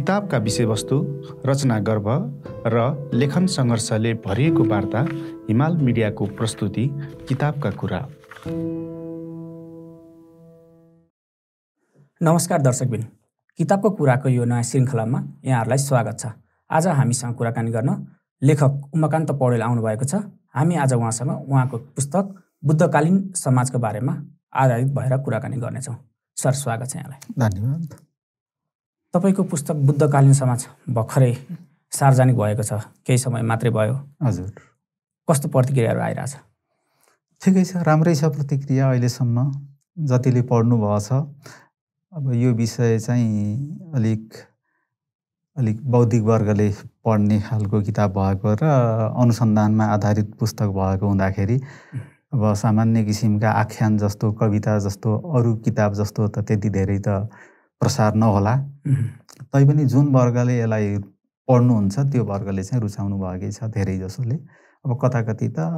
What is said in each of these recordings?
किताबका विषयवस्तु रचना गर्व र लेखन सङ्घर्षले भरिएको वार्ता हिमाल मिडियाको प्रस्तुति किताबका कुरा नमस्कार दर्शकबिन किताबको कुराको यो नयाँ श्रृङ्खलामा यहाँहरूलाई स्वागत छ आज हामीसँग कुराकानी गर्न लेखक उमाकान्त पौडेल आउनुभएको छ हामी आज उहाँसँग उहाँको पुस्तक बुद्धकालीन समाजको बारेमा आधारित भएर कुराकानी गर्नेछौँ सर स्वागत छ यहाँलाई धन्यवाद तपाईँको पुस्तक बुद्धकालीन समाज भर्खरै सार्वजनिक भएको छ केही समय मात्रै भयो हजुर कस्तो प्रतिक्रियाहरू आइरहेछ ठिकै छ राम्रै छ प्रतिक्रिया अहिलेसम्म जतिले पढ्नु छ अब यो विषय चाहिँ अलिक अलिक बौद्धिक वर्गले पढ्ने खालको किताब भएको र अनुसन्धानमा आधारित पुस्तक भएको हुँदाखेरि अब सामान्य किसिमका आख्यान जस्तो कविता जस्तो अरू किताब जस्तो त त्यति धेरै त प्रसार नहोला तैपनि जुन वर्गले यसलाई पढ्नुहुन्छ त्यो वर्गले चाहिँ रुचाउनु भएकै छ धेरै जसोले अब कताकति त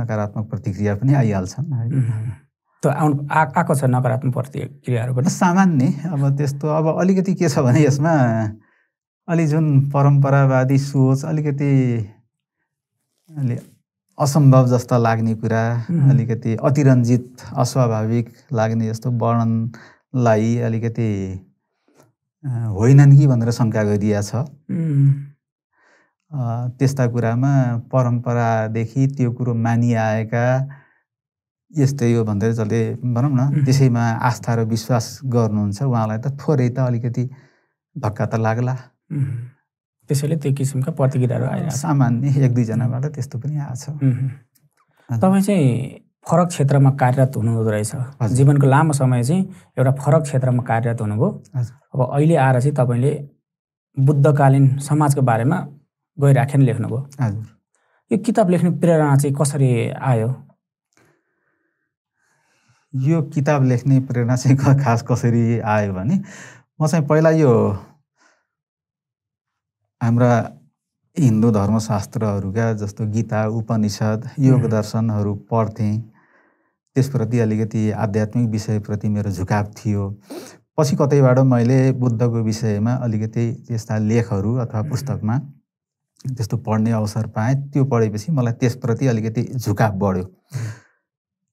नकारात्मक प्रतिक्रिया पनि आइहाल्छन् है त आउनु आएको छ नकारात्मक प्रतिक्रियाहरू पनि सामान्य अब त्यस्तो अब अलिकति के छ भने यसमा अलि जुन परम्परावादी सोच अलिकति अलि असम्भव जस्ता लाग्ने कुरा अलिकति अतिरञ्जित अस्वाभाविक लाग्ने जस्तो वर्णन लाई अलिकति होइनन् कि भनेर शङ्का गरिया छ त्यस्ता कुरामा परम्परादेखि त्यो कुरो मानिआएका यस्तै हो भन्दै जसले भनौँ न त्यसैमा आस्था र विश्वास गर्नुहुन्छ उहाँलाई त थोरै त अलिकति धक्का त लाग्ला त्यसैले त्यो किसिमका प्रतिक्रियाहरू आए सामान्य एक दुईजनाबाट त्यस्तो पनि आएको छ तपाईँ चाहिँ फरक क्षेत्रमा कार्यरत हुनुहुँदो रहेछ जीवनको लामो समय चाहिँ एउटा फरक क्षेत्रमा कार्यरत हुनुभयो अब अहिले आएर चाहिँ तपाईँले बुद्धकालीन समाजको बारेमा गइराखे गइराखेन लेख्नुभयो यो किताब लेख्ने प्रेरणा चाहिँ कसरी आयो यो किताब लेख्ने प्रेरणा चाहिँ खास कसरी आयो भने म चाहिँ पहिला यो हाम्रा हिन्दू धर्मशास्त्रहरूका जस्तो गीता उपनिषद योग दर्शनहरू पढ्थेँ त्यसप्रति अलिकति आध्यात्मिक विषयप्रति मेरो झुकाव थियो पछि कतैबाट मैले बुद्धको विषयमा अलिकति त्यस्ता लेखहरू अथवा पुस्तकमा त्यस्तो पढ्ने अवसर पाएँ त्यो पढेपछि मलाई त्यसप्रति अलिकति झुकाव बढ्यो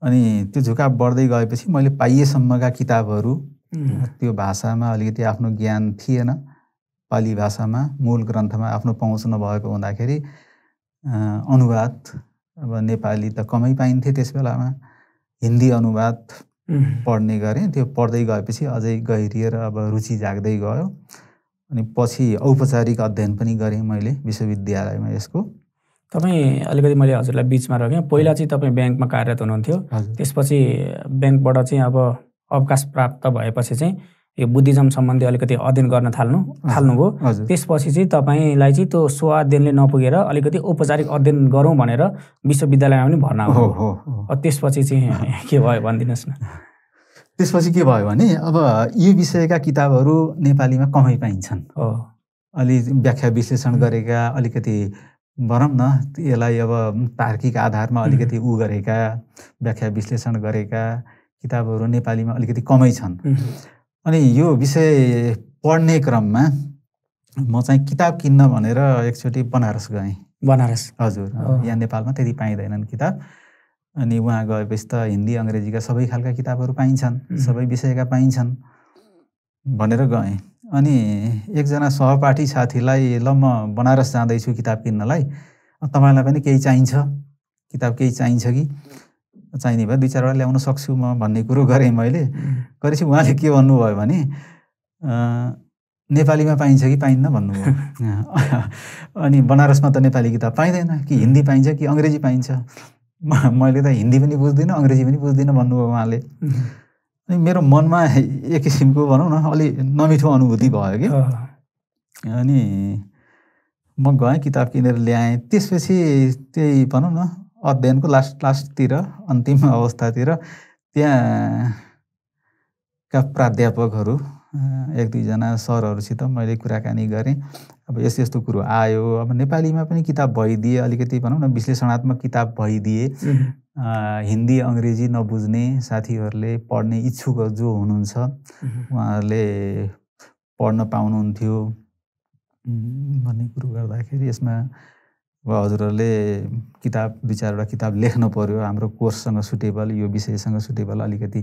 अनि त्यो झुकाव बढ्दै गएपछि मैले पाइएसम्मका किताबहरू त्यो भाषामा अलिकति आफ्नो ज्ञान थिएन पाली भाषामा मूल ग्रन्थमा आफ्नो पहुँच नभएको हुँदाखेरि अनुवाद अब नेपाली त कमै पाइन्थे त्यस बेलामा हिन्दी अनुवाद पढ्ने गरेँ त्यो पढ्दै गएपछि अझै गहिरिएर अब रुचि जाग्दै गयो अनि पछि औपचारिक अध्ययन पनि गरेँ मैले विश्वविद्यालयमा यसको तपाईँ अलिकति मैले हजुरलाई बिचमा रोकेँ पहिला चाहिँ तपाईँ ब्याङ्कमा कार्यरत हुनुहुन्थ्यो त्यसपछि ब्याङ्कबाट चाहिँ अब अवकाश प्राप्त भएपछि चाहिँ यो बुद्धिज्म सम्बन्धी अलिकति अध्ययन गर्न थाल्नु थाल्नुभयो त्यसपछि चाहिँ तपाईँलाई चाहिँ त्यो स्व अध्ययनले नपुगेर अलिकति औपचारिक अध्ययन गरौँ भनेर विश्वविद्यालयमा पनि भर्ना हो त्यसपछि चाहिँ के भयो भनिदिनुहोस् न त्यसपछि के भयो भने अब यो विषयका किताबहरू नेपालीमा कमै पाइन्छन् हो अलि व्याख्या विश्लेषण गरेका अलिकति भनौँ न यसलाई अब तार्किक आधारमा अलिकति उ गरेका व्याख्या विश्लेषण गरेका किताबहरू नेपालीमा अलिकति कमै छन् अनि यो विषय पढ्ने क्रममा म चाहिँ किताब किन्न भनेर एकचोटि बनारस गएँ बनारस हजुर यहाँ नेपालमा त्यति पाइँदैनन् किताब अनि उहाँ गएपछि त हिन्दी अङ्ग्रेजीका सबै खालका किताबहरू पाइन्छन् सबै विषयका पाइन्छन् भनेर गएँ अनि एकजना सहपाठी साथीलाई ल म बनारस जाँदैछु किताब किन्नलाई तपाईँलाई पनि केही चाहिन्छ किताब केही चाहिन्छ कि चाहिने भए दुई चारवटा ल्याउन सक्छु म भन्ने कुरो गरेँ मैले गरेपछि उहाँले के भन्नुभयो भने नेपालीमा पाइन्छ कि पाइन्न भन्नुभयो अनि बनारसमा त नेपाली किताब पाइँदैन कि हिन्दी पाइन्छ कि अङ्ग्रेजी पाइन्छ मैले त हिन्दी पनि बुझ्दिनँ अङ्ग्रेजी पनि बुझ्दिनँ भन्नुभयो उहाँले अनि मेरो मनमा एक किसिमको भनौँ न अलि नमिठो अनुभूति भयो कि अनि म गएँ किताब किनेर ल्याएँ त्यसपछि त्यही भनौँ न अध्ययनको लास्ट लास्टतिर अन्तिम अवस्थातिर त्यहाँका प्राध्यापकहरू एक दुईजना सरहरूसित मैले कुराकानी गरेँ अब यस्तो यस्तो कुरो आयो अब नेपालीमा पनि किताब भइदिए अलिकति भनौँ न विश्लेषणात्मक किताब भइदिए हिन्दी अङ्ग्रेजी नबुझ्ने साथीहरूले पढ्ने इच्छुक जो हुनुहुन्छ उहाँहरूले पढ्न पाउनुहुन्थ्यो भन्ने कुरो गर्दाखेरि यसमा वा हजुरहरूले किताब दुई चारवटा किताब लेख्न पऱ्यो हाम्रो कोर्ससँग सुटेबल यो विषयसँग सुटेबल अलिकति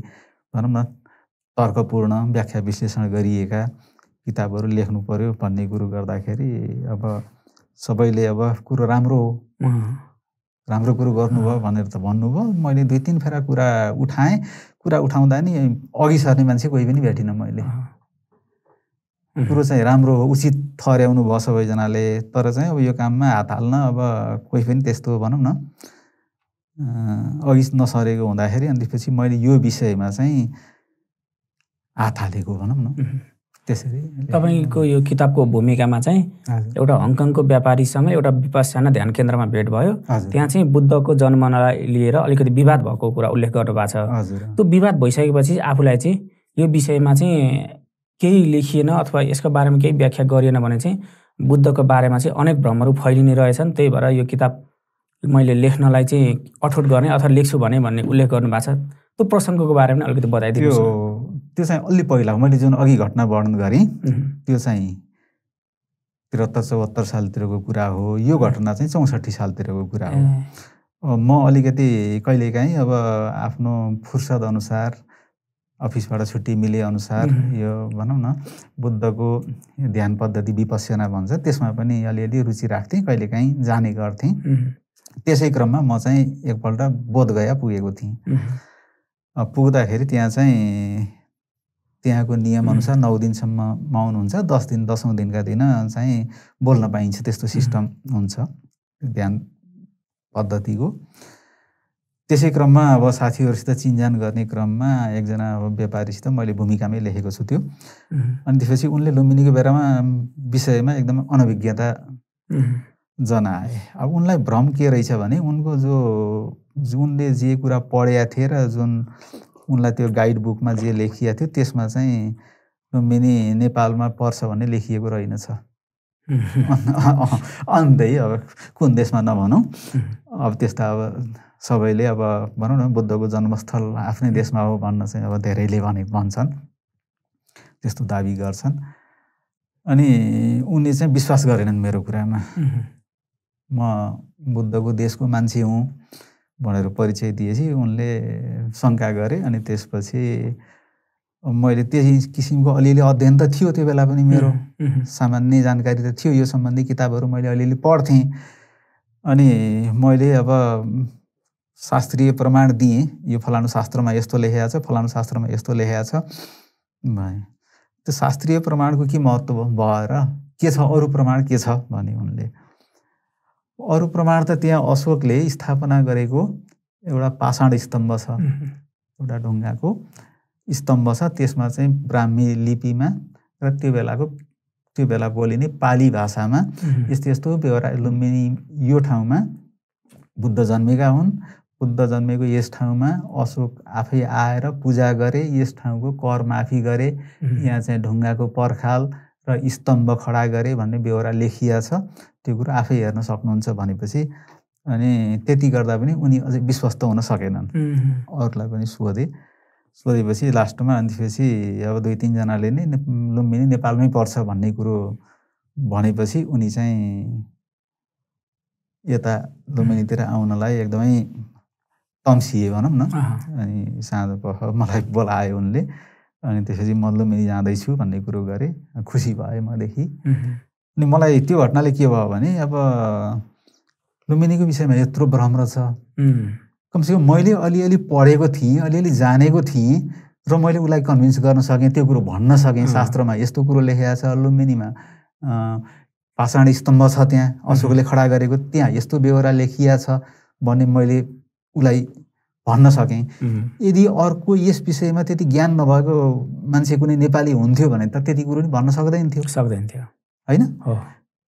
भनौँ न तर्कपूर्ण व्याख्या विश्लेषण गरिएका किताबहरू लेख्नु पऱ्यो भन्ने कुरो गर्दाखेरि अब सबैले अब कुरो राम्रो हो राम्रो कुरो गर्नुभयो भनेर त भन्नुभयो मैले दुई तिन फेरा कुरा उठाएँ कुरा उठाउँदा नि अघि सर्ने मान्छे कोही पनि भेटिनँ मैले कुरो चाहिँ राम्रो उचित ठहर्याउनु भयो सबैजनाले तर चाहिँ अब यो काममा हात हाल्न अब कोही पनि त्यस्तो भनौँ न अघि नसरेको हुँदाखेरि अनि त्यसपछि मैले यो विषयमा चाहिँ हात हालेको भनौँ न त्यसरी तपाईँको यो किताबको भूमिकामा चाहिँ एउटा हङकङको व्यापारीसँग एउटा विपसाना ध्यान केन्द्रमा भेट भयो त्यहाँ चाहिँ बुद्धको जन्मनालाई लिएर अलिकति विवाद भएको कुरा उल्लेख गर्नुभएको छ त्यो विवाद भइसकेपछि आफूलाई चाहिँ यो विषयमा चाहिँ केही लेखिएन अथवा यसको बारेमा केही व्याख्या गरिएन भने चाहिँ बुद्धको बारेमा चाहिँ अनेक भ्रमहरू फैलिने रहेछन् त्यही भएर यो किताब मैले लेख्नलाई चाहिँ अठोट गर्ने अथवा लेख्छु भने भन्ने उल्लेख गर्नुभएको छ त्यो प्रसङ्गको बारेमा अलिकति बताइदियो त्यो चाहिँ अलि पहिला मैले जुन अघि घटना वर्णन गरेँ त्यो चाहिँ त्रिहत्तर चौहत्तर सालतिरको कुरा हो यो घटना चाहिँ चौसठी सालतिरको कुरा हो म अलिकति कहिलेकाहीँ अब आफ्नो फुर्सद अनुसार अफिसबाट छुट्टी मिले अनुसार यो भनौँ न बुद्धको ध्यान पद्धति विपसना भन्छ त्यसमा पनि अलिअलि रुचि राख्थेँ कहिलेकाहीँ जाने गर्थेँ त्यसै क्रममा म चाहिँ एकपल्ट बोधगया पुगेको थिएँ पुग्दाखेरि त्यहाँ चाहिँ त्यहाँको नियमअनुसार नौ दिनसम्म माउनु हुन्छ दस दिन दसौँ दिनका दिन चाहिँ बोल्न पाइन्छ त्यस्तो सिस्टम हुन्छ ध्यान पद्धतिको त्यसै क्रममा अब साथीहरूसित चिनजान गर्ने क्रममा एकजना अब व्यापारीसित मैले भूमिकामै लेखेको छु त्यो अनि त्यसपछि उनले लुम्बिनीको बेलामा विषयमा एकदम अनभिज्ञता जनाए अब उनलाई भ्रम के रहेछ भने उनको जो जुनले जे कुरा पढेका थिए र जुन उनलाई त्यो गाइड बुकमा जे लेखिएको थियो त्यसमा चाहिँ लुम्बिनी नेपालमा पर्छ भन्ने लेखिएको रहेनछ अन्तै अब कुन देशमा नभनौँ अब त्यस्ता अब सबैले अब भनौँ न बुद्धको जन्मस्थल आफ्नै देशमा हो भन्न चाहिँ अब धेरैले भने भन्छन् त्यस्तो दाबी गर्छन् अनि उनले चाहिँ विश्वास गरेनन् मेरो कुरामा म बुद्धको देशको मान्छे हुँ भनेर परिचय दिएपछि उनले शङ्का गरे अनि त्यसपछि मैले त्यही किसिमको अलिअलि अध्ययन त थियो त्यो बेला पनि मेरो सामान्य जानकारी त थियो यो सम्बन्धी किताबहरू मैले अलिअलि पढ्थेँ अनि मैले अब शास्त्रीय प्रमाण दिएँ यो फलानु शास्त्रमा यस्तो लेखेको छ फलानु शास्त्रमा यस्तो लेखेको छ भए त्यो शास्त्रीय प्रमाणको के महत्त्व भएर के छ अरू प्रमाण के छ भने उनले अरू प्रमाण त त्यहाँ अशोकले स्थापना गरेको एउटा पाषाण स्तम्भ छ एउटा ढुङ्गाको स्तम्भ छ त्यसमा चाहिँ ब्राह्मी लिपिमा र त्यो बेलाको त्यो बेला बोलिने पाली भाषामा यस्तो यस्तो बेहोरा लुम्बिनी यो ठाउँमा बुद्ध जन्मेका हुन् बुद्ध जन्मेको यस ठाउँमा अशोक आफै आएर पूजा गरे यस ठाउँको कर माफी गरे यहाँ चाहिँ ढुङ्गाको पर्खाल र स्तम्भ खडा गरे भन्ने बेहोरा लेखिया छ त्यो कुरो आफै हेर्न सक्नुहुन्छ भनेपछि अनि त्यति गर्दा पनि उनी अझै विश्वस्त हुन सकेनन् अरूलाई पनि सोधे सोधेपछि लास्टमा अनि त्यसपछि अब दुई तिनजनाले नै लुम्बिनी नेपालमै पर्छ भन्ने कुरो भनेपछि उनी चाहिँ यता लुम्बिनीतिर आउनलाई एकदमै तम्सिए भनौँ न अनि साँझ पख मलाई बोलायो उनले अनि त्यसपछि मल्लुमी जाँदैछु भन्ने कुरो गरेँ खुसी भएँ मदेखि अनि मलाई त्यो घटनाले के भयो भने अब लुम्बिनीको विषयमा यत्रो भ्रम रहेछ कमसेकम मैले अलिअलि पढेको थिएँ अलिअलि जानेको थिएँ र मैले उसलाई कन्भिन्स गर्न सकेँ त्यो कुरो भन्न सकेँ शास्त्रमा यस्तो कुरो लेखेको छ लुम्बिनीमा पाषाण स्तम्भ छ त्यहाँ अशोकले खडा गरेको त्यहाँ यस्तो बेहोरा लेखिया छ भन्ने मैले उसलाई भन्न सकेँ यदि अर्को यस विषयमा त्यति ज्ञान नभएको मान्छे कुनै नेपाली हुन्थ्यो भने त त्यति कुरो नि भन्न सक्दैन थियो सक्दैन थियो होइन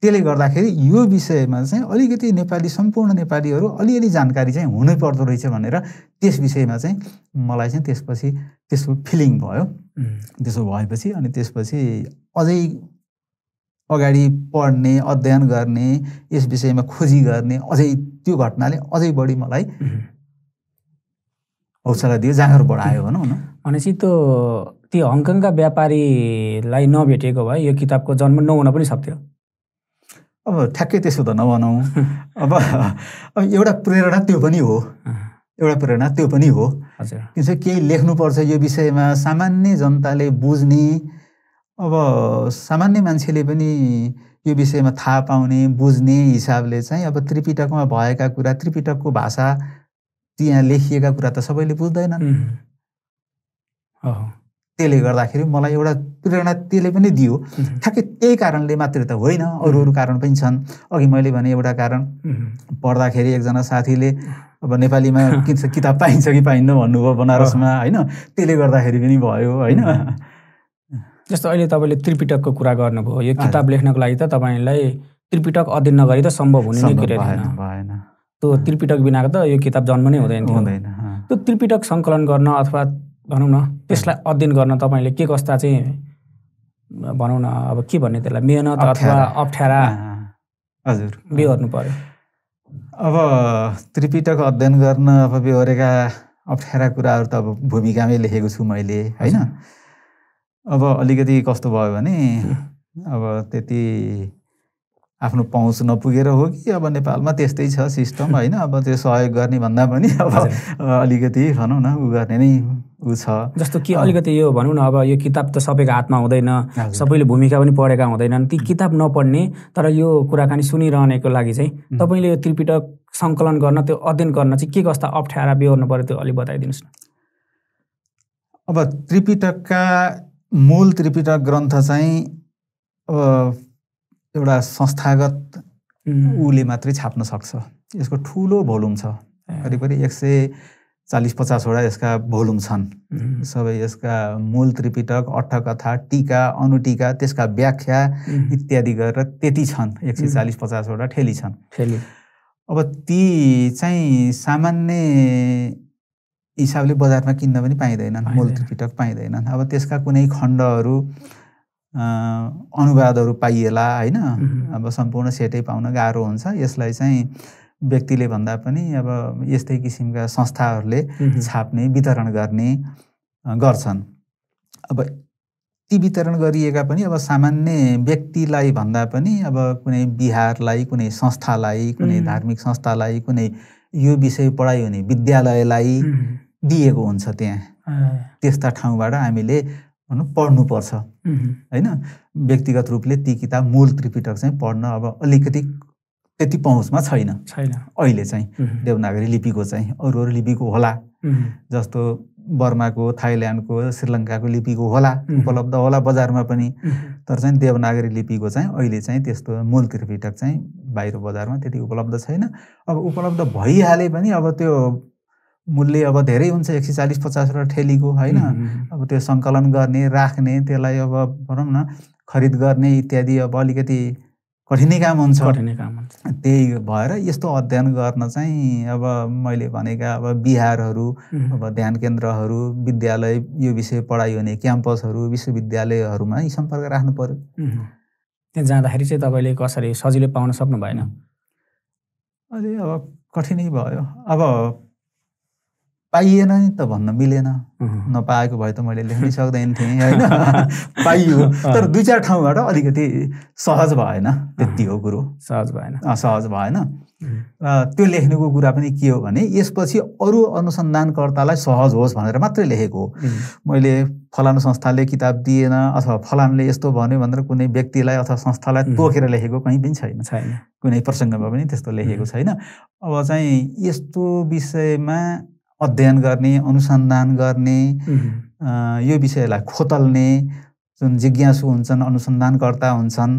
त्यसले गर्दाखेरि यो विषयमा चाहिँ अलिकति नेपाली सम्पूर्ण नेपालीहरू अलिअलि जानकारी चाहिँ हुनै पर्दो रहेछ भनेर त्यस विषयमा चाहिँ मलाई चाहिँ त्यसपछि त्यसको फिलिङ भयो त्यसो भएपछि अनि त्यसपछि अझै अगाडि पढ्ने अध्ययन गर्ने यस विषयमा खोजी गर्ने अझै त्यो घटनाले अझै बढी मलाई हौसला दियो जाँगर बढायो भनौँ न भनेपछि त्यो ती हङकङका व्यापारीलाई नभेटेको भए यो किताबको जन्म नहुन पनि सक्थ्यो अब ठ्याक्कै त्यसो त नभनौँ अब एउटा प्रेरणा त्यो पनि हो एउटा प्रेरणा त्यो पनि हो त्यो चाहिँ केही लेख्नुपर्छ यो विषयमा सामान्य जनताले बुझ्ने अब सामान्य मान्छेले पनि यो विषयमा थाहा पाउने बुझ्ने हिसाबले चाहिँ अब त्रिपिटकमा भएका कुरा त्रिपिटकको भाषा त्यहाँ लेखिएका कुरा त सबैले बुझ्दैनन् त्यसले गर्दाखेरि मलाई एउटा प्रेरणा त्यसले पनि दियो ठ्याक्कै त्यही कारणले मात्र त होइन अरू अरू कारण पनि छन् अघि मैले भने एउटा कारण पढ्दाखेरि एकजना साथीले अब नेपालीमा किताब पाइन्छ कि पाइन्न भन्नुभयो बनारसमा होइन त्यसले गर्दाखेरि पनि भयो होइन जस्तो अहिले तपाईँले त्रिपिटकको कुरा गर्नुभयो यो किताब लेख्नको लागि त तपाईँलाई त्रिपिटक अध्ययन नगरी त सम्भव हुने नै भएन त्यो त्रिपिटक बिनाको त यो किताब जन्म नै हुँदैन थियो त्यो त्रिपिटक सङ्कलन गर्न अथवा भनौँ न त्यसलाई अध्ययन गर्न तपाईँले के कस्ता चाहिँ भनौँ न अब के भन्ने त्यसलाई मेहनत अथवा अप्ठ्यारा हजुर बिहोर्नु पर्यो अब त्रिपिटक अध्ययन गर्न अब बेहोरेका अप्ठ्यारा कुराहरू त अब भूमिकामै लेखेको छु मैले होइन अब अलिकति कस्तो भयो भने अब त्यति आफ्नो पहुँच नपुगेर हो कि अब नेपालमा त्यस्तै छ सिस्टम होइन अब त्यो सहयोग गर्ने भन्दा पनि अब अलिकति भनौँ न ऊ गर्ने नै ऊ छ जस्तो कि अलिकति यो भनौँ न अब यो किताब त सबैको हातमा हुँदैन सबैले भूमिका पनि पढेका हुँदैनन् ती किताब नपढ्ने तर यो कुराकानी सुनिरहनेको लागि चाहिँ तपाईँले यो त्रिपिटक सङ्कलन गर्न त्यो अध्ययन गर्न चाहिँ के कस्ता अप्ठ्यारा बेहोर्नु पऱ्यो त्यो अलिक बताइदिनुहोस् न अब त्रिपिटकका मूल त्रिपिटक ग्रन्थ चाहिँ अब एउटा संस्थागत उले मात्रै छाप्न सक्छ यसको ठुलो भोल्युम छ करिब एक सय चालिस पचासवटा यसका भोलुम छन् सबै यसका मूल त्रिपिटक अट्ठकथा टिका अनुटिका त्यसका व्याख्या इत्यादि गरेर त्यति छन् एक सय चालिस पचासवटा ठेली छन् ठेली अब ती चाहिँ सामान्य हिसाबले बजारमा किन्न पनि पाइँदैनन् मूल त्रिपिटक पाइँदैनन् अब त्यसका कुनै खण्डहरू अनुवादहरू पाइएला होइन अब सम्पूर्ण सेटै पाउन गाह्रो हुन्छ यसलाई चाहिँ व्यक्तिले भन्दा पनि अब यस्तै किसिमका संस्थाहरूले छाप्ने वितरण गर्ने गर्छन् अब ती वितरण गरिएका पनि अब सामान्य व्यक्तिलाई भन्दा पनि अब कुनै बिहारलाई कुनै संस्थालाई कुनै धार्मिक संस्थालाई कुनै यो विषय पढाइ हुने विद्यालयलाई दिएको हुन्छ त्यहाँ त्यस्ता ठाउँबाट हामीले भनौँ पढ्नुपर्छ होइन व्यक्तिगत रूपले ती किताब मूल त्रिपिटक चाहिँ पढ्न अब अलिकति त्यति पहुँचमा छैन छैन अहिले चाहिँ देवनागरी लिपिको चाहिँ अरू अरू लिपिको होला जस्तो बर्माको थाइल्यान्डको श्रीलङ्काको लिपिको होला उपलब्ध होला बजारमा पनि तर चाहिँ देवनागरी लिपिको चाहिँ अहिले चाहिँ त्यस्तो मूल त्रिपिटक चाहिँ बाहिर बजारमा त्यति उपलब्ध छैन अब उपलब्ध भइहाले पनि अब त्यो मूल्य अब धेरै हुन्छ एक सय चालिस पचासवटा ठेलीको होइन अब त्यो सङ्कलन गर्ने राख्ने त्यसलाई अब भनौँ न खरिद गर्ने इत्यादि अब अलिकति कठिनै काम हुन्छ कठिनै काम हुन्छ त्यही भएर यस्तो अध्ययन गर्न चाहिँ अब मैले भनेका अब बिहारहरू अब ध्यान केन्द्रहरू विद्यालय यो विषय पढाइ हुने क्याम्पसहरू विश्वविद्यालयहरूमा सम्पर्क राख्नु पऱ्यो त्यहाँ जाँदाखेरि चाहिँ तपाईँले कसरी सजिलै पाउन सक्नु भएन अलि अब कठिनै भयो अब पाइएन नि त भन्न मिलेन नपाएको भए त मैले लेख्नै सक्दैन थिएँ होइन पाइयो तर दुई चार ठाउँबाट अलिकति सहज भएन त्यति हो कुरो सहज भएन सहज भएन र त्यो लेख्नुको कुरा पनि के हो भने यसपछि अरू अनुसन्धानकर्तालाई सहज होस् भनेर मात्रै लेखेको हो मैले फलानु संस्थाले किताब दिएन अथवा फलानुले यस्तो भन्यो भनेर कुनै व्यक्तिलाई अथवा संस्थालाई तोकेर लेखेको कहीँ पनि छैन छैन कुनै प्रसङ्गमा पनि त्यस्तो लेखेको छैन अब चाहिँ यस्तो विषयमा अध्ययन गर्ने अनुसन्धान गर्ने यो विषयलाई खोतल्ने जुन जिज्ञासु हुन्छन् अनुसन्धानकर्ता हुन्छन्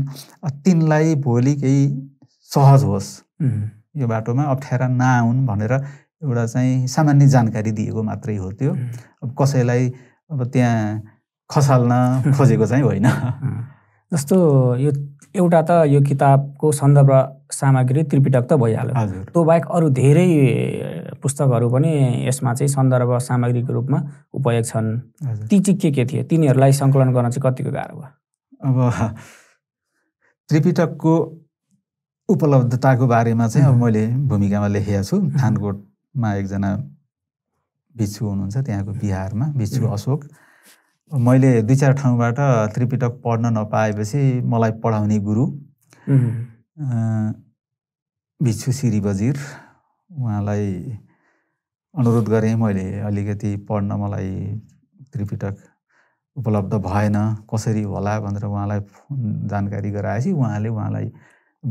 तिनलाई भोलि केही सहज होस् यो बाटोमा अप्ठ्यारा नआउन् भनेर एउटा चाहिँ सामान्य जानकारी दिएको मात्रै हो त्यो अब कसैलाई अब त्यहाँ खसाल्न खोजेको चाहिँ होइन जस्तो यो एउटा त यो किताबको सन्दर्भ सामग्री त्रिपिटक त भइहाल्यो त्यो बाहेक अरू धेरै पुस्तकहरू पनि यसमा चाहिँ सन्दर्भ सामग्रीको रूपमा उपयोग छन् ती चाहिँ के के थिए तिनीहरूलाई सङ्कलन गर्न चाहिँ कतिको गाह्रो भयो अब त्रिपिटकको उपलब्धताको बारेमा चाहिँ अब मैले भूमिकामा लेखेको छु थानकोटमा एकजना भिक्षु हुनुहुन्छ त्यहाँको बिहारमा भिक्षु अशोक मैले दुई चार ठाउँबाट त्रिपिटक पढ्न नपाएपछि मलाई पढाउने गुरु भिक्षु श्री बजिर उहाँलाई अनुरोध गरेँ मैले अलिकति पढ्न मलाई त्रिपिटक उपलब्ध भएन कसरी होला भनेर उहाँलाई फोन जानकारी गराएपछि उहाँले उहाँलाई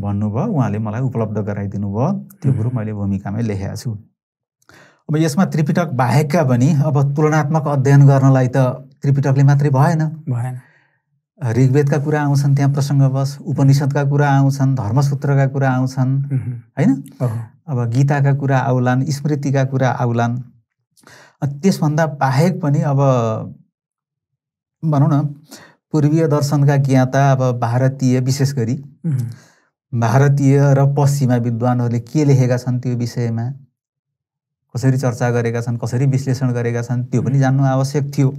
भन्नुभयो उहाँले मलाई उपलब्ध गराइदिनु भयो त्यो कुरो मैले भूमिकामै लेखेको छु अब यसमा त्रिपिटक बाहेकका पनि अब तुलनात्मक अध्ययन गर्नलाई त त्रिपिटकले मात्रै भएन भएन ऋग्वेदका कुरा आउँछन् त्यहाँ प्रसङ्गवश उपनिषद्का कुरा आउँछन् धर्मसूत्रका कुरा आउँछन् होइन अब गीताका कुरा आउलान् स्मृतिका कुरा आउलान् त्यसभन्दा बाहेक पनि अब भनौँ न पूर्वीय दर्शनका ज्ञाता अब भारतीय विशेष गरी भारतीय र पश्चिमा विद्वानहरूले के लेखेका छन् त्यो विषयमा कसरी चर्चा गरेका छन् कसरी विश्लेषण गरेका छन् त्यो पनि जान्नु आवश्यक थियो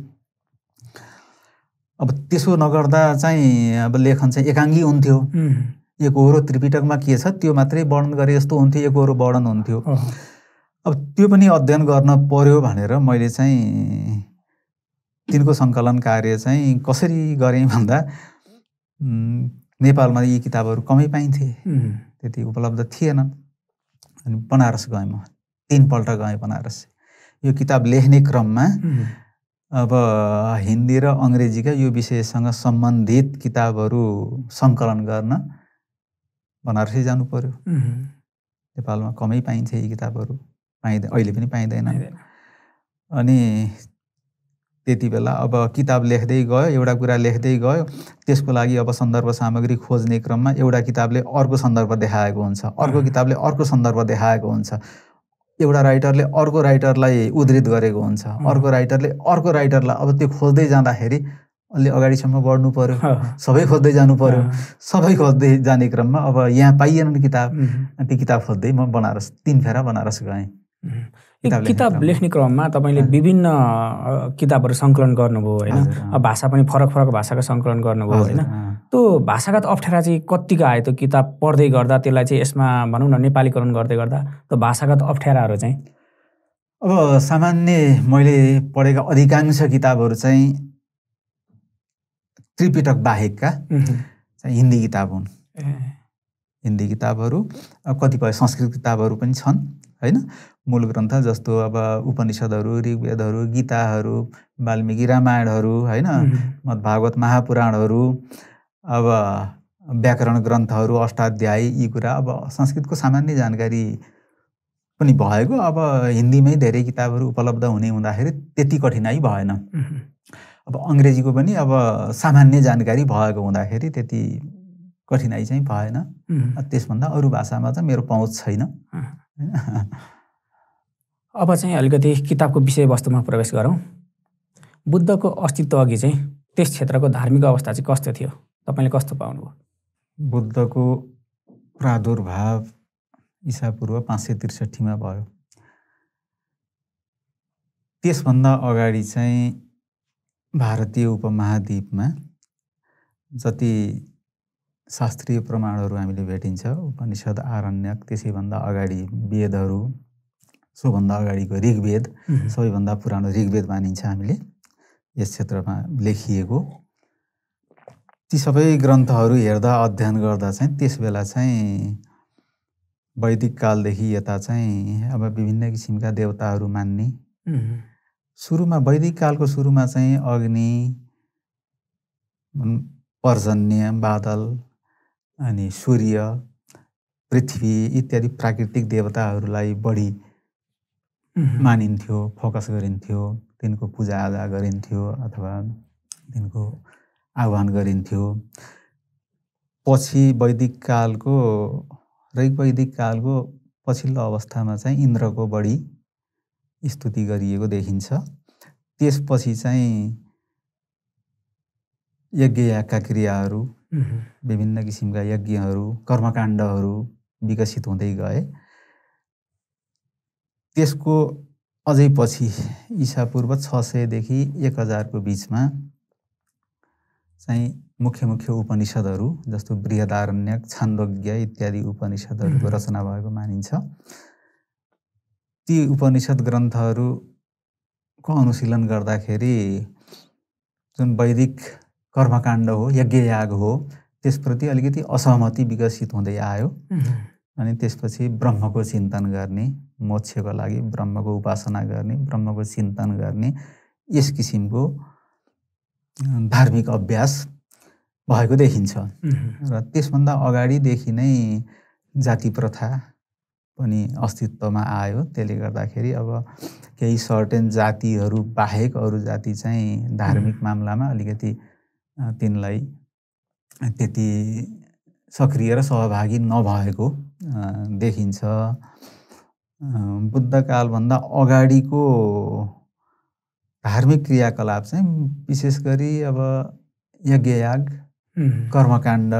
अब त्यसो नगर्दा चाहिँ अब लेखन चाहिँ एकाङ्गी हुन्थ्यो एक एकहोरो त्रिपिटकमा के छ त्यो मात्रै वर्णन गरे यस्तो हुन्थ्यो एक एकहोरो वर्णन हुन्थ्यो अब त्यो पनि अध्ययन गर्न पर्यो भनेर मैले चाहिँ तिनको सङ्कलन कार्य चाहिँ कसरी गरेँ भन्दा नेपालमा यी किताबहरू कमै पाइन्थे त्यति उपलब्ध थिएन अनि बनारस गएँ म तिनपल्ट गएँ बनारस यो किताब लेख्ने क्रममा अब हिन्दी र अङ्ग्रेजीका यो विषयसँग सम्बन्धित किताबहरू सङ्कलन गर्न बनारसै जानु पर्यो नेपालमा कमै पाइन्छ यी किताबहरू पाइँदै अहिले पनि पाइँदैन अनि त्यति बेला अब किताब लेख्दै गयो एउटा कुरा लेख्दै गयो त्यसको लागि अब सन्दर्भ सामग्री खोज्ने क्रममा एउटा किताबले अर्को सन्दर्भ देखाएको हुन्छ अर्को किताबले अर्को सन्दर्भ देखाएको हुन्छ एउटा राइटरले अर्को राइटरलाई उद्धित गरेको हुन्छ अर्को राइटरले अर्को राइटरलाई अब त्यो खोज्दै जाँदाखेरि अलि अगाडिसम्म बढ्नु पर्यो सबै खोज्दै जानु पर्यो सबै खोज्दै जाने क्रममा अब यहाँ पाइएनन् किताब त्यो किताब खोज्दै म बनारस तिन फेरा बनारस गएँ किताब लेख्ने क्रममा तपाईँले विभिन्न किताबहरू सङ्कलन गर्नुभयो होइन भाषा पनि फरक फरक भाषाको सङ्कलन गर्नुभयो होइन त्यो भाषागत अप्ठ्यारा चाहिँ कत्तिको आयो त्यो किताब पढ्दै गर्दा त्यसलाई चाहिँ यसमा भनौँ न नेपालीकरण गर्दै गर्दा त्यो भाषागत अप्ठ्याराहरू चाहिँ अब सामान्य मैले पढेका अधिकांश किताबहरू चाहिँ त्रिपिटक बाहेकका चाहिँ हिन्दी किताब हुन् हिन्दी किताबहरू कतिपय संस्कृत किताबहरू पनि छन् होइन मूल ग्रन्थ जस्तो अब उपनिषदहरू ऋग्वेदहरू गीताहरू वाल्मिकी रामायणहरू होइन मद्भागवत महापुराणहरू अब व्याकरण ग्रन्थहरू अष्टाध्यायी यी कुरा अब संस्कृतको सामान्य जानकारी पनि भएको अब हिन्दीमै धेरै किताबहरू उपलब्ध हुने हुँदाखेरि त्यति कठिनाइ भएन अब अङ्ग्रेजीको पनि अब सामान्य जानकारी भएको हुँदाखेरि त्यति कठिनाइ चाहिँ भएन त्यसभन्दा अरू भाषामा चाहिँ मेरो पहुँच छैन होइन अब चाहिँ अलिकति किताबको विषयवस्तुमा प्रवेश गरौँ बुद्धको अस्तित्व अघि चाहिँ त्यस क्षेत्रको धार्मिक अवस्था चाहिँ कस्तो थियो तपाईँले कस्तो पाउनुभयो बुद्धको प्रादुर्भाव ईसापूर्व पाँच सय त्रिसठीमा भयो त्यसभन्दा अगाडि चाहिँ भारतीय उपमहाद्वीपमा जति शास्त्रीय प्रमाणहरू हामीले भेटिन्छ उपनिषद आरण्यक त्यसैभन्दा अगाडि वेदहरू सोभन्दा अगाडिको ऋग्वेद सबैभन्दा पुरानो ऋग्वेद मानिन्छ इस क्षेत्र में लेखिएको ती सब ग्रंथ हे अध्ययन गर्दा बेला वैदिक कालदेखि यता चाहिँ अब विभिन्न किसिम किसिमका देवताहरू सुरू में वैदिक काल को सुरू में अग्नि पर्जन्य बादल अनि सूर्य पृथ्वी इत्यादि प्राकृतिक देवता बड़ी Mm-hmm. मानिन्थ्यो फोकस गरिन्थ्यो तिनको पूजाआजा गरिन्थ्यो अथवा तिनको आह्वान गरिन्थ्यो पछि वैदिक कालको ऋग वैदिक कालको पछिल्लो अवस्थामा चाहिँ इन्द्रको बढी स्तुति गरिएको देखिन्छ त्यसपछि चाहिँ यज्ञ याका क्रियाहरू mm-hmm. विभिन्न किसिमका यज्ञहरू कर्मकाण्डहरू विकसित हुँदै गए त्यसको अझै पछि इसापूर्व छ सयदेखि एक हजारको बिचमा चाहिँ मुख्य मुख्य उपनिषद्हरू जस्तो बृहदारण्यक छान्दोज्ञ इत्यादि उपनिषदहरूको रचना भएको मानिन्छ ती उपनिषद ग्रन्थहरूको अनुशीलन गर्दाखेरि जुन वैदिक कर्मकाण्ड हो यज्ञयाग हो त्यसप्रति अलिकति असहमति विकसित हुँदै आयो अनि त्यसपछि ब्रह्मको चिन्तन गर्ने मोक्षको लागि ब्रह्मको उपासना गर्ने ब्रह्मको चिन्तन गर्ने यस किसिमको धार्मिक अभ्यास भएको देखिन्छ र त्यसभन्दा अगाडिदेखि नै जाति प्रथा पनि अस्तित्वमा आयो त्यसले गर्दाखेरि अब केही सर्टेन जातिहरू बाहेक अरू जाति चाहिँ धार्मिक मामलामा अलिकति तिनलाई त्यति सक्रिय र सहभागी नभएको देखिन्छ बुद्धकालभन्दा अगाडिको धार्मिक क्रियाकलाप चाहिँ विशेष गरी अब यज्ञयाग कर्मकाण्ड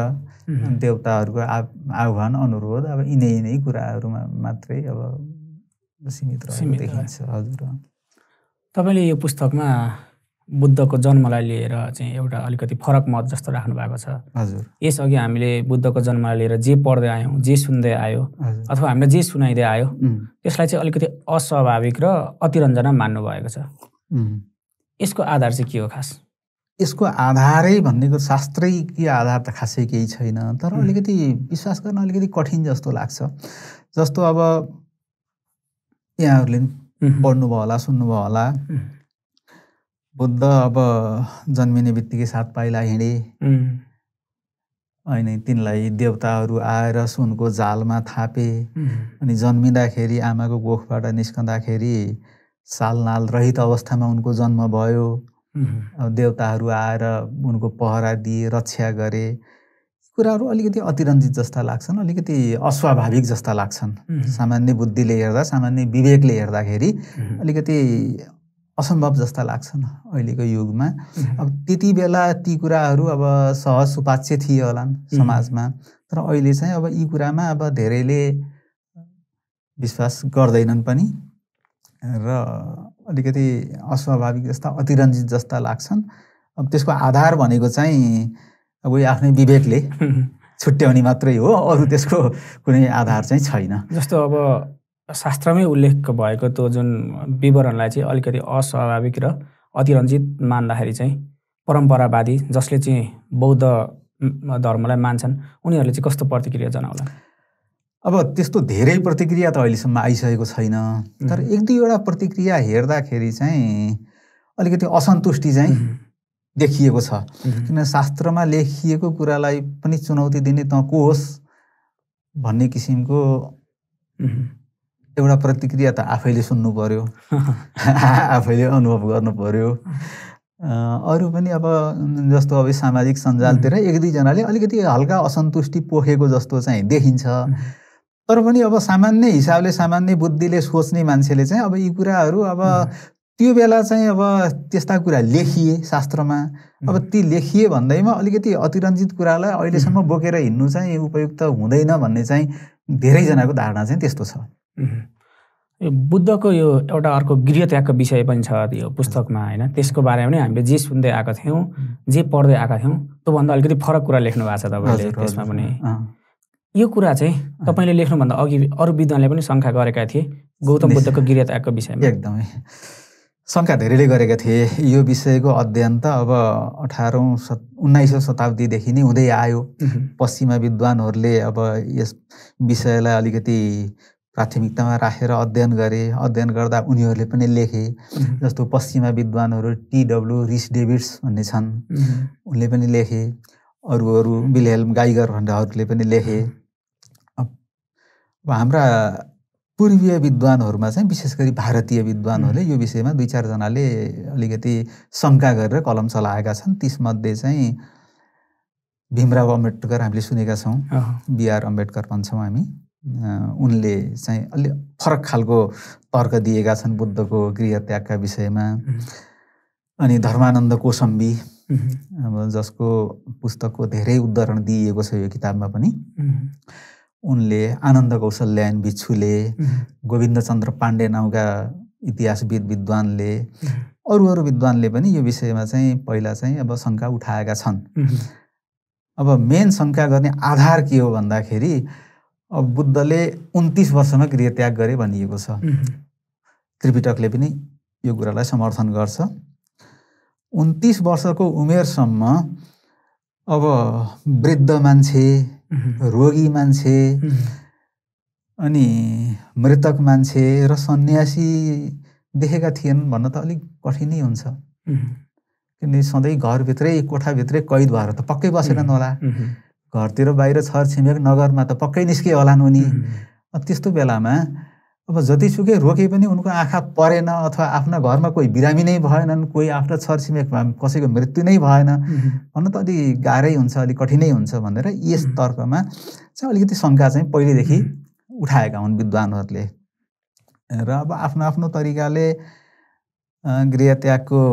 देवताहरूको आ आह्वान अनुरोध अब यिनै यिनै कुराहरूमा मात्रै अब सीमित सीमित देखिन्छ हजुर तपाईँले यो पुस्तकमा बुद्धको जन्मलाई लिएर चाहिँ एउटा अलिकति फरक मत जस्तो राख्नु भएको छ हजुर यसअघि हामीले बुद्धको जन्मलाई लिएर जे पढ्दै आयौँ जे सुन्दै आयो अथवा हामीले जे सुनाइँदै आयो त्यसलाई चाहिँ अलिकति अस्वाभाविक र अतिरञ्जना मान्नुभएको छ यसको आधार चाहिँ के हो खास यसको आधारै भनेको शास्त्रीय आधार त खासै केही छैन तर अलिकति विश्वास गर्न अलिकति कठिन जस्तो लाग्छ जस्तो अब यहाँहरूले पढ्नु पढ्नुभयो होला सुन्नुभयो होला बुद्ध अब जन्मिने बित्तिकै सात पाइला हिँडे अनि तिनलाई देवताहरू आएर सुनको जालमा थापे अनि जन्मिँदाखेरि आमाको गोखबाट निस्कँदाखेरि सालनाल रहित अवस्थामा उनको जन्म भयो अब देवताहरू आएर उनको पहरा दिए रक्षा गरे कुराहरू अलिकति अतिरञ्जित जस्ता लाग्छन् अलिकति अस्वाभाविक जस्ता लाग्छन् सामान्य बुद्धिले हेर्दा सामान्य विवेकले हेर्दाखेरि अलिकति असम्भव जस्ता लाग्छन् अहिलेको युगमा अब त्यति बेला ती कुराहरू अब सहज सुपाच्य थिए होलान् समाजमा तर अहिले चाहिँ अब यी कुरामा अब धेरैले विश्वास गर्दैनन् पनि र अलिकति अस्वाभाविक जस्ता अतिरञ्जित जस्ता लाग्छन् अब त्यसको आधार भनेको चाहिँ अब आफ्नै विवेकले छुट्याउने मात्रै हो अरू त्यसको कुनै आधार चाहिँ छैन जस्तो अब शास्त्रमै उल्लेख भएको त्यो जुन विवरणलाई चाहिँ अलिकति अस्वाभाविक र अतिरञ्जित मान्दाखेरि चाहिँ परम्परावादी जसले चाहिँ बौद्ध धर्मलाई मान्छन् उनीहरूले चाहिँ कस्तो प्रतिक्रिया जनाउला अब त्यस्तो धेरै प्रतिक्रिया त अहिलेसम्म आइसकेको छैन तर एक दुईवटा प्रतिक्रिया हेर्दाखेरि चाहिँ अलिकति असन्तुष्टि चाहिँ देखिएको छ किन शास्त्रमा लेखिएको कुरालाई पनि चुनौती दिने त को होस् भन्ने किसिमको एउटा प्रतिक्रिया त आफैले सुन्नु पऱ्यो आफैले अनुभव गर्नु पऱ्यो अरू पनि अब जस्तो अब सामाजिक सञ्जालतिर एक दुईजनाले अलिकति हल्का असन्तुष्टि पोखेको जस्तो चाहिँ देखिन्छ तर पनि अब सामान्य हिसाबले सामान्य बुद्धिले सोच्ने मान्छेले चाहिँ अब यी कुराहरू अब त्यो बेला चाहिँ अब त्यस्ता कुरा लेखिए शास्त्रमा अब ती लेखिए भन्दैमा अलिकति अतिरञ्जित कुरालाई अहिलेसम्म बोकेर हिँड्नु चाहिँ उपयुक्त हुँदैन भन्ने चाहिँ धेरैजनाको धारणा चाहिँ त्यस्तो छ यो बुद्धको यो एउटा अर्को गृहत्यागको विषय पनि छ यो पुस्तकमा होइन त्यसको बारेमा पनि हामीले जे सुन्दै आएका थियौँ जे पढ्दै आएका थियौँ त्योभन्दा अलिकति फरक कुरा लेख्नु भएको छ तपाईँले त्यसमा पनि यो कुरा चाहिँ तपाईँले लेख्नुभन्दा अघि अरू विद्वानले पनि शङ्का गरेका थिए गौतम बुद्धको गृहत्यागको विषयमा एकदमै शङ्का धेरैले गरेका थिए यो विषयको अध्ययन त अब अठारौँ सत उन्नाइसौँ शताब्दीदेखि नै हुँदै आयो पश्चिमा विद्वानहरूले अब यस विषयलाई अलिकति प्राथमिकतामा राखेर अध्ययन गरे अध्ययन गर्दा उनीहरूले पनि लेखे जस्तो पश्चिमा विद्वानहरू टिडब्लु रिस डेभिड्स भन्ने छन् उनले पनि लेखे अरू अरू विलहेल्म गाइगर भन्नेहरूले पनि लेखे अब हाम्रा पूर्वीय विद्वानहरूमा चाहिँ विशेष गरी भारतीय विद्वानहरूले यो विषयमा दुई चारजनाले अलिकति शङ्का गरेर कलम चलाएका छन् त्यसमध्ये चाहिँ भीमराव अम्बेडकर हामीले सुनेका छौँ बिआर अम्बेडकर भन्छौँ हामी उनले चाहिँ अलि फरक खालको तर्क दिएका छन् बुद्धको गृहत्यागका विषयमा अनि धर्मानन्द कोसम्बी अब जसको पुस्तकको धेरै उद्धरण दिइएको छ यो किताबमा पनि उनले आनन्द कौशल्यायन बिच्छुले भिक्षुले गोविन्दचन्द्र पाण्डे नाउँका इतिहासविद विद्वानले अरू अरू विद्वानले पनि यो विषयमा चाहिँ पहिला चाहिँ अब शङ्का उठाएका छन् अब मेन शङ्का गर्ने आधार के हो भन्दाखेरि अब बुद्धले उन्तिस वर्षमा गृहत्याग गरे भनिएको छ त्रिपिटकले पनि यो कुरालाई समर्थन गर्छ उन्तिस वर्षको उमेरसम्म अब वृद्ध मान्छे रोगी मान्छे अनि मृतक मान्छे र सन्यासी देखेका थिएन भन्न त अलिक कठिनै हुन्छ किनभने सधैँ घरभित्रै कोठाभित्रै कैद भएर त पक्कै बसेनन् होला घरतिर बाहिर छरछिमेक नगरमा त पक्कै निस्कियो होलान् उनी त्यस्तो बेलामा अब जतिसुकै रोके पनि उनको आँखा परेन अथवा आफ्ना घरमा कोही बिरामी नै भएनन् कोही आफ्नो छरछिमेकमा कसैको मृत्यु नै भएन भन्न त अलिक गाह्रै हुन्छ अलिक कठिनै हुन्छ भनेर यस तर्कमा चाहिँ अलिकति शङ्का चाहिँ पहिलेदेखि उठाएका हुन् विद्वानहरूले र अब आफ्नो आफ्नो तरिकाले गृहत्यागको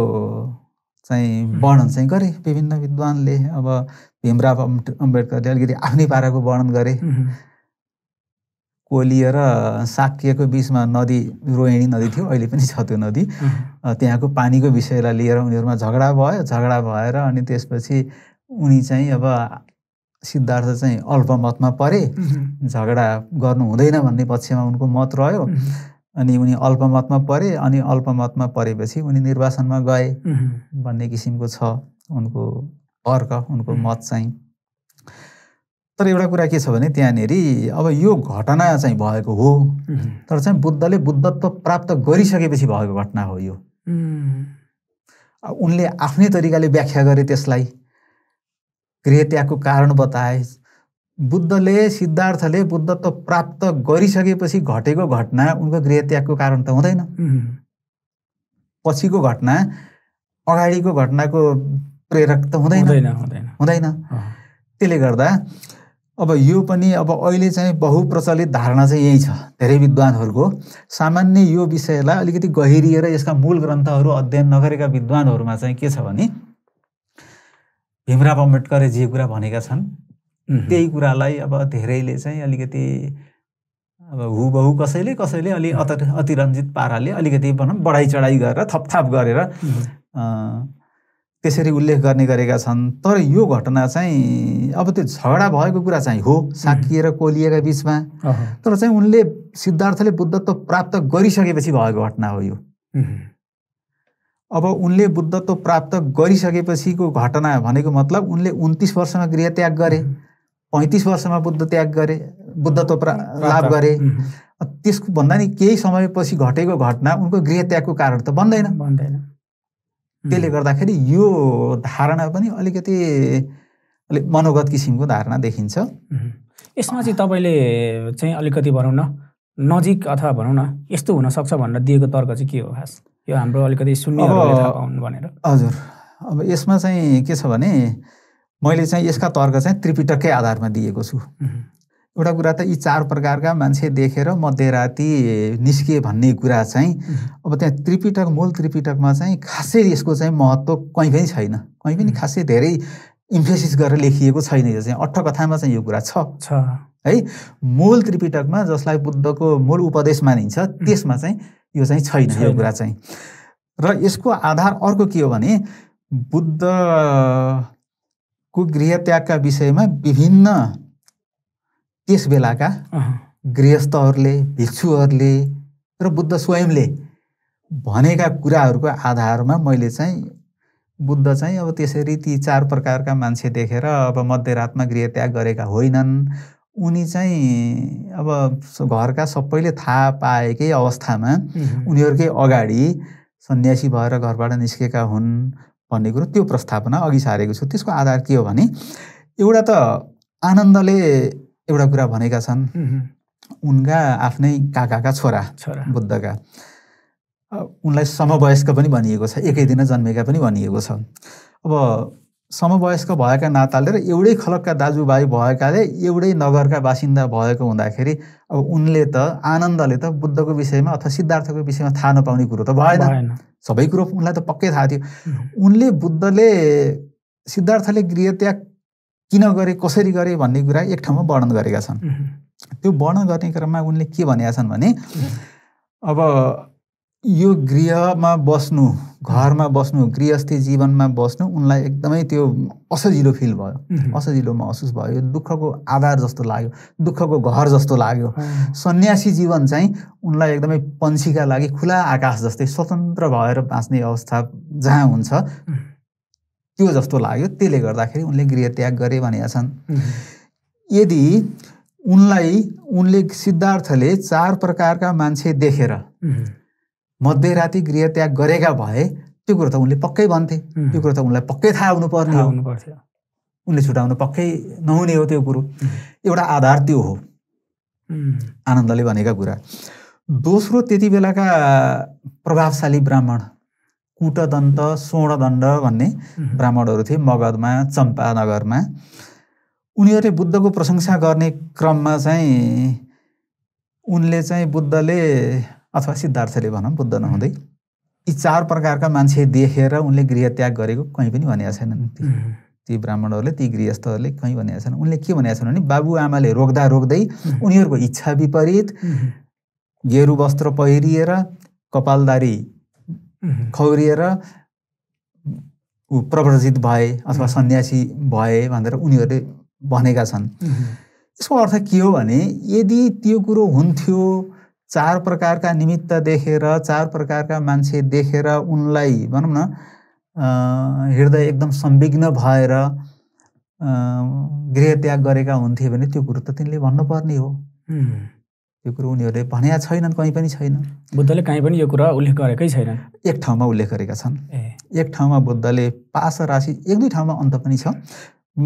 चाहिँ वर्णन चाहिँ गरे विभिन्न विद्वानले अब भीमराव अम्बेडकरले अलिकति आफ्नै पाराको वर्णन गरे कोलिएर र साकिएको बिचमा नदी रोहिणी नदी थियो अहिले पनि छ त्यो नदी त्यहाँको पानीको विषयलाई लिएर उनीहरूमा झगडा भयो झगडा भएर अनि त्यसपछि उनी चाहिँ अब सिद्धार्थ चाहिँ अल्पमतमा परे झगडा गर्नु हुँदैन भन्ने पक्षमा उनको मत रह्यो अनि उनी अल्पमतमा परे अनि अल्पमतमा परेपछि उनी निर्वाचनमा गए भन्ने किसिमको छ उनको अर्क उनको मत चाहिँ तर एउटा कुरा के छ भने त्यहाँनेरि अब यो घटना चाहिँ भएको हो तर चाहिँ बुद्धले बुद्धत्व प्राप्त गरिसकेपछि भएको घटना हो यो उनले आफ्नै तरिकाले व्याख्या गरे त्यसलाई गृहत्यागको कारण बताए बुद्धले सिद्धार्थले बुद्धत्व प्राप्त गरिसकेपछि घटेको घटना उनको गृहत्यागको कारण त हुँदैन पछिको घटना अगाडिको घटनाको प्रेरक त हुँदैन हुँदैन त्यसले गर्दा अब यो पनि अब अहिले चाहिँ बहुप्रचलित धारणा चाहिँ यही छ धेरै विद्वानहरूको सामान्य यो विषयलाई अलिकति गहिरिएर यसका मूल ग्रन्थहरू अध्ययन नगरेका विद्वानहरूमा चाहिँ के छ भने भीमराव अम्बेडकरले जे कुरा भनेका छन् त्यही कुरालाई अब धेरैले चाहिँ अलिकति अब हुबहु कसैले कसैले अलि अत अतिरञ्जित पाराले अलिकति भनौँ बढाइ चढाइ गरेर थपथाप गरेर त्यसरी उल्लेख गर्ने गरेका छन् तर यो घटना चाहिँ अब त्यो झगडा भएको कुरा चाहिँ हो साकिएर कोलिएका बिचमा तर चाहिँ उनले सिद्धार्थले बुद्धत्व प्राप्त गरिसकेपछि भएको घटना हो यो अब उनले बुद्धत्व प्राप्त गरिसकेपछिको घटना भनेको मतलब उनले उन्तिस वर्षमा गृहत्याग गरे पैँतिस वर्षमा बुद्ध त्याग गरे बुद्धत्व प्रा लाभ गरे त्यसको भन्दा नि केही समयपछि घटेको घटना उनको गृह त्यागको कारण त बन्दैन बन्दैन त्यसले गर्दाखेरि यो धारणा पनि अलिकति अलिक मनोगत किसिमको धारणा देखिन्छ यसमा चाहिँ तपाईँले चाहिँ अलिकति भनौँ न नजिक अथवा भनौँ न यस्तो हुनसक्छ भनेर दिएको तर्क चाहिँ के हो खास यो हाम्रो अलिकति सुन्ने भनेर हजुर अब यसमा चाहिँ के छ भने मैले चाहिँ यसका तर्क चाहिँ त्रिपिटकै आधारमा दिएको छु एउटा कुरा त यी चार प्रकारका मान्छे देखेर मध्यराति निस्किए भन्ने कुरा चाहिँ अब त्यहाँ त्रिपिटक मूल त्रिपिटकमा चाहिँ खासै यसको चाहिँ महत्त्व कहीँ पनि छैन कहीँ पनि खासै धेरै इम्फेसिस गरेर लेखिएको छैन यो चाहिँ अट्ठकथामा चाहिँ यो कुरा छ छ है मूल त्रिपिटकमा जसलाई बुद्धको मूल उपदेश मानिन्छ त्यसमा चाहिँ यो चाहिँ छैन यो कुरा चाहिँ र यसको आधार अर्को के हो भने बुद्ध को गृहत्यागका विषयमा विभिन्न त्यस बेलाका गृहस्थहरूले भिक्षुहरूले र बुद्ध स्वयंले भनेका कुराहरूको आधारमा मैले चाहिँ बुद्ध चाहिँ अब त्यसरी ती चार प्रकारका मान्छे देखेर अब मध्यरातमा गृहत्याग गरेका होइनन् उनी चाहिँ अब घरका सबैले थाहा पाएकै अवस्थामा उनीहरूकै अगाडि सन्यासी भएर घरबाट निस्केका हुन् भन्ने कुरो त्यो प्रस्तावना अघि सारेको छु त्यसको आधार के हो भने एउटा त आनन्दले एउटा कुरा भनेका छन् उनका आफ्नै काकाका छोरा छोरा बुद्धका उनलाई समवयस्क पनि भनिएको छ एकै दिन जन्मेका पनि भनिएको छ अब समवयस्क भएका नाताले र एउटै खलकका दाजुभाइ भएकाले एउटै नगरका बासिन्दा भएको हुँदाखेरि अब उनले त आनन्दले त बुद्धको विषयमा अथवा सिद्धार्थको विषयमा थाहा नपाउने कुरो त भएन सबै कुरो उनलाई त पक्कै थाहा थियो उनले बुद्धले सिद्धार्थले गृहत्याग किन गरे कसरी गरे भन्ने कुरा एक ठाउँमा वर्णन गरेका छन् त्यो वर्णन गर्ने क्रममा उनले के भनेका छन् भने अब यो गृहमा बस्नु घरमा बस्नु गृहस्थी जीवनमा बस्नु उनलाई एकदमै त्यो असजिलो फिल भयो असजिलो महसुस भयो दुःखको आधार जस्तो लाग्यो दुःखको घर जस्तो लाग्यो सन्यासी जीवन चाहिँ उनलाई एकदमै पन्छीका लागि खुला आकाश जस्तै स्वतन्त्र भएर बाँच्ने अवस्था जहाँ हुन्छ त्यो जस्तो लाग्यो त्यसले गर्दाखेरि उनले गृह त्याग गरे भनेका छन् यदि उनलाई उनले सिद्धार्थले चार प्रकारका मान्छे देखेर मध्यराति गृहत्याग गरेका भए त्यो कुरो त उनले पक्कै भन्थे त्यो कुरो त उनलाई पक्कै थाहा हुनुपर्ने पर्थ्यो उनले छुट्याउनु पक्कै नहुने हो त्यो कुरो एउटा आधार त्यो हो आनन्दले भनेका कुरा दोस्रो त्यति बेलाका प्रभावशाली ब्राह्मण कुटदन्त स्वर्णदण्ड भन्ने ब्राह्मणहरू थिए मगधमा चम्पानगरमा उनीहरूले बुद्धको प्रशंसा गर्ने क्रममा चाहिँ उनले चाहिँ बुद्धले अथवा सिद्धार्थले भनौँ बुद्ध नहुँदै यी चार प्रकारका मान्छे देखेर उनले गृहत्याग गरेको कहीँ पनि भनेका छैनन् ती ब्राह्मणहरूले ती गृहस्थहरूले कहीँ भनेका छैनन् उनले के भनेका छन् भने बाबुआमाले रोक्दा रोक्दै उनीहरूको इच्छा विपरीत गेरु वस्त्र पहिरिएर कपालदारी खौरिएर प्रवर्जित प्रव्रजित भए अथवा सन्यासी भए भनेर उनीहरूले भनेका छन् यसको अर्थ के हो भने यदि त्यो कुरो हुन्थ्यो चार प्रकारका निमित्त देखेर चार प्रकारका मान्छे देखेर उनलाई भनौँ न हृदय एकदम संविघ्न भएर गृहत्याग गरेका हुन्थे भने त्यो कुरो त तिनले भन्नुपर्ने हो त्यो कुरो उनीहरूले भनेका छैनन् कहीँ पनि छैन बुद्धले कहीँ पनि यो कुरा उल्लेख गरेकै छैन एक ठाउँमा उल्लेख गरेका छन् एक ठाउँमा बुद्धले पास राशि एक दुई ठाउँमा अन्त पनि छ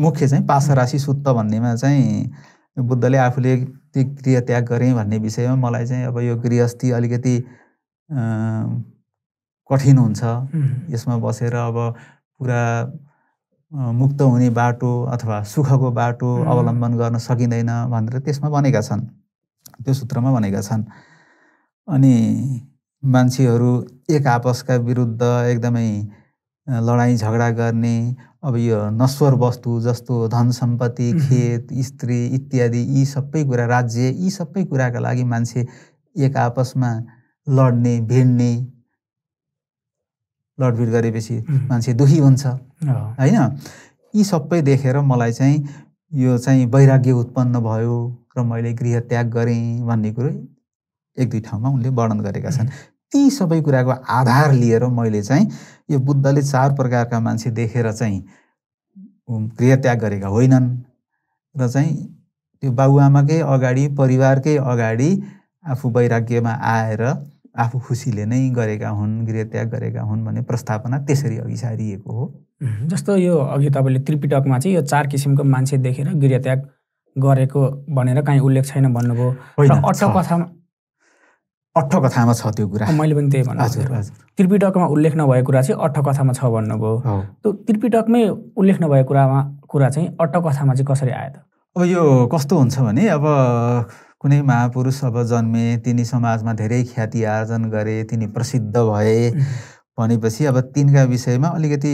मुख्य चाहिँ पास राशि सुत्त भन्नेमा चाहिँ बुद्धले आफूले ती गृह त्याग गरेँ भन्ने विषयमा मलाई चाहिँ अब यो गृहस्थी अलिकति कठिन हुन्छ यसमा बसेर अब पुरा मुक्त हुने बाटो अथवा सुखको बाटो अवलम्बन गर्न सकिँदैन भनेर त्यसमा भनेका छन् त्यो सूत्रमा भनेका छन् अनि मान्छेहरू एक आपसका विरुद्ध एकदमै लडाइँ झगडा गर्ने अब यो नश्वर वस्तु जस्तो धन सम्पत्ति खेत स्त्री इत्यादि यी सबै कुरा राज्य यी सबै कुराका लागि मान्छे एक आपसमा लड्ने भिड्ने लडभिड गरेपछि मान्छे दुखी हुन्छ होइन यी सबै देखेर मलाई चाहिँ यो चाहिँ वैराग्य उत्पन्न भयो र मैले गृह त्याग गरेँ भन्ने कुरो एक दुई ठाउँमा उनले वर्णन गरेका छन् ती सबै कुराको आधार लिएर मैले चाहिँ यो बुद्धले चार प्रकारका मान्छे देखेर चाहिँ क्रियात्याग गरेका होइनन् र चाहिँ त्यो बाबुआमाकै अगाडि परिवारकै अगाडि आफू वैराग्यमा आएर आफू खुसीले नै गरेका हुन् गृहत्याग गरेका हुन् भन्ने प्रस्तावना त्यसरी अघि सारिएको हो जस्तो यो अघि तपाईँले त्रिपिटकमा चाहिँ यो चार किसिमको मान्छे देखेर गृहत्याग गरेको भनेर काहीँ उल्लेख छैन भन्नुभयो अटकथामा कथामा छ त्यो कुरा मैले पनि त्यही भन्नु हजुर हजुर त्रिपिटकमा उल्लेख नभएको कुरा चाहिँ कथामा छ भन्नुभयो त्यो त्रिपिटकमै उल्लेख नभएको कुरामा कुरा चाहिँ कथामा चाहिँ कसरी आयो त अब यो कस्तो हुन्छ भने अब कुनै महापुरुष अब जन्मे तिनी समाजमा धेरै ख्याति आर्जन गरे तिनी प्रसिद्ध भए भनेपछि अब तिनका विषयमा अलिकति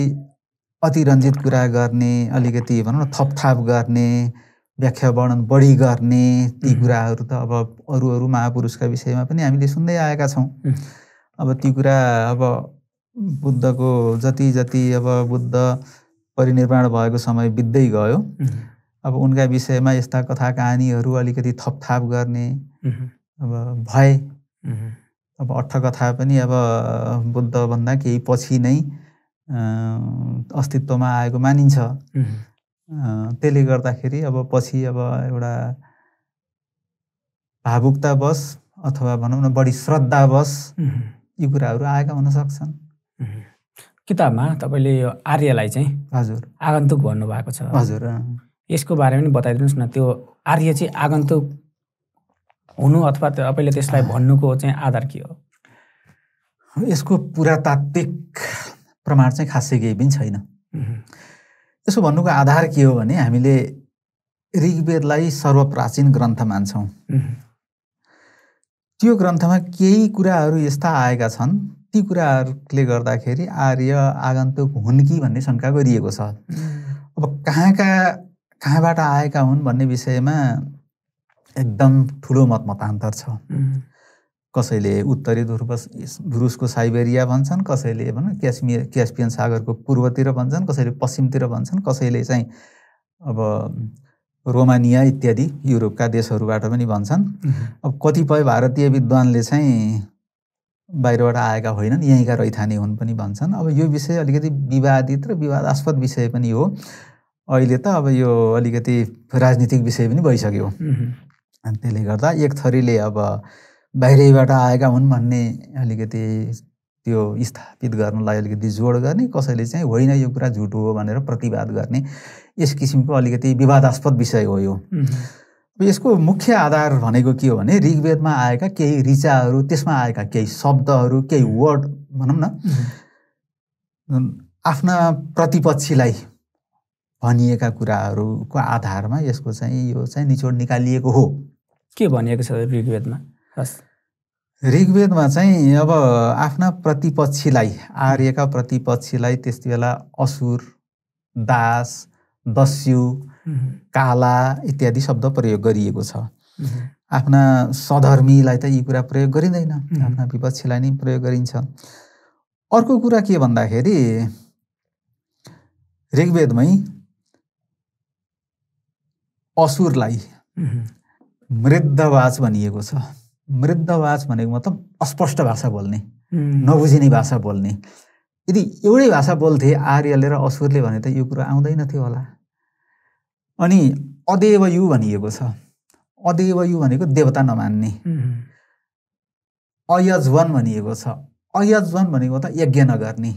अतिरञ्जित कुरा गर्ने अलिकति भनौँ न थपथाप गर्ने व्याख्या वर्णन बढी गर्ने ती कुराहरू त अब अरू अरू महापुरुषका विषयमा पनि हामीले सुन्दै आएका छौँ अब ती कुरा अब बुद्धको जति जति अब बुद्ध परिनिर्माण भएको समय बित्दै गयो अब उनका विषयमा यस्ता कथा कहानीहरू अलिकति थपथाप गर्ने अब भए अब अठकथा पनि अब बुद्धभन्दा केही पछि नै अस्तित्वमा आएको मानिन्छ त्यसले गर्दाखेरि अब पछि अब एउटा भावुकतावश अथवा भनौँ न बढी श्रद्धावश यी कुराहरू आएका हुन सक्छन् किताबमा तपाईँले यो आर्यलाई चाहिँ हजुर आगन्तुक भन्नुभएको छ हजुर यसको बारेमा पनि बताइदिनुहोस् न त्यो आर्य चाहिँ आगन्तुक हुनु अथवा तपाईँले त्यसलाई भन्नुको चाहिँ आधार के हो यसको पुरातात्विक प्रमाण चाहिँ खासै केही पनि छैन यसो भन्नुको आधार के हो भने हामीले ऋग्वेदलाई सर्वप्राचीन ग्रन्थ मान्छौँ त्यो ग्रन्थमा केही कुराहरू यस्ता आएका छन् ती कुराहरूले गर्दाखेरि आर्य आगन्तुक हुन् कि भन्ने शङ्का गरिएको छ अब कहाँका कहाँबाट आएका हुन् भन्ने विषयमा एकदम ठुलो मतमतान्तर छ कसैले उत्तरी ध्रुव रुसको साइबेरिया भन्छन् कसैले भनौँ क्यासमियर क्यास्पियन सागरको पूर्वतिर भन्छन् कसैले पश्चिमतिर भन्छन् कसैले चाहिँ अब रोमानिया इत्यादि युरोपका देशहरूबाट पनि भन्छन् अब कतिपय भारतीय विद्वानले चाहिँ बाहिरबाट आएका होइनन् यहीँका रैथाने हुन् पनि भन्छन् अब यो विषय अलिकति विवादित र विवादास्पद विषय पनि हो अहिले त अब यो अलिकति राजनीतिक विषय पनि भइसक्यो त्यसले गर्दा एक थरीले अब बाहिरैबाट आएका हुन् भन्ने अलिकति त्यो स्थापित गर्नलाई अलिकति जोड गर्ने कसैले चाहिँ होइन यो कुरा झुटो हो भनेर प्रतिवाद गर्ने यस किसिमको अलिकति विवादास्पद विषय हो यो यसको मुख्य आधार भनेको के हो भने ऋग्वेदमा आएका केही ऋचाहरू त्यसमा आएका केही शब्दहरू केही वर्ड भनौँ न आफ्ना प्रतिपक्षीलाई भनिएका कुराहरूको आधारमा यसको चाहिँ यो चाहिँ निचोड निकालिएको हो के भनिएको छ ऋग्वेदमा ऋग्वेदमा चाहिँ अब आफ्ना प्रतिपक्षीलाई आर्यका प्रतिपक्षीलाई त्यति बेला असुर दास दस्यु काला इत्यादि शब्द प्रयोग गरिएको छ आफ्ना सधर्मीलाई त यी कुरा प्रयोग गरिँदैन आफ्ना विपक्षीलाई नै प्रयोग गरिन्छ अर्को कुरा के भन्दाखेरि ऋग्वेदमै असुरलाई मृद्धवाच भनिएको छ मृद्धवाच भनेको मतलब अस्पष्ट भाषा बोल्ने नबुझिने भाषा बोल्ने यदि एउटै भाषा बोल्थे आर्यले र असुरले भने त यो कुरो आउँदैन थियो होला अनि अदेवयु भनिएको छ अदेवयु भनेको देवता नमान्ने अयजवन भनिएको छ अयजवन भनेको त यज्ञ नगर्ने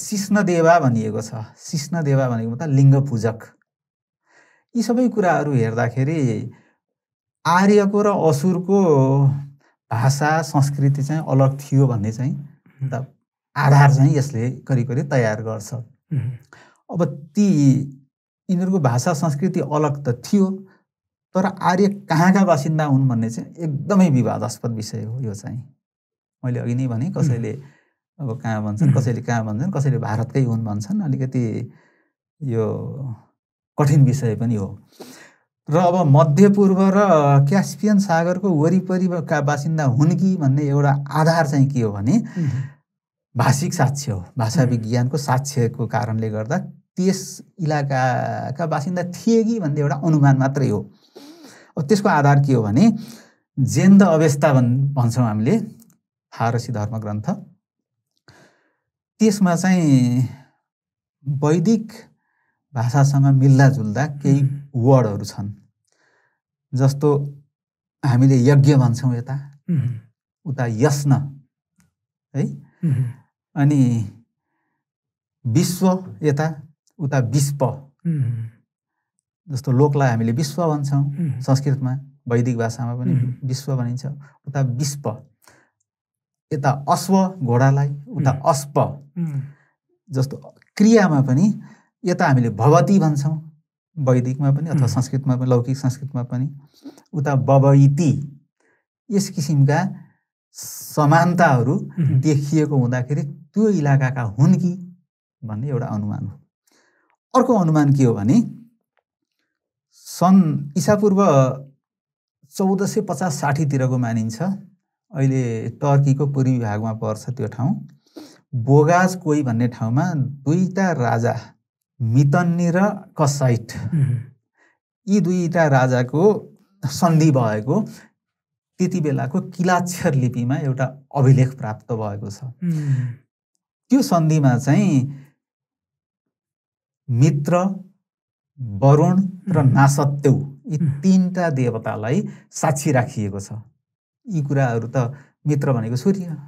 सिस्नदेवा भनिएको छ सिस्नदेवा भनेको त लिङ्ग पूजक यी सबै कुराहरू हेर्दाखेरि आर्यको र असुरको भाषा संस्कृति चाहिँ अलग थियो भन्ने चाहिँ आधार चाहिँ यसले करिब करिब तयार गर्छ अब ती यिनीहरूको भाषा संस्कृति अलग त थियो तर आर्य कहाँका बासिन्दा हुन् भन्ने चाहिँ एकदमै विवादास्पद विषय हो यो चाहिँ मैले अघि नै भने कसैले अब कहाँ भन्छन् कसैले कहाँ भन्छन् कसैले भारतकै हुन् भन्छन् अलिकति यो कठिन विषय पनि हो र अब मध्यपूर्व र क्यास्पियन सागरको वरिपरिका बासिन्दा हुन् कि भन्ने एउटा आधार चाहिँ के हो भने भाषिक साक्ष्य हो भाषा विज्ञानको साक्ष्यको कारणले गर्दा त्यस इलाकाका बासिन्दा थिए कि भन्ने एउटा अनुमान मात्रै हो त्यसको आधार के हो भने जेन्द अवस्था भन् भन्छौँ हामीले फारसी धर्म ग्रन्थ त्यसमा चाहिँ वैदिक भाषासँग मिल्दाजुल्दा केही वर्डहरू छन् जस्तो हामीले यज्ञ भन्छौँ यता उता यस्न है अनि विश्व यता उता विश्व जस्तो लोकलाई हामीले विश्व भन्छौँ संस्कृतमा वैदिक भाषामा पनि विश्व भनिन्छ उता विश्व यता अश्व घोडालाई उता अश्व जस्तो क्रियामा पनि यता हामीले भवती भन्छौँ वैदिकमा पनि अथवा संस्कृतमा पनि लौकिक संस्कृतमा पनि उता बबैती यस किसिमका समानताहरू देखिएको हुँदाखेरि त्यो इलाकाका हुन् कि भन्ने एउटा अनुमान हो अर्को अनुमान के हो भने सन् ईसापूर्व चौध सय पचास साठीतिरको मानिन्छ अहिले टर्कीको पूर्वी भागमा पर्छ त्यो ठाउँ बोगाज कोही भन्ने ठाउँमा दुईवटा राजा मितन्नी र कसाइट यी दुईवटा राजाको सन्धि भएको त्यति बेलाको किलाक्षर लिपिमा एउटा अभिलेख प्राप्त भएको छ त्यो सन्धिमा चाहिँ मित्र वरुण र नासत्यौ यी तिनवटा देवतालाई साक्षी राखिएको छ यी कुराहरू त मित्र भनेको सूर्य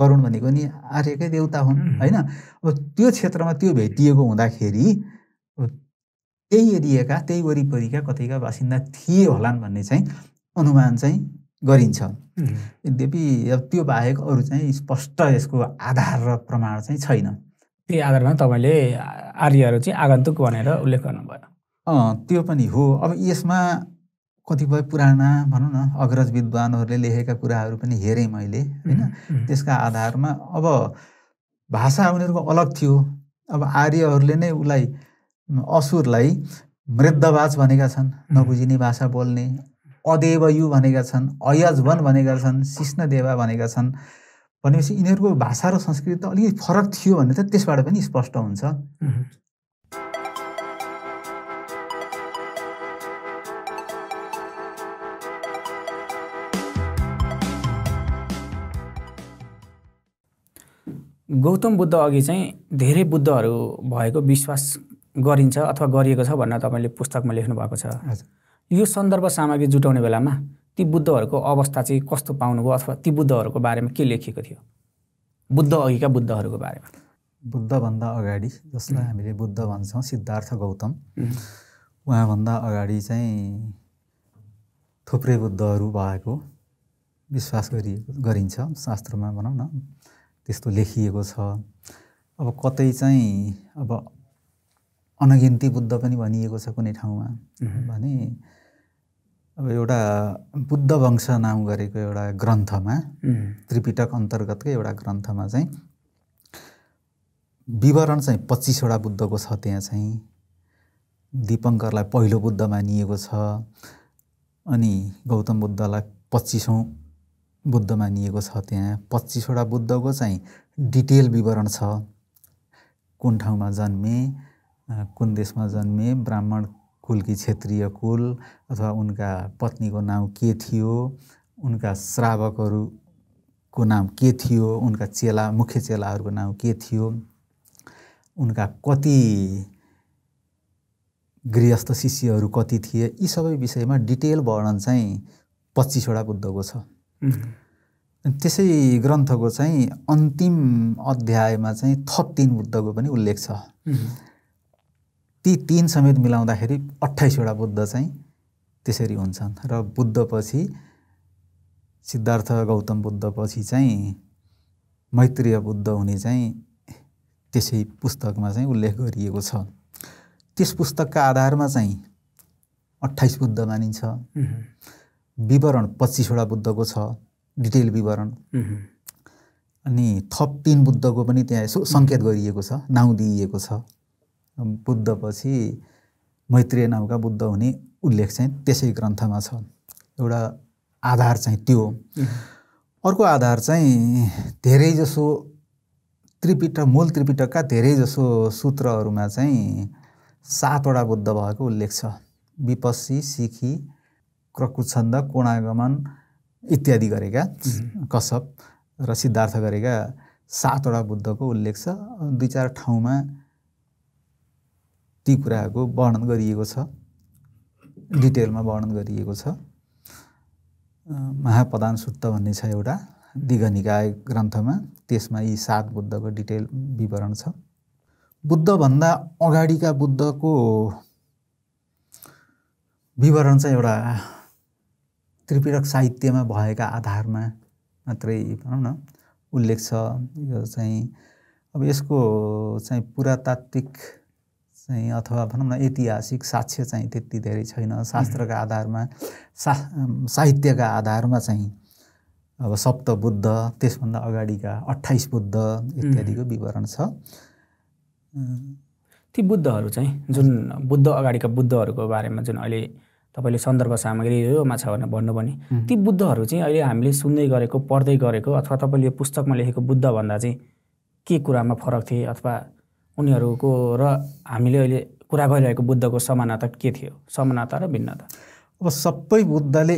वरुण भनेको नि आर्यकै देउता हुन् होइन अब त्यो क्षेत्रमा त्यो भेटिएको हुँदाखेरि त्यही एरियाका त्यही वरिपरिका कतैका बासिन्दा थिए होलान् भन्ने चाहिँ अनुमान चाहिँ गरिन्छ यद्यपि अब त्यो बाहेक अरू चाहिँ स्पष्ट यसको आधार र प्रमाण चाहिँ छैन त्यही आधारमा तपाईँले आर्यहरू चाहिँ आगन्तुक भनेर उल्लेख गर्नुभयो त्यो पनि हो अब यसमा कतिपय पुराना भनौँ न अग्रज विद्वानहरूले लेखेका कुराहरू पनि हेरेँ मैले होइन त्यसका आधारमा अब भाषा उनीहरूको अलग थियो अब आर्यहरूले नै उसलाई असुरलाई मृद्धवाच भनेका छन् नबुझिने भाषा बोल्ने अदेवयु भनेका छन् अयजवन भनेका छन् सिस्नदेवा भनेका छन् भनेपछि यिनीहरूको भाषा र संस्कृति त अलिकति फरक थियो भने त त्यसबाट पनि स्पष्ट हुन्छ गौतम बुद्ध अघि चाहिँ धेरै बुद्धहरू भएको विश्वास गरिन्छ अथवा गरिएको छ भनेर तपाईँले पुस्तकमा लेख्नु भएको छ यो सन्दर्भ सामग्री जुटाउने बेलामा ती बुद्धहरूको अवस्था चाहिँ कस्तो पाउनुभयो अथवा ती बुद्धहरूको बारेमा के लेखिएको थियो बुद्ध अघिका बुद्धहरूको बारेमा बुद्धभन्दा अगाडि जसलाई हामीले बुद्ध भन्छौँ सिद्धार्थ गौतम उहाँभन्दा अगाडि चाहिँ थुप्रै बुद्धहरू भएको विश्वास गरिएको गरिन्छ शास्त्रमा भनौँ न त्यस्तो लेखिएको छ अब कतै चाहिँ अब अनगिन्ती बुद्ध पनि भनिएको छ कुनै ठाउँमा भने अब एउटा बुद्ध वंश नाम गरेको एउटा ग्रन्थमा त्रिपिटक अन्तर्गतकै एउटा ग्रन्थमा चाहिँ विवरण चाहिँ पच्चिसवटा बुद्धको छ त्यहाँ चाहिँ दिपङ्करलाई पहिलो बुद्ध मानिएको छ अनि गौतम बुद्धलाई पच्चिसौँ बुद्ध मानिएको छ त्यहाँ पच्चिसवटा बुद्धको चाहिँ डिटेल विवरण छ कुन ठाउँमा जन्मे कुन देशमा जन्मे ब्राह्मण कुल कि क्षेत्रीय कुल अथवा उनका पत्नीको नाउँ के थियो उनका श्रावकहरूको नाम के थियो उनका चेला मुख्य चेलाहरूको नाउँ के थियो उनका कति गृहस्थ शिष्यहरू कति थिए यी सबै विषयमा डिटेल वर्णन चाहिँ पच्चिसवटा बुद्धको छ त्यसै ग्रन्थको चाहिँ अन्तिम अध्यायमा चाहिँ थप तिन बुद्धको पनि उल्लेख छ ती तिन समेत मिलाउँदाखेरि अठाइसवटा बुद्ध चाहिँ त्यसरी हुन्छन् र बुद्धपछि सिद्धार्थ गौतम बुद्धपछि चाहिँ मैत्रीय बुद्ध हुने चाहिँ त्यसै पुस्तकमा चाहिँ उल्लेख गरिएको छ त्यस पुस्तकका आधारमा चाहिँ अट्ठाइस बुद्ध मानिन्छ विवरण पच्चिसवटा बुद्धको छ डिटेल विवरण अनि थप तिन बुद्धको पनि त्यहाँ यसो सङ्केत गरिएको छ नाउँ दिइएको छ बुद्धपछि मैत्रीय नामका बुद्ध हुने उल्लेख चाहिँ त्यसै ग्रन्थमा छ एउटा आधार चाहिँ त्यो अर्को आधार चाहिँ धेरैजसो त्रिपिटक मूल त्रिपिटकका धेरैजसो सूत्रहरूमा चाहिँ सातवटा बुद्ध भएको उल्लेख छ विपक्षी सिखी क्रकुछन्द कोणागमन इत्यादि गरेका कश्यप र सिद्धार्थ गरेका सातवटा बुद्धको उल्लेख छ दुई चार ठाउँमा ती कुराहरूको वर्णन गरिएको छ डिटेलमा वर्णन गरिएको छ महाप्रधान सुत्त भन्ने छ एउटा दिग निकाय ग्रन्थमा त्यसमा यी सात बुद्धको डिटेल विवरण छ बुद्धभन्दा अगाडिका बुद्धको विवरण चाहिँ एउटा त्रिपिटक साहित्यमा भएका आधारमा मात्रै भनौँ न उल्लेख छ यो चाहिँ अब यसको चाहिँ पुरातात्विक चाहिँ अथवा भनौँ न ऐतिहासिक साक्ष्य चाहिँ त्यति धेरै छैन शास्त्रका आधारमा सा साहित्यका आधारमा चाहिँ अब सप्त बुद्ध त्यसभन्दा अगाडिका अठाइस बुद्ध इत्यादिको विवरण छ ती बुद्धहरू चाहिँ जुन बुद्ध अगाडिका बुद्धहरूको बारेमा जुन अहिले तपाईँले सन्दर्भ सामग्री यो माछा भनेर भन्नु पनि ती बुद्धहरू चाहिँ अहिले हामीले सुन्दै गरेको पढ्दै गरेको अथवा तपाईँले यो पुस्तकमा लेखेको बुद्धभन्दा चाहिँ के कुरामा फरक थिए अथवा उनीहरूको र हामीले अहिले कुरा गरिरहेको बुद्धको समानता के थियो समानता र भिन्नता अब सबै बुद्धले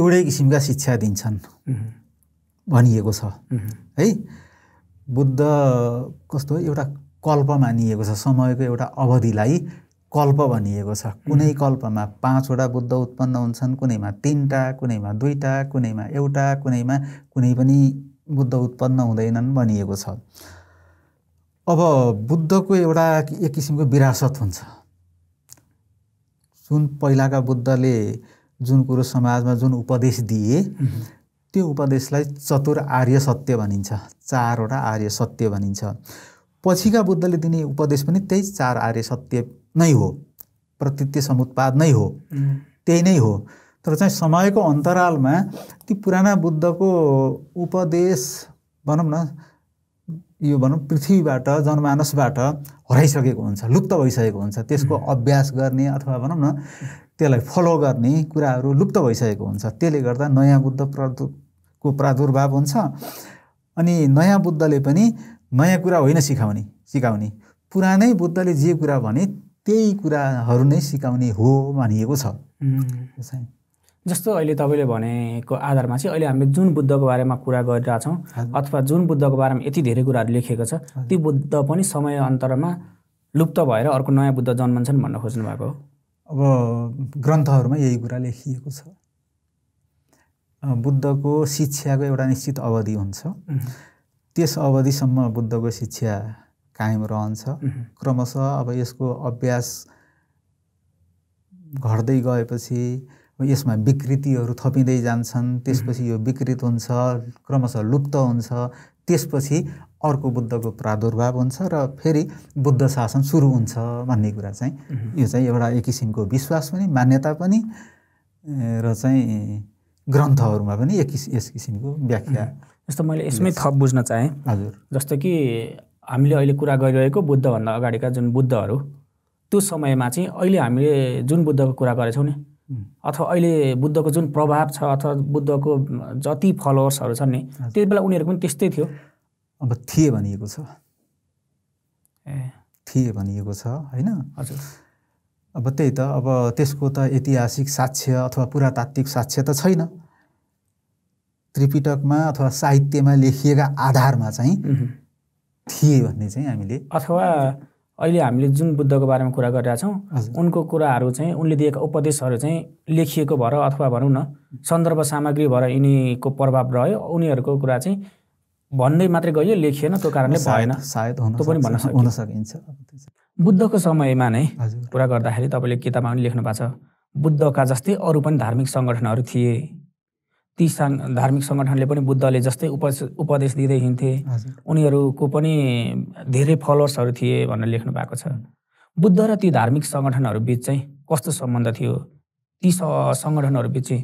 एउटै किसिमका शिक्षा दिन्छन् भनिएको छ है बुद्ध कस्तो एउटा कल्प मानिएको छ समयको एउटा अवधिलाई कल्प भनिएको छ कुनै कल्पमा पाँचवटा बुद्ध उत्पन्न हुन्छन् कुनैमा तिनवटा कुनैमा दुईवटा कुनैमा एउटा कुनैमा कुनै पनि बुद्ध उत्पन्न हुँदैनन् भनिएको छ अब बुद्धको एउटा एक किसिमको विरासत हुन्छ जुन पहिलाका बुद्धले जुन कुरो समाजमा जुन उपदेश दिए त्यो उपदेशलाई चतुर आर्य सत्य भनिन्छ चारवटा आर्य सत्य भनिन्छ पछिका बुद्धले दिने उपदेश पनि त्यही चार आर्य सत्य नै हो प्रतित्य समुत्पाद नै हो त्यही नै हो तर चाहिँ समयको अन्तरालमा ती पुराना बुद्धको उपदेश भनौँ न यो भनौँ पृथ्वीबाट जनमानसबाट हराइसकेको हुन्छ लुप्त भइसकेको हुन्छ त्यसको अभ्यास गर्ने अथवा भनौँ न त्यसलाई फलो गर्ने कुराहरू लुप्त भइसकेको हुन्छ त्यसले गर्दा नयाँ बुद्ध प्रदुको प्रादुर्भाव हुन्छ अनि नयाँ बुद्धले पनि नयाँ कुरा होइन सिकाउने सिकाउने पुरानै बुद्धले जे कुरा भने त्यही कुराहरू नै सिकाउने हो मानिएको छ जस्तो अहिले तपाईँले भनेको आधारमा चाहिँ अहिले हामीले जुन बुद्धको बारेमा कुरा गरिरहेछौँ अथवा जुन बुद्धको बारेमा यति धेरै कुराहरू लेखिएको छ ती बुद्ध पनि समय अन्तरमा लुप्त भएर अर्को नयाँ बुद्ध जन्मन्छन् भन्न खोज्नु भएको हो अब ग्रन्थहरूमा यही कुरा लेखिएको छ बुद्धको शिक्षाको एउटा निश्चित अवधि हुन्छ त्यस अवधिसम्म बुद्धको शिक्षा कायम रहन्छ क्रमशः अब यसको अभ्यास घट्दै गएपछि यसमा विकृतिहरू थपिँदै जान्छन् त्यसपछि यो विकृत हुन्छ क्रमशः लुप्त हुन्छ त्यसपछि अर्को बुद्धको प्रादुर्भाव हुन्छ र फेरि बुद्ध शासन सुरु हुन्छ भन्ने कुरा चाहिँ यो चाहिँ एउटा एक किसिमको विश्वास पनि मान्यता पनि र चाहिँ ग्रन्थहरूमा पनि एक किस यस किसिमको व्याख्या जस्तो मैले यसमै थप बुझ्न चाहेँ हजुर जस्तो कि हामीले अहिले कुरा गरिरहेको बुद्धभन्दा अगाडिका जुन बुद्धहरू त्यो समयमा चाहिँ अहिले हामीले जुन बुद्धको कुरा गरेछौँ नि अथवा अहिले बुद्धको जुन प्रभाव छ अथवा बुद्धको जति फलोवर्सहरू छन् नि त्यति बेला उनीहरू पनि त्यस्तै थियो अब थिए भनिएको छ ए थिए भनिएको छ होइन हजुर अब त्यही त अब त्यसको त ऐतिहासिक साक्ष्य अथवा पुरातात्विक साक्ष्य त छैन त्रिपिटकमा अथवा साहित्यमा लेखिएका आधारमा चाहिँ थिए भन्ने चाहिँ हामीले अथवा अहिले हामीले जुन बुद्धको बारेमा कुरा छौँ उनको कुराहरू चाहिँ उनले दिएका उपदेशहरू चाहिँ लेखिएको भएर अथवा भनौँ न सन्दर्भ सामग्री भएर यिनीको प्रभाव रह्यो उनीहरूको कुरा चाहिँ भन्दै मात्रै गयो लेखिएन त्यो कारणले भएन सायद त्यो पनि भन्न हुन सकिन्छ बुद्धको समयमा नै कुरा गर्दाखेरि तपाईँले किताबमा पनि लेख्नु भएको छ बुद्धका जस्तै अरू पनि धार्मिक सङ्गठनहरू थिए ती साङ धार्मिक सङ्गठनले पनि बुद्धले जस्तै उपदेश उपदेश दिँदै हिँड्थे उनीहरूको पनि धेरै फलोवर्सहरू थिए भनेर लेख्नु भएको छ बुद्ध र ती धार्मिक सङ्गठनहरू बिच चाहिँ कस्तो सम्बन्ध थियो ती सङ्गठनहरू बिच चाहिँ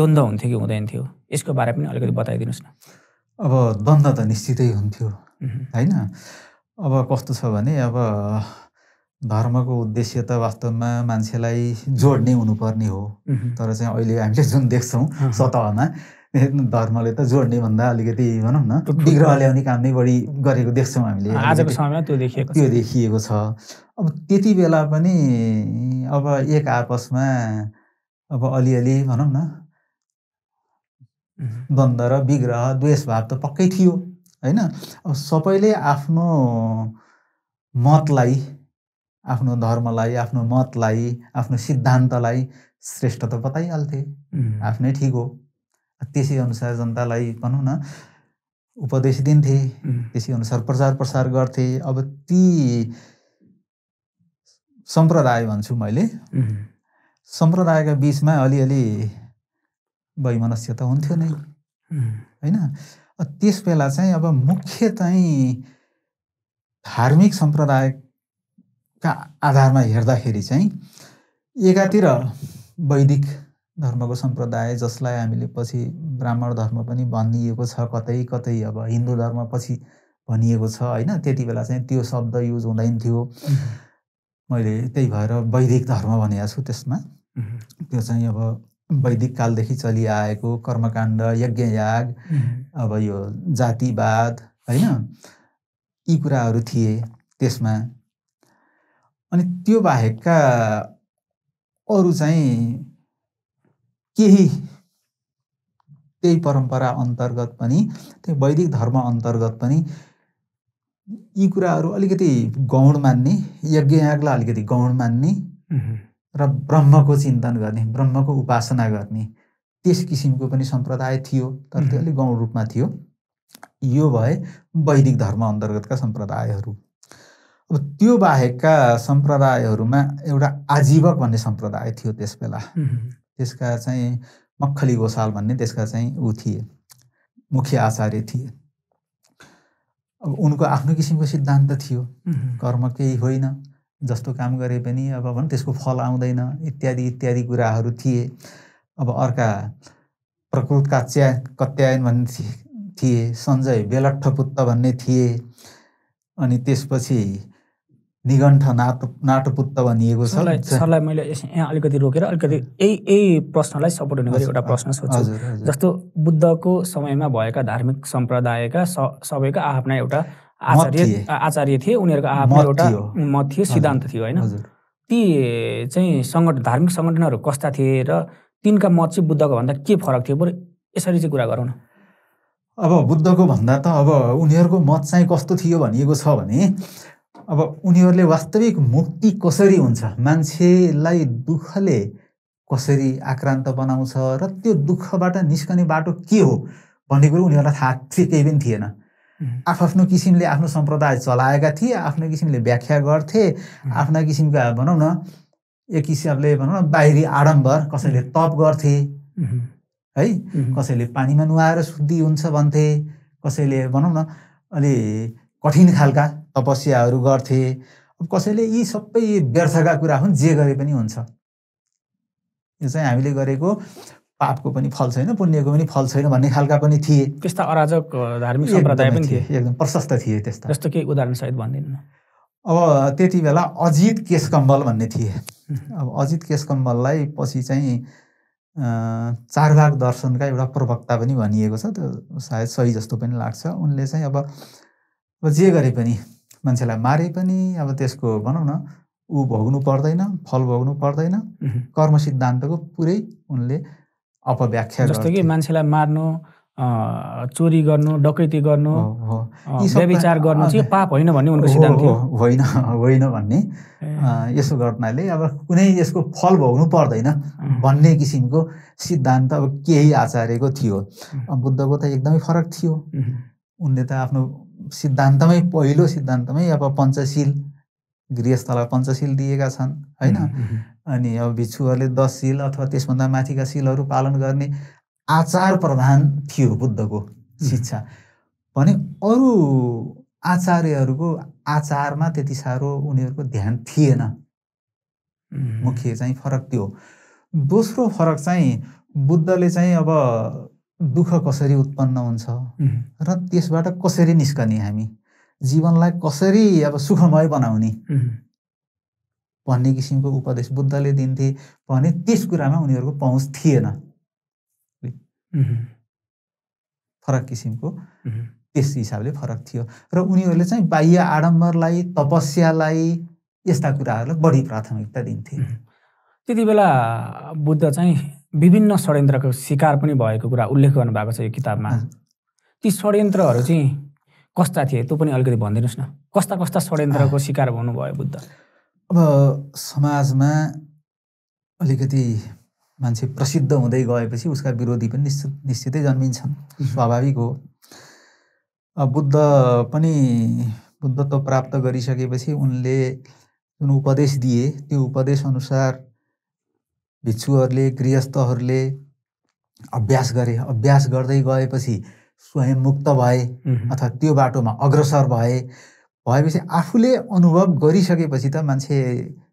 द्वन्द्व हुन्थ्यो कि हुँदैन थियो यसको बारे पनि अलिकति बताइदिनुहोस् न अब द्वन्द्व त निश्चितै हुन्थ्यो होइन अब कस्तो छ भने अब धर्मको उद्देश्य त वास्तवमा मान्छेलाई जोड्ने हुनुपर्ने हो तर चाहिँ अहिले हामीले जुन देख्छौँ सतहमा धर्मले त जोड्ने भन्दा अलिकति भनौँ न विग्रह ल्याउने काम नै बढी गरेको देख्छौँ हामीले आजको समयमा त्यो देखिएको छ अब त्यति बेला पनि अब एक आपसमा अब अलिअलि भनौँ न द्वन्द र विग्रह द्वेषभाव त पक्कै थियो होइन अब सबैले आफ्नो मतलाई आफ्नो धर्मलाई आफ्नो मतलाई आफ्नो सिद्धान्तलाई श्रेष्ठ त बताइहाल्थे आफ्नै ठिक हो त्यसै अनुसार जनतालाई भनौँ न उपदेश दिन्थे त्यसै अनुसार प्रचार प्रसार गर्थे अब ती सम्प्रदाय भन्छु मैले सम्प्रदायका बिचमा अलिअलि वैमनस्य त हुन्थ्यो नै होइन त्यस बेला चाहिँ अब मुख्य चाहिँ धार्मिक सम्प्रदाय का आधारमा हेर्दाखेरि चाहिँ एकातिर वैदिक धर्मको सम्प्रदाय जसलाई हामीले पछि ब्राह्मण धर्म पनि भनिएको छ कतै कतै अब हिन्दू धर्म पछि भनिएको छ होइन त्यति बेला चाहिँ त्यो शब्द युज हुँदैन थियो मैले त्यही भएर वैदिक धर्म भनेको छु त्यसमा त्यो चाहिँ अब वैदिक कालदेखि चलिआएको कर्मकाण्ड यज्ञयाग अब यो जातिवाद होइन यी कुराहरू थिए त्यसमा अनि त्यो बाहेकका अरू चाहिँ केही त्यही परम्परा अन्तर्गत पनि त्यही वैदिक धर्म अन्तर्गत पनि यी कुराहरू अलिकति गौण मान्ने यज्ञयागलाई अलिकति गौण मान्ने र ब्रह्मको चिन्तन गर्ने ब्रह्मको उपासना गर्ने त्यस किसिमको पनि सम्प्रदाय थियो तर त्यो अलिक गौण रूपमा थियो यो भए वैदिक धर्म अन्तर्गतका सम्प्रदायहरू अब त्यो बाहेकका सम्प्रदायहरूमा एउटा आजीवक भन्ने सम्प्रदाय थियो त्यस बेला त्यसका चाहिँ मक्खली गोसाल भन्ने त्यसका चाहिँ ऊ थिए मुख्य आचार्य थिए अब उनको आफ्नो किसिमको सिद्धान्त थियो कर्म केही होइन जस्तो काम गरे पनि अब भनौँ त्यसको फल आउँदैन इत्यादि इत्यादि कुराहरू थिए अब अर्का प्रकृतका च्या कत्यायन भन्ने थिए सञ्जय बेलट्ठ भन्ने थिए अनि त्यसपछि निगण्ठ नाटो नाटोपुत्त भनिएको छ सरलाई मैले यहाँ अलिकति रोकेर अलिकति यही यही प्रश्नलाई सपोर्ट हुने गरी एउटा प्रश्न सोध्छु जस्तो बुद्धको समयमा भएका धार्मिक सम्प्रदायका सबैका आफ्ना एउटा आचार्य आचार्य थिए उनीहरूको आफ्नो एउटा मत थियो सिद्धान्त थियो होइन ती चाहिँ सङ्गठन धार्मिक सङ्गठनहरू कस्ता थिए र तिनका मत चाहिँ बुद्धको भन्दा के फरक थियो बरु यसरी चाहिँ कुरा गरौँ न अब बुद्धको भन्दा त अब उनीहरूको मत चाहिँ कस्तो थियो भनिएको छ भने अब उनीहरूले वास्तविक मुक्ति कसरी हुन्छ मान्छेलाई दुःखले कसरी आक्रान्त बनाउँछ र त्यो दुःखबाट निस्कने बाटो के हो भन्ने कुरो उनीहरूलाई थाहा थिए केही पनि थिएन आफआफ्नो किसिमले आफ्नो सम्प्रदाय चलाएका थिए आफ्नो किसिमले व्याख्या गर्थे आफ्ना किसिमका भनौँ न एक हिसाबले भनौँ न बाहिरी आडम्बर कसैले तप गर्थे है कसैले पानीमा नुहाएर शुद्धि हुन्छ भन्थे कसैले भनौँ न अलि कठिन खालका तपस्याहरू गर्थे अब कसैले यी सबै व्यर्थका कुरा हुन् जे गरे पनि हुन्छ यो चाहिँ हामीले गरेको पापको पनि फल छैन पुण्यको पनि फल छैन भन्ने खालका पनि थिए त्यस्ता अराजक धार्मिक सम्प्रदाय पनि थिए एकदम प्रशस्त थिए त्यस्ता जस्तो केही सायद भनिदिनु अब त्यति बेला अजित केशकम्बल भन्ने थिए अब अजित केशकम्बललाई पछि चाहिँ चारभाग दर्शनका एउटा प्रवक्ता पनि भनिएको छ त्यो सायद सही जस्तो पनि लाग्छ उनले चाहिँ अब जे गरे पनि मान्छेलाई मारे पनि अब त्यसको भनौँ न ऊ भोग्नु पर्दैन फल भोग्नु पर्दैन कर्म सिद्धान्तको पुरै उनले अपव्याख्या जस्तो कि मान्छेलाई मार्नु चोरी गर्नु डकैती गर्नु विचार गर्नु चाहिँ पाप होइन भन्ने उनको सिद्धान्त होइन होइन भन्ने यसो गर्नाले अब कुनै यसको फल भोग्नु पर्दैन भन्ने किसिमको सिद्धान्त अब केही आचार्यको थियो बुद्धको त एकदमै फरक थियो उनले त आफ्नो सिद्धान्तमै पहिलो सिद्धान्तमै अब पञ्चशील गृहस्थलाई पञ्चशील दिएका छन् होइन अनि अब भिक्षुहरूले दस शिल अथवा त्यसभन्दा माथिका शिलहरू पालन गर्ने आचार प्रधान थियो बुद्धको शिक्षा भने अरू आचार्यहरूको आचारमा त्यति साह्रो उनीहरूको ध्यान थिएन मुख्य चाहिँ फरक त्यो दोस्रो फरक चाहिँ बुद्धले चाहिँ अब दुःख कसरी उत्पन्न हुन्छ र त्यसबाट कसरी निस्कने हामी जीवनलाई कसरी अब सुखमय बनाउने भन्ने किसिमको उपदेश बुद्धले दिन्थे भने त्यस कुरामा उनीहरूको पहुँच थिएन फरक किसिमको त्यस हिसाबले फरक थियो र उनीहरूले चाहिँ बाह्य आडम्बरलाई तपस्यालाई यस्ता कुराहरूलाई बढी प्राथमिकता दिन्थे त्यति बेला बुद्ध चाहिँ विभिन्न षड्यन्त्रको शिकार पनि भएको कुरा उल्लेख गर्नुभएको छ यो किताबमा ती षड्यन्त्रहरू चाहिँ कस्ता थिए त्यो पनि अलिकति भनिदिनुहोस् न कस्ता कस्ता षड्यन्त्रको शिकार हुनुभयो बुद्ध अब समाजमा अलिकति मान्छे प्रसिद्ध हुँदै गएपछि उसका विरोधी पनि निश्चित निश्चितै जन्मिन्छन् स्वाभाविक हो बुद्ध पनि बुद्धत्व प्राप्त गरिसकेपछि उनले जुन उपदेश दिए त्यो उपदेशअनुसार भिक्षुहरूले गृहस्थहरूले अभ्यास गरे अभ्यास गर्दै गएपछि स्वयं मुक्त भए अथवा त्यो बाटोमा अग्रसर भए भएपछि आफूले अनुभव गरिसकेपछि त मान्छे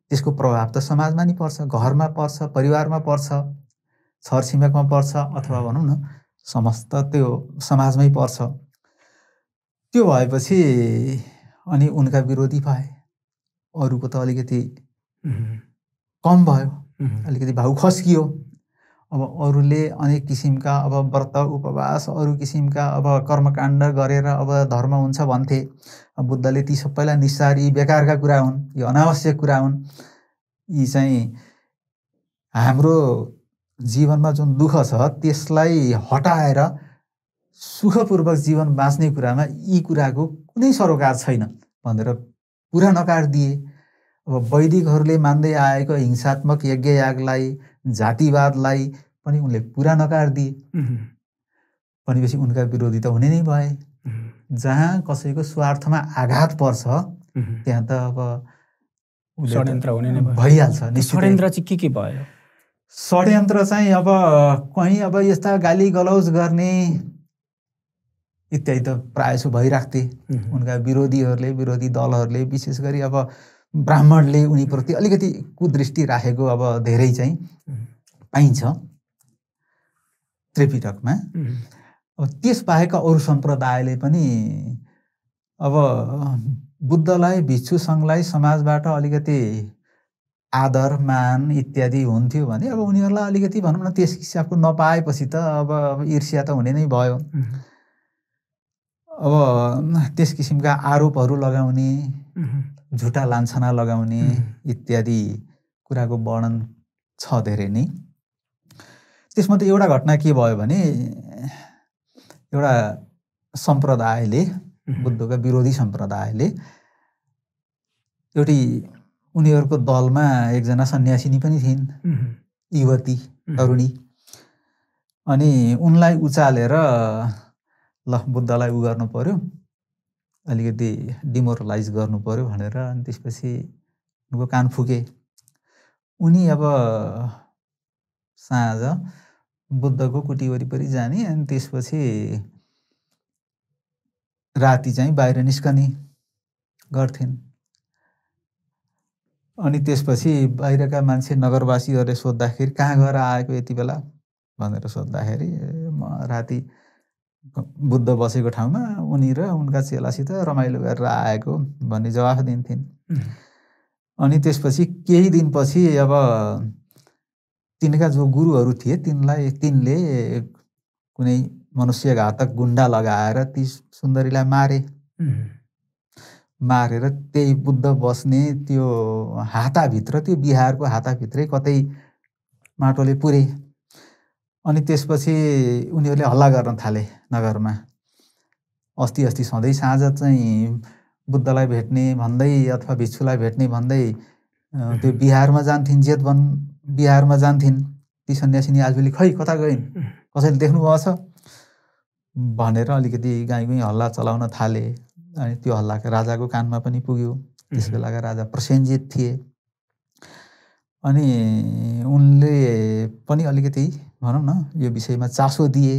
त्यसको प्रभाव त समाजमा नि पर्छ घरमा पर्छ परिवारमा पर्छ छरछिमेकमा पर्छ अथवा भनौँ न समस्त त्यो समाजमै पर्छ त्यो भएपछि अनि उनका विरोधी भए अरूको त अलिकति कम भयो अलिकति भाउ खस्कियो अब अरूले अनेक किसिमका अब व्रत उपवास अरू किसिमका अब कर्मकाण्ड गरेर अब धर्म हुन्छ भन्थे बुद्धले ती सबैलाई निस्सारी बेकारका कुरा हुन् यी अनावश्यक कुरा हुन् यी चाहिँ हाम्रो जीवनमा जुन दुःख छ त्यसलाई हटाएर सुखपूर्वक जीवन बाँच्ने कुरामा यी कुराको कुनै सरोकार छैन भनेर पुरा नकार दिए अब वैदिकहरूले मान्दै आएको हिंसात्मक यज्ञ यागलाई जातिवादलाई पनि उनले पुरा नकार दिए भनेपछि उनका विरोधी त हुने नै भए जहाँ कसैको स्वार्थमा आघात पर्छ त्यहाँ त अब षड्यन्त्र हुने नै भइहाल्छ षड्यन्त्र चाहिँ के के भयो षड्यन्त्र चाहिँ अब कहीँ अब यस्ता गाली गलौज गर्ने इत्यादि त प्रायसो भइराख्थे उनका विरोधीहरूले विरोधी दलहरूले विशेष गरी अब ब्राह्मणले उनीप्रति अलिकति कुदृष्टि राखेको अब धेरै चाहिँ पाइन्छ त्रिपिटकमा अब त्यसबाहेक अरू सम्प्रदायले पनि अब बुद्धलाई भिक्षु सङ्घलाई समाजबाट अलिकति आदर मान इत्यादि हुन्थ्यो भने अब उनीहरूलाई अलिकति भनौँ न त्यस हिसाबको नपाएपछि त अब ईर्ष्या त हुने नै भयो अब त्यस किसिमका आरोपहरू लगाउने झुटा लान्छना लगाउने इत्यादि कुराको वर्णन छ धेरै नै त्यसमध्ये एउटा घटना के भयो भने एउटा सम्प्रदायले बुद्धका विरोधी सम्प्रदायले एउटी उनीहरूको दलमा एकजना सन्यासिनी पनि थिइन् युवती तरुणी अनि उनलाई उचालेर ल बुद्धलाई उ गर्नु पर्यो अलिकति डिमोरलाइज गर्नु पऱ्यो भनेर अनि त्यसपछि उनको कान फुके उनी अब साँझ बुद्धको कुटी वरिपरि जाने अनि त्यसपछि राति चाहिँ बाहिर निस्कने गर्थिन् अनि त्यसपछि बाहिरका मान्छे नगरवासीहरूले सोद्धाखेरि कहाँ गएर आएको यति बेला भनेर सोद्धाखेरि म राति बुद्ध बसेको ठाउँमा उनी र उनका चेलासित रमाइलो गरेर आएको भन्ने जवाफ दिन्थिन् अनि त्यसपछि केही दिनपछि अब तिनका जो गुरुहरू थिए तिनलाई तिनले कुनै मनुष्यघातक गुन्डा लगाएर ती सुन्दरीलाई मारे मारेर त्यही बुद्ध बस्ने त्यो हाताभित्र त्यो बिहारको हाताभित्रै कतै माटोले पुरे अनि त्यसपछि उनीहरूले हल्ला गर्न थाले नगरमा अस्ति अस्ति सधैँ साँझ चाहिँ बुद्धलाई भेट्ने भन्दै अथवा भिक्षुलाई भेट्ने भन्दै त्यो बिहारमा जान्थिन् जेत वन बिहारमा जान्थिन् ती सन्यासिनी आजभोलि खै कता गइन् कसैले देख्नुभएको छ भनेर अलिकति गाई गुई हल्ला चलाउन थाले अनि त्यो हल्ला राजाको कानमा पनि पुग्यो त्यस बेलाका राजा प्रसेन्जित थिए अनि उनले पनि अलिकति भनौँ न यो विषयमा चासो दिए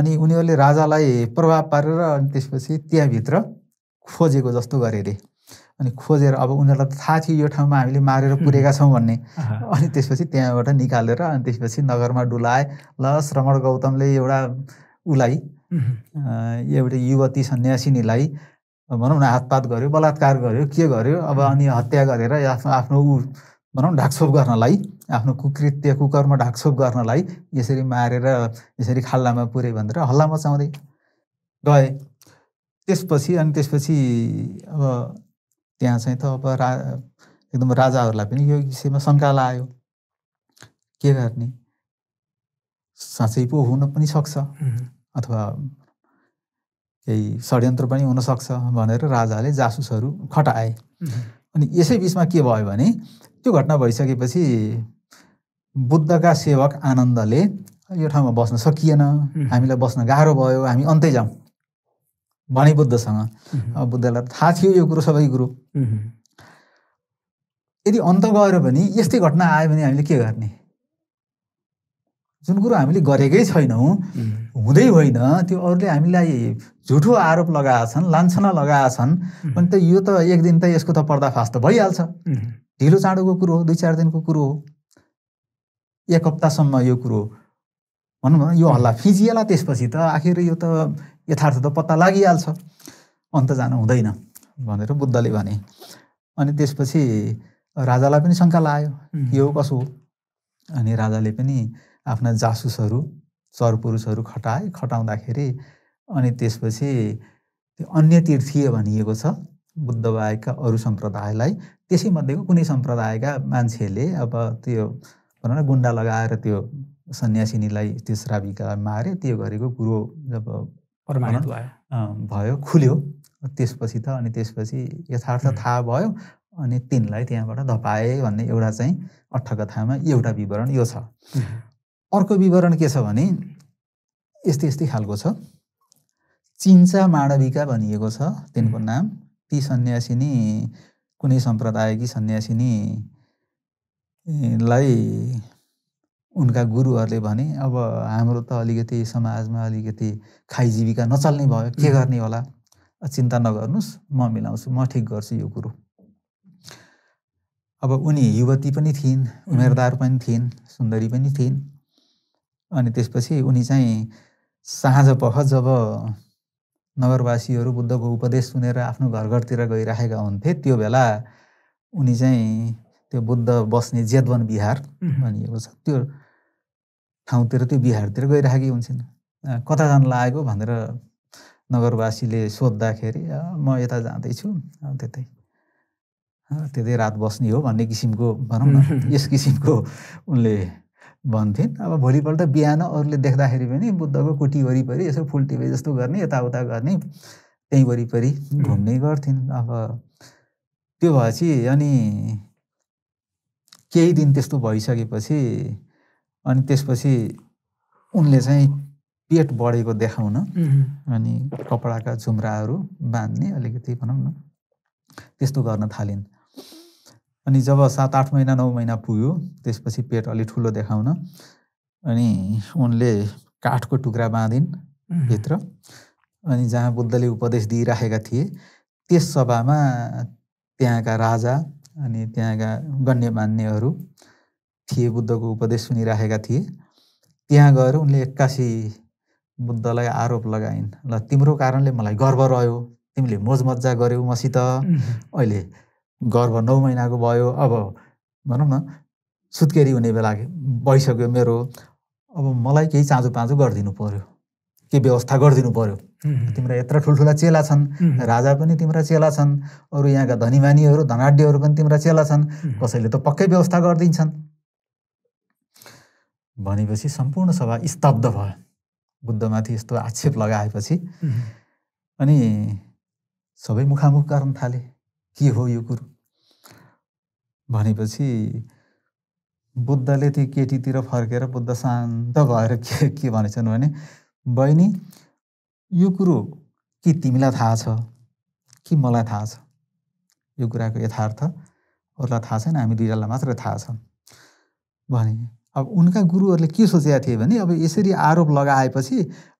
अनि उनीहरूले राजालाई प्रभाव पारेर अनि त्यसपछि त्यहाँभित्र खोजेको जस्तो गरे अरे अनि खोजेर अब उनीहरूलाई त थाहा थियो यो ठाउँमा हामीले मारेर पुरेका छौँ भन्ने अनि त्यसपछि त्यहाँबाट निकालेर अनि त्यसपछि नगरमा डुलाए ल श्रमण गौतमले एउटा उसलाई एउटा युवती सन्यासिनीलाई भनौँ न हातपात गर्यो बलात्कार गर्यो के गर्यो अब अनि हत्या गरेर आफ्नो आफ्नो ऊ भनौँ ढाकछोप गर्नलाई आफ्नो कुकृत्य कुकर्म ढाकछोप गर्नलाई यसरी मारेर यसरी खाल्लामा पुऱ्यो भनेर हल्ला मचाउँदै गए त्यसपछि अनि त्यसपछि अब त्यहाँ चाहिँ त अब रा एकदम राजाहरूलाई पनि यो विषयमा शङ्का लाग्यो के गर्ने साँच्चै पो हुन पनि सक्छ अथवा केही षड्यन्त्र पनि हुनसक्छ भनेर राजाले जासुसहरू खटाए अनि यसै बिचमा के भयो भने त्यो घटना भइसकेपछि बुद्धका सेवक आनन्दले यो ठाउँमा बस्न सकिएन हामीलाई बस्न गाह्रो भयो हामी अन्तै जाउँ भने बुद्धसँग अब बुद्धलाई थाहा थियो यो कुरो सबै कुरो यदि अन्त गएर भने यस्तै घटना आयो भने हामीले के गर्ने जुन कुरो हामीले गरेकै छैनौँ हुँदै होइन त्यो अरूले हामीलाई झुठो आरोप लगाएछन् लान्छना लगाएछन् अनि त यो त एक दिन त यसको त पर्दाफास त भइहाल्छ ढिलो चाँडोको कुरो हो दुई चार दिनको कुरो हो एक हप्तासम्म यो कुरो भनौँ न यो हल्ला फिजिएला त्यसपछि त आखिर यो त यथार्थ त पत्ता लागिहाल्छ अन्त जानु हुँदैन भनेर बुद्धले भने अनि त्यसपछि राजालाई पनि शङ्का लाग्यो यो कसो हो अनि राजाले पनि आफ्ना जासुसहरू चरपुरुषहरू खटाए खटाउँदाखेरि अनि त्यसपछि अन्य तीर्थीय भनिएको छ बुद्ध बाहेकका अरू सम्प्रदायलाई त्यसैमध्येको कुनै सम्प्रदायका मान्छेले अब त्यो भनौँ न गुन्डा लगाएर त्यो सन्यासिनीलाई त्यो श्राविका माऱ्यो त्यो गरेको कुरो जब प्रमाणित भयो खुल्यो त्यसपछि त अनि त्यसपछि यथार्थ थाहा भयो अनि तिनलाई त्यहाँबाट धपाए भन्ने एउटा चाहिँ अठकथामा एउटा विवरण यो छ अर्को विवरण के छ भने यस्तै यस्तै खालको छ चिन्चा माडविका भनिएको छ तिनको नाम ती सन्यासिनी कुनै सम्प्रदायकी सन्यासिनी लाई उनका गुरुहरूले भने अब हाम्रो त अलिकति समाजमा अलिकति खाइजीविका नचल्ने भयो के गर्ने होला चिन्ता नगर्नुहोस् म मिलाउँछु म ठिक गर्छु यो कुरो अब उनी युवती पनि थिइन् उमेरदार पनि थिइन् सुन्दरी पनि थिइन् अनि त्यसपछि उनी चाहिँ साँझ पख जब नगरवासीहरू बुद्धको उपदेश सुनेर आफ्नो घर घरतिर गइराखेका हुन्थे त्यो बेला उनी चाहिँ त्यो बुद्ध बस्ने जेदवन बिहार भनिएको छ त्यो ठाउँतिर त्यो बिहारतिर गइराखेकी हुन्छन् कता जान लागेको भनेर नगरवासीले सोद्धाखेरि म यता जाँदैछु त्यतै त्यतै रात बस्ने हो भन्ने किसिमको भनौँ न यस किसिमको उनले भन्थिन् अब भोलिपल्ट बिहान अरूले देख्दाखेरि पनि बुद्धको कुटी वरिपरि यसो फुल टिपे जस्तो गर्ने यताउता गर्ने त्यहीँ वरिपरि घुम्ने गर्थिन् अब त्यो भएपछि अनि केही दिन त्यस्तो भइसकेपछि अनि त्यसपछि उनले चाहिँ पेट बढेको देखाउन अनि कपडाका झुम्राहरू बाँध्ने अलिकति भनौँ न त्यस्तो गर्न थालिन् अनि जब सात आठ महिना नौ महिना पुग्यो त्यसपछि पेट अलि ठुलो देखाउन अनि उनले काठको टुक्रा बाँधिन् भित्र अनि जहाँ बुद्धले उपदेश दिइराखेका थिए त्यस सभामा त्यहाँका राजा अनि त्यहाँका गण्यमान्यहरू थिए बुद्धको उपदेश सुनिराखेका थिए त्यहाँ गएर उनले एक्कासी बुद्धलाई आरोप लगाइन् ल तिम्रो कारणले मलाई गर्व रह्यो तिमीले मोज मजा गऱ्यौ मसित अहिले गर्व नौ महिनाको भयो अब भनौँ न सुत्केरी हुने बेला भइसक्यो मेरो अब मलाई केही चाँजो पाँचो गरिदिनु पऱ्यो के व्यवस्था गरिदिनु पर्यो तिम्रा यत्र ठुल्ठुला चेला छन् राजा पनि तिम्रा चेला छन् अरू यहाँका धनीमानीहरू धनाड्यहरू पनि तिम्रा चेला छन् कसैले त पक्कै व्यवस्था गरिदिन्छन् भनेपछि सम्पूर्ण सभा स्तब्ध भयो बुद्धमाथि यस्तो आक्षेप लगाएपछि अनि सबै मुखामुख गर्न थाले के हो यो कुरो भनेपछि बुद्धले त्यो केटीतिर फर्केर बुद्ध शान्त भएर के के भनेछन् भने बहिनी यो कुरो कि तिमीलाई थाहा छ कि मलाई थाहा छ यो कुराको यथार्थ अरूलाई थाहा छैन हामी दुईजनालाई मात्र थाहा छ भने अब उनका गुरुहरूले के सोचेका थिए भने अब यसरी आरोप लगाएपछि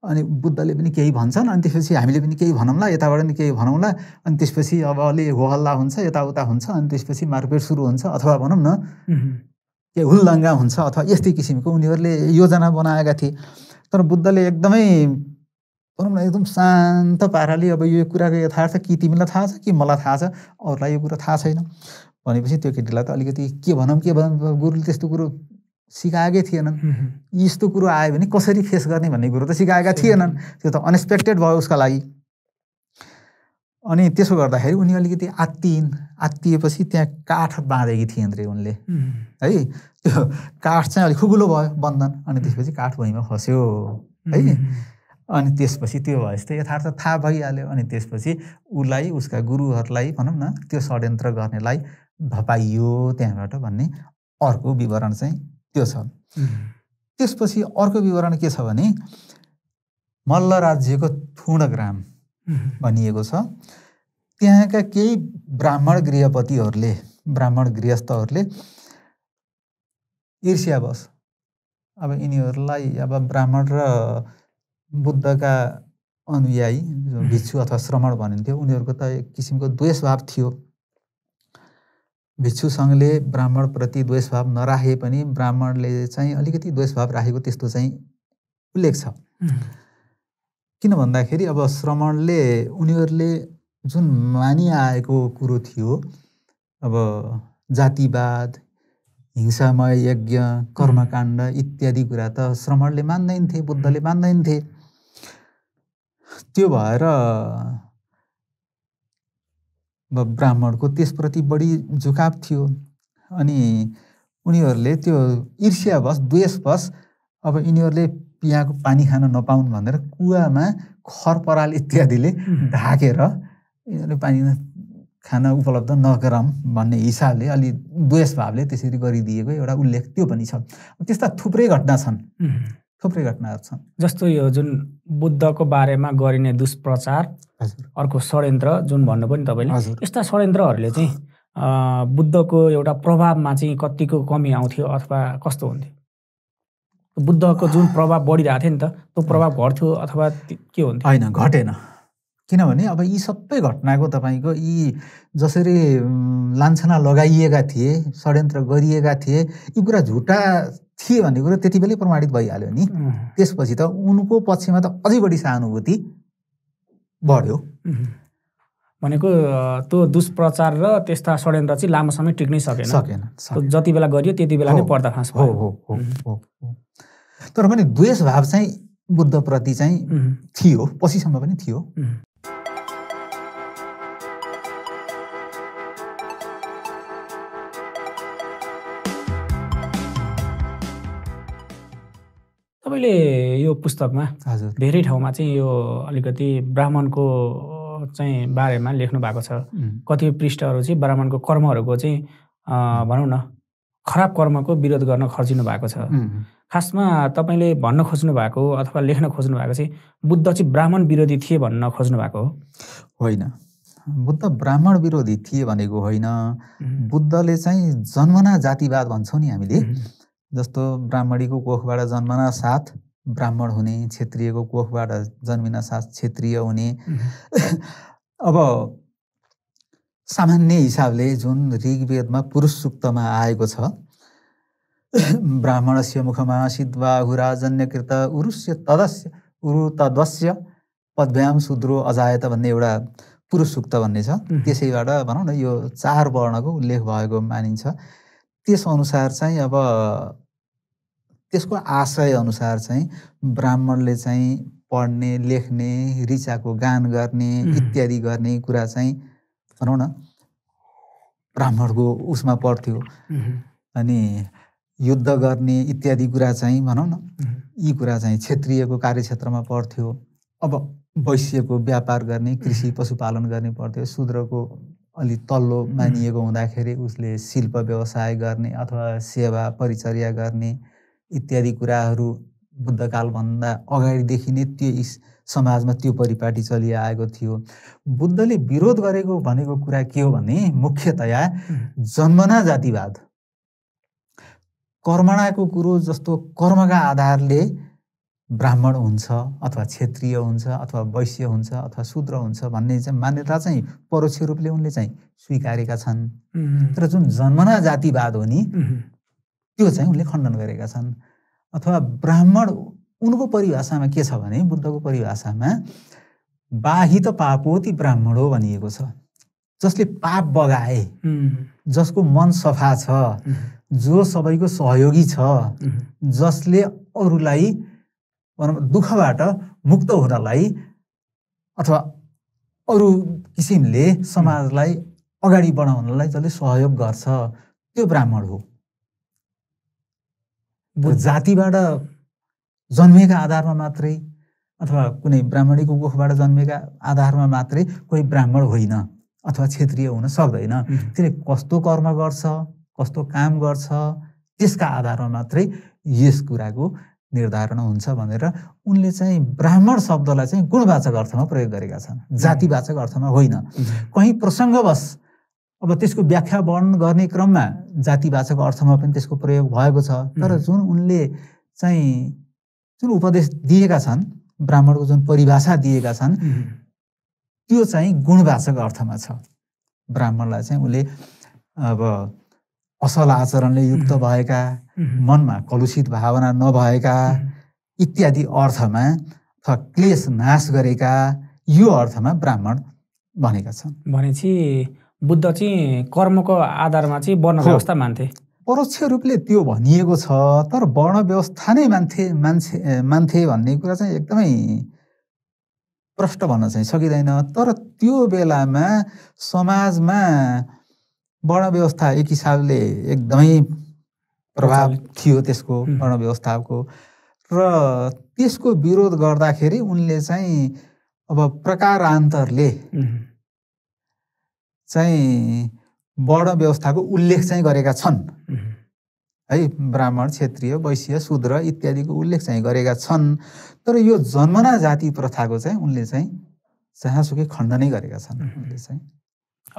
अनि बुद्धले पनि केही भन्छन् अनि त्यसपछि हामीले पनि केही भनौँला यताबाट पनि केही भनौँला अनि त्यसपछि अब अलि हो हल्ला हुन्छ यताउता हुन्छ अनि त्यसपछि मारपेट सुरु हुन्छ अथवा भनौँ न के हुलदङ्गा हुन्छ अथवा यस्तै किसिमको उनीहरूले योजना बनाएका थिए तर बुद्धले एकदमै भनौँ न एकदम शान्त पाराले अब यो कुराको यथार्थ कि तिमीलाई थाहा छ कि मलाई थाहा छ अरूलाई यो कुरा थाहा छैन भनेपछि त्यो केटीलाई त अलिकति के भनौँ के भनौँ गुरुले त्यस्तो कुरो सिकाएकै थिएनन् यस्तो कुरो आयो भने कसरी फेस गर्ने भन्ने कुरो त सिकाएका थिएनन् त्यो त अनएक्सपेक्टेड भयो उसका लागि अनि त्यसो गर्दाखेरि उनी अलिकति आत्तिइन् आत्तिएपछि त्यहाँ काठ बाँधेकी थिइन् रे उनले है त्यो काठ चाहिँ अलिक खुगुलो भयो बन्धन अनि त्यसपछि काठ भुइँमा खस्यो है अनि त्यसपछि त्यो भएपछि त यथार्थ थाहा भइहाल्यो अनि त्यसपछि उसलाई उसका गुरुहरूलाई भनौँ न त्यो षड्यन्त्र गर्नेलाई धपाइयो त्यहाँबाट भन्ने अर्को विवरण चाहिँ त्यो छ त्यसपछि अर्को विवरण के छ भने मल्ल राज्यको थुण ग्राम भनिएको छ त्यहाँका केही ब्राह्मण गृहपतिहरूले ब्राह्मण गृहस्थहरूले ईर्ष्यावश अब यिनीहरूलाई अब ब्राह्मण र बुद्धका अनुयायी भिक्षु अथवा श्रमण भनिन्थ्यो उनीहरूको त एक किसिमको द्वेषभाव थियो भिक्षुसँगले ब्राह्मणप्रति द्वेषभाव नराखे पनि ब्राह्मणले चाहिँ अलिकति द्वेषभाव राखेको त्यस्तो चाहिँ उल्लेख छ किन भन्दाखेरि अब श्रमणले उनीहरूले जुन मानिआएको कुरो थियो अब जातिवाद हिंसामय यज्ञ कर्मकाण्ड इत्यादि कुरा त श्रमणले मान्दैन थिए बुद्धले मान्दैन थिए त्यो भएर अब ब्राह्मणको त्यसप्रति बढी झुकाव थियो अनि उनीहरूले त्यो ईर्ष्यावश द्वेषवश अब यिनीहरूले पियाको पानी खान नपाउन् भनेर कुवामा खरपराल इत्यादिले ढाकेर यिनीहरूले पानी खान उपलब्ध नगरम भन्ने हिसाबले अलि द्वेषभावले त्यसरी गरिदिएको एउटा उल्लेख त्यो पनि छ त्यस्ता थुप्रै घटना छन् थुप्रै घटनाहरू छन् जस्तो यो जुन बुद्धको बारेमा गरिने दुष्प्रचार अर्को षड्यन्त्र जुन भन्नु पनि तपाईँले यस्ता षड्यन्त्रहरूले चाहिँ बुद्धको एउटा प्रभावमा चाहिँ कतिको कमी आउँथ्यो अथवा कस्तो हुन्थ्यो बुद्धको जुन प्रभाव बढिरहेको थियो नि त त्यो प्रभाव घट्थ्यो अथवा के हुन्थ्यो होइन घटेन किनभने अब यी सबै घटनाको तपाईँको यी जसरी लान्छना लगाइएका थिए षड्यन्त्र गरिएका थिए यी कुरा झुटा थिए भन्ने कुरो त्यति बेलै प्रमाणित भइहाल्यो नि त्यसपछि त उनको पक्षमा त अझै बढी सहानुभूति बढ्यो भनेको त्यो दुष्प्रचार र त्यस्ता षड्यन्त्र चाहिँ लामो समय टिक्नै सकेन सकेन जति बेला गरियो त्यति बेला नै हो हो हो हो तर पनि द्वेष भाव चाहिँ बुद्धप्रति चाहिँ थियो पछिसम्म पनि थियो तपाईँले यो पुस्तकमा हजुर धेरै ठाउँमा चाहिँ यो अलिकति ब्राह्मणको चाहिँ बारेमा लेख्नु भएको छ कति पृष्ठहरू चाहिँ ब्राह्मणको कर्महरूको चाहिँ भनौँ न खराब कर्मको विरोध गर्न खर्चिनु भएको छ खासमा तपाईँले भन्न खोज्नु भएको अथवा लेख्न खोज्नु भएको चाहिँ बुद्ध चाहिँ ब्राह्मण विरोधी थिए भन्न खोज्नु भएको होइन बुद्ध ब्राह्मण विरोधी थिए भनेको होइन बुद्धले चाहिँ जन्मना जातिवाद भन्छौँ नि हामीले जस्तो ब्राह्मणीको कोखबाट जन्मना साथ ब्राह्मण हुने क्षेत्रीयको कोखबाट जन्मिना साथ क्षेत्रीय हुने अब सामान्य हिसाबले जुन ऋग्वेदमा पुरुष सुक्तमा आएको छ ब्राह्मणस्य मुखमा सिद्धवाहुराजन्यकृत उरुस्य तदस्य उरु तदस्य पद्भ्याम सुद्रो अजायत भन्ने एउटा पुरुष सुक्त भन्ने छ त्यसैबाट भनौँ न यो चार वर्णको उल्लेख भएको मानिन्छ त्यसअनुसार चाहिँ अब त्यसको आशय अनुसार चाहिँ ब्राह्मणले चाहिँ पढ्ने लेख्ने रिचाको गान गर्ने इत्यादि गर्ने कुरा चाहिँ भनौँ न ब्राह्मणको उसमा पर्थ्यो अनि युद्ध गर्ने इत्यादि कुरा चाहिँ भनौँ न यी कुरा चाहिँ क्षेत्रीयको कार्यक्षेत्रमा पर्थ्यो अब वैश्यको व्यापार गर्ने कृषि पशुपालन गर्ने पर्थ्यो शुद्रको अलि तल्लो मानिएको हुँदाखेरि उसले शिल्प व्यवसाय गर्ने अथवा सेवा परिचर्या गर्ने इत्यादि कुराहरू बुद्धकालभन्दा अगाडिदेखि नै त्यो समाजमा त्यो परिपाटी चलिआएको थियो बुद्धले विरोध गरेको भनेको कुरा के हो भने मुख्यतया जन्मना जातिवाद कर्मणाको कुरो जस्तो कर्मका आधारले ब्राह्मण हुन्छ अथवा क्षेत्रीय हुन्छ अथवा वैश्य हुन्छ अथवा शूद्र हुन्छ भन्ने चाहिँ मान्यता चाहिँ परोक्ष रूपले उनले चाहिँ स्वीकारेका छन् तर जुन जन्मना जातिवाद हो नि त्यो चाहिँ उनले खण्डन गरेका छन् अथवा ब्राह्मण उनको परिभाषामा के छ भने बुद्धको परिभाषामा बाहित पापोति ब्राह्मण हो भनिएको छ जसले पाप बगाए जसको मन सफा छ जो सबैको सहयोगी छ जसले अरूलाई दुःखबाट मुक्त हुनलाई अथवा अरू किसिमले समाजलाई अगाडि बढाउनलाई जसले सहयोग गर्छ त्यो ब्राह्मण हो जातिबाट जन्मेका आधारमा मात्रै अथवा कुनै ब्राह्मणीको गोखबाट जन्मेका आधारमा मात्रै कोही ब्राह्मण होइन अथवा क्षेत्रीय हुन सक्दैन त्यसले कस्तो कर्म गर्छ कस्तो काम गर्छ त्यसका आधारमा मात्रै यस कुराको निर्धारण हुन्छ भनेर उनले चाहिँ ब्राह्मण शब्दलाई चाहिँ गुणवाचक अर्थमा प्रयोग गरेका छन् जातिवाचक अर्थमा होइन कहीँ प्रसङ्गवश अब त्यसको व्याख्या वर्णन गर्ने क्रममा जातिवाचक अर्थमा पनि त्यसको प्रयोग भएको छ तर जुन उनले चाहिँ जुन उपदेश दिएका छन् ब्राह्मणको जुन परिभाषा दिएका छन् त्यो चाहिँ गुणवाचक अर्थमा छ ब्राह्मणलाई चाहिँ उसले अब असल आचरणले युक्त भएका मनमा कलुषित भावना नभएका इत्यादि अर्थमा अथवा क्लेश नाश गरेका यो अर्थमा ब्राह्मण भनेका छन् भनेपछि बुद्ध चाहिँ कर्मको आधारमा चाहिँ वर्ण व्यवस्था मान्थे परोक्ष रूपले त्यो भनिएको छ तर वर्ण व्यवस्था नै मान्थे मान्छे मान्थे भन्ने कुरा चाहिँ एकदमै प्रष्ट भन्न चाहिँ सकिँदैन तर त्यो बेलामा समाजमा वर्ण व्यवस्था एक हिसाबले एकदमै प्रभाव थियो त्यसको वर्ण व्यवस्थाको र त्यसको विरोध गर्दाखेरि उनले चाहिँ अब प्रकारान्तरले चाहिँ वर्ण व्यवस्थाको उल्लेख चाहिँ गरेका छन् है ब्राह्मण क्षेत्रीय वैश्य शूद्र इत्यादिको उल्लेख चाहिँ गरेका छन् तर यो जन्मना जाति प्रथाको चाहिँ उनले चाहिँ जहाँसुकै खण्ड नै गरेका छन् उनले चाहिँ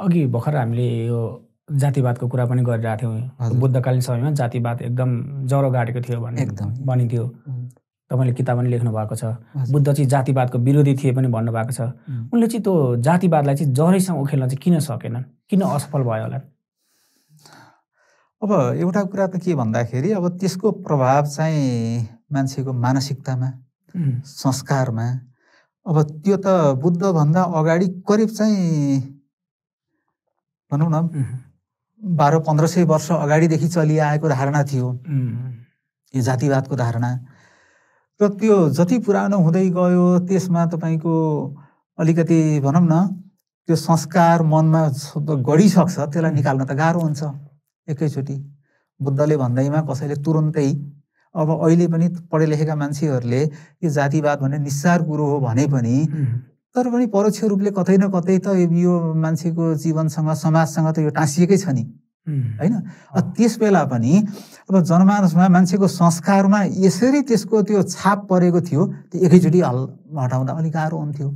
अघि भर्खर हामीले यो जातिवादको कुरा पनि गरिरहेको थियौँ बुद्धकालीन समयमा जातिवाद एकदम जरो गाडेको थियो भने एकदम भनिन्थ्यो तपाईँले किताब पनि लेख्नु भएको छ बुद्ध चाहिँ जातिवादको विरोधी थिए पनि भन्नुभएको छ उनले चाहिँ त्यो जातिवादलाई चाहिँ जरैसँग उखेल्न चाहिँ किन सकेनन् किन असफल भयो होला अब एउटा कुरा त के भन्दाखेरि अब त्यसको प्रभाव चाहिँ मान्छेको मानसिकतामा संस्कारमा अब त्यो त बुद्धभन्दा अगाडि करिब चाहिँ भनौँ न बाह्र पन्ध्र सय वर्ष अगाडिदेखि चलिआएको धारणा थियो यो जातिवादको धारणा र त्यो जति पुरानो हुँदै गयो त्यसमा तपाईँको अलिकति भनौँ न त्यो संस्कार मनमा गढिसक्छ त्यसलाई निकाल्न त गाह्रो हुन्छ एकैचोटि बुद्धले भन्दैमा कसैले तुरुन्तै अब अहिले पनि पढे लेखेका मान्छेहरूले यो जातिवाद भन्ने निस्सार कुरो हो भने पनि तर पनि परोक्ष रूपले कतै न कतै त यो मान्छेको जीवनसँग समाजसँग त यो टाँसिएकै छ नि होइन त्यस बेला पनि अब जनमानसमा मान्छेको संस्कारमा यसरी त्यसको त्यो छाप परेको थियो त्यो एकैचोटि हल हटाउँदा अलिक गाह्रो हुन्थ्यो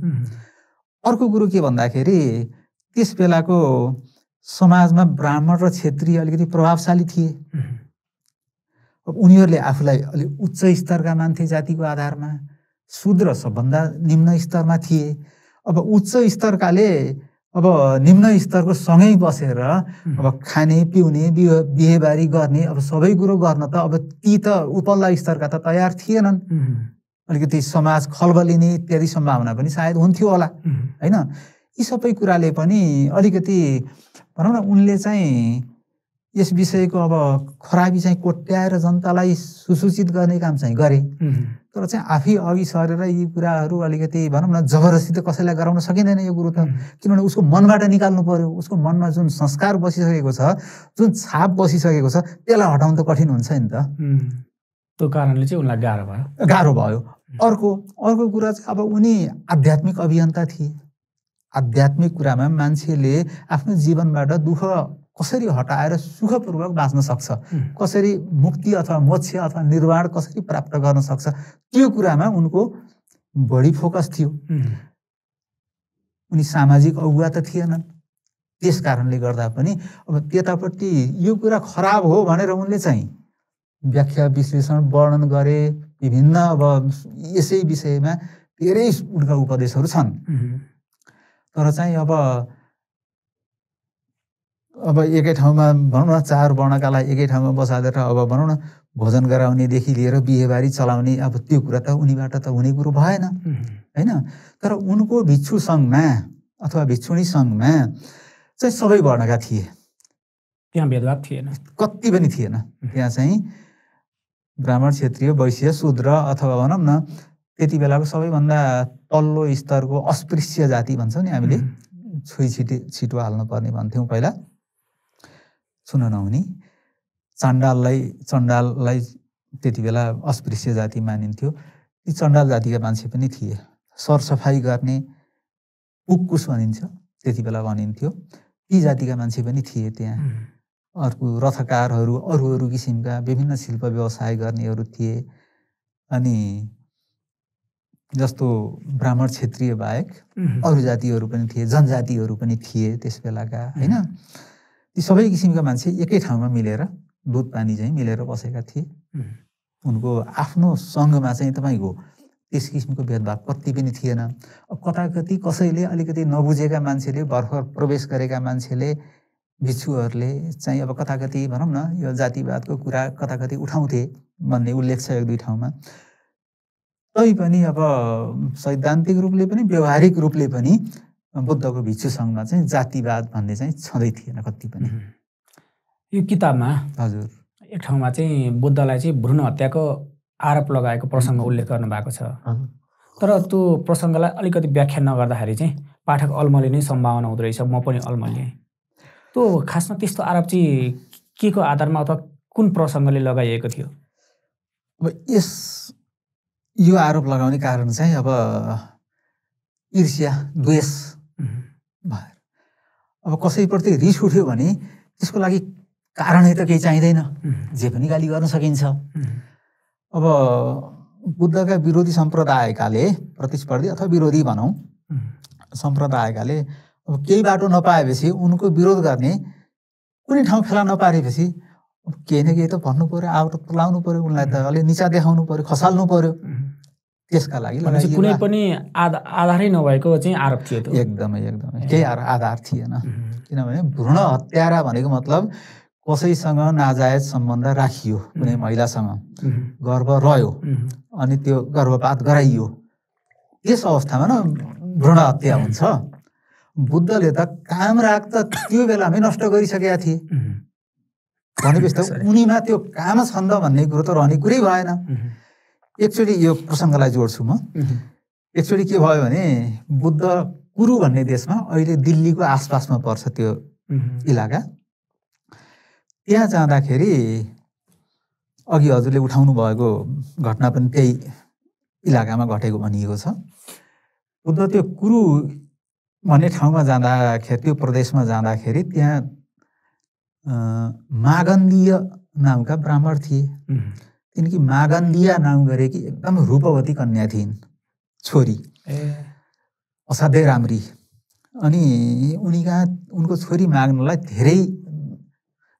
अर्को कुरो के भन्दाखेरि त्यस बेलाको समाजमा ब्राह्मण र क्षेत्रीय अलिकति प्रभावशाली थिए अब उनीहरूले आफूलाई अलिक उच्च स्तरका मान्थे जातिको आधारमा शुद्र सबभन्दा निम्न स्तरमा थिए अब उच्च स्तरकाले अब निम्न स्तरको सँगै बसेर अब खाने पिउने बिहेबारी गर्ने अब सबै कुरो गर्न त अब ती त उपल्ला स्तरका त तयार थिएनन् अलिकति समाज खलबलिने इत्यादि सम्भावना पनि सायद हुन्थ्यो होला होइन यी सबै कुराले पनि अलिकति भनौँ न उनले चाहिँ यस विषयको अब खराबी चाहिँ कोट्याएर जनतालाई सुसूचित गर्ने काम चाहिँ गरे तर चाहिँ आफै अघि सरेर यी कुराहरू अलिकति भनौँ न जबरजस्ती त कसैलाई गराउन सकिँदैन यो कुरो त किनभने उसको मनबाट निकाल्नु पर्यो उसको मनमा जुन संस्कार बसिसकेको छ जुन छाप बसिसकेको छ त्यसलाई हटाउनु त कठिन हुन्छ नि त त्यो कारणले चाहिँ उनलाई गाह्रो भयो गाह्रो भयो अर्को अर्को कुरा चाहिँ अब उनी आध्यात्मिक अभियन्ता थिए आध्यात्मिक कुरामा मान्छेले आफ्नो जीवनबाट दुःख कसरी हटाएर सुखपूर्वक बाँच्न सक्छ कसरी मुक्ति अथवा मोक्ष अथवा निर्वाण कसरी प्राप्त गर्न सक्छ त्यो कुरामा उनको बढी फोकस थियो उनी सामाजिक अगुवा त थिएनन् त्यस कारणले गर्दा पनि अब त्यतापट्टि यो कुरा खराब हो भनेर उनले चाहिँ व्याख्या विश्लेषण वर्णन गरे विभिन्न अब यसै विषयमा धेरै उनका उपदेशहरू छन् तर चाहिँ अब अब एकै ठाउँमा भनौँ न चार वर्णकालाई एकै ठाउँमा बसालेर अब भनौँ न भोजन गराउनेदेखि लिएर बिहेबारी चलाउने अब त्यो कुरा त उनीबाट त हुने कुरो भएन होइन तर उनको भिक्षु सङ्घमा अथवा भिक्षुणी सङ्घमा चाहिँ सबै वर्णका थिए त्यहाँ भेदभाव थिएन कति पनि थिएन त्यहाँ चाहिँ ब्राह्मण क्षेत्रीय वैश्य शूद्र अथवा भनौँ न त्यति बेलाको सबैभन्दा तल्लो स्तरको अस्पृश्य जाति भन्छौँ नि हामीले छुइ छिटी छिटो हाल्नुपर्ने भन्थ्यौँ पहिला सुन नहुने चण्डाललाई चण्डाललाई त्यति बेला अस्पृश्य जाति मानिन्थ्यो ती चण्डाल जातिका मान्छे पनि थिए सरसफाइ गर्ने उक्कुस भनिन्छ त्यति बेला भनिन्थ्यो ती जातिका मान्छे पनि थिए त्यहाँ अर्को रथकारहरू अरू अरू किसिमका विभिन्न शिल्प व्यवसाय गर्नेहरू थिए अनि जस्तो ब्राह्मण क्षेत्रीय बाहेक अरू जातिहरू पनि थिए जनजातिहरू पनि थिए त्यस बेलाका होइन ती सबै किसिमका मान्छे एकै ठाउँमा मिलेर दुध पानी चाहिँ मिलेर बसेका थिए उनको आफ्नो सङ्घमा चाहिँ तपाईँको त्यस किसिमको भेदभाव कति पनि थिएन कताकति कसैले अलिकति नबुझेका मान्छेले भर्खर प्रवेश गरेका मान्छेले भिक्षुहरूले चाहिँ अब कता कति भनौँ न यो जातिवादको कुरा कता कति उठाउँथे भन्ने उल्लेख छ एक दुई ठाउँमा तैपनि अब सैद्धान्तिक रूपले पनि व्यवहारिक रूपले पनि बुद्धको भिक्षुसँग चाहिँ जातिवाद भन्ने चाहिँ छँदै थिएन कति पनि यो किताबमा हजुर एक ठाउँमा चाहिँ बुद्धलाई चाहिँ भ्रूण हत्याको आरोप लगाएको प्रसङ्ग उल्लेख गर्नुभएको छ तर त्यो प्रसङ्गलाई अलिकति व्याख्या नगर्दाखेरि चाहिँ पाठक नै सम्भावना हुँदो रहेछ म पनि अल्मलिएँ त्यो खासमा त्यस्तो आरोप चाहिँ के को आधारमा अथवा कुन प्रसङ्गले लगाइएको थियो अब यस यो आरोप लगाउने कारण चाहिँ अब ईर्ष्या द्वेष अब कसैप्रति रिस उठ्यो भने त्यसको लागि कारणै त केही चाहिँदैन जे पनि गाली गर्न सकिन्छ अब बुद्धका विरोधी सम्प्रदायकाले प्रतिस्पर्धी अथवा विरोधी भनौँ सम्प्रदायकाले अब केही बाटो नपाएपछि उनको विरोध गर्ने कुनै ठाउँ फेला नपारेपछि केही न केही त भन्नु पऱ्यो आउनु लाउनु पऱ्यो उनलाई त अलि निचा देखाउनु पऱ्यो खसाल्नु पऱ्यो त्यसका लागि कुनै पनि आधारै नभएको चाहिँ आरोप थियो एकदमै एकदमै केही आधार थिएन किनभने भ्रूण हत्यारा भनेको मतलब कसैसँग नाजायज सम्बन्ध राखियो कुनै महिलासँग गर्व रह्यो अनि त्यो गर्भपात गराइयो यस अवस्थामा न भ्रूण हत्या हुन्छ बुद्धले त काम राग त त्यो बेलामै नष्ट गरिसकेका थिए भनेपछि त उनीमा त्यो काम छन्द भन्ने कुरो त रहने कुरै भएन एकचोटि यो प्रसङ्गलाई जोड्छु म एकचोटि के भयो भने बुद्ध कुरु भन्ने देशमा अहिले दिल्लीको आसपासमा पर्छ त्यो इलाका त्यहाँ जाँदाखेरि अघि हजुरले उठाउनु भएको घटना पनि त्यही इलाकामा घटेको भनिएको छ बुद्ध त्यो कुरु भन्ने ठाउँमा जाँदाखेरि त्यो प्रदेशमा जाँदाखेरि त्यहाँ मागन्दीय नामका ब्राह्मण थिए तिनकी मागन्दिया नाम गरेकी एकदम रूपवती कन्या थिइन् छोरी ए असाध्यै राम्री अनि उनी कहाँ उनको छोरी माग्नलाई धेरै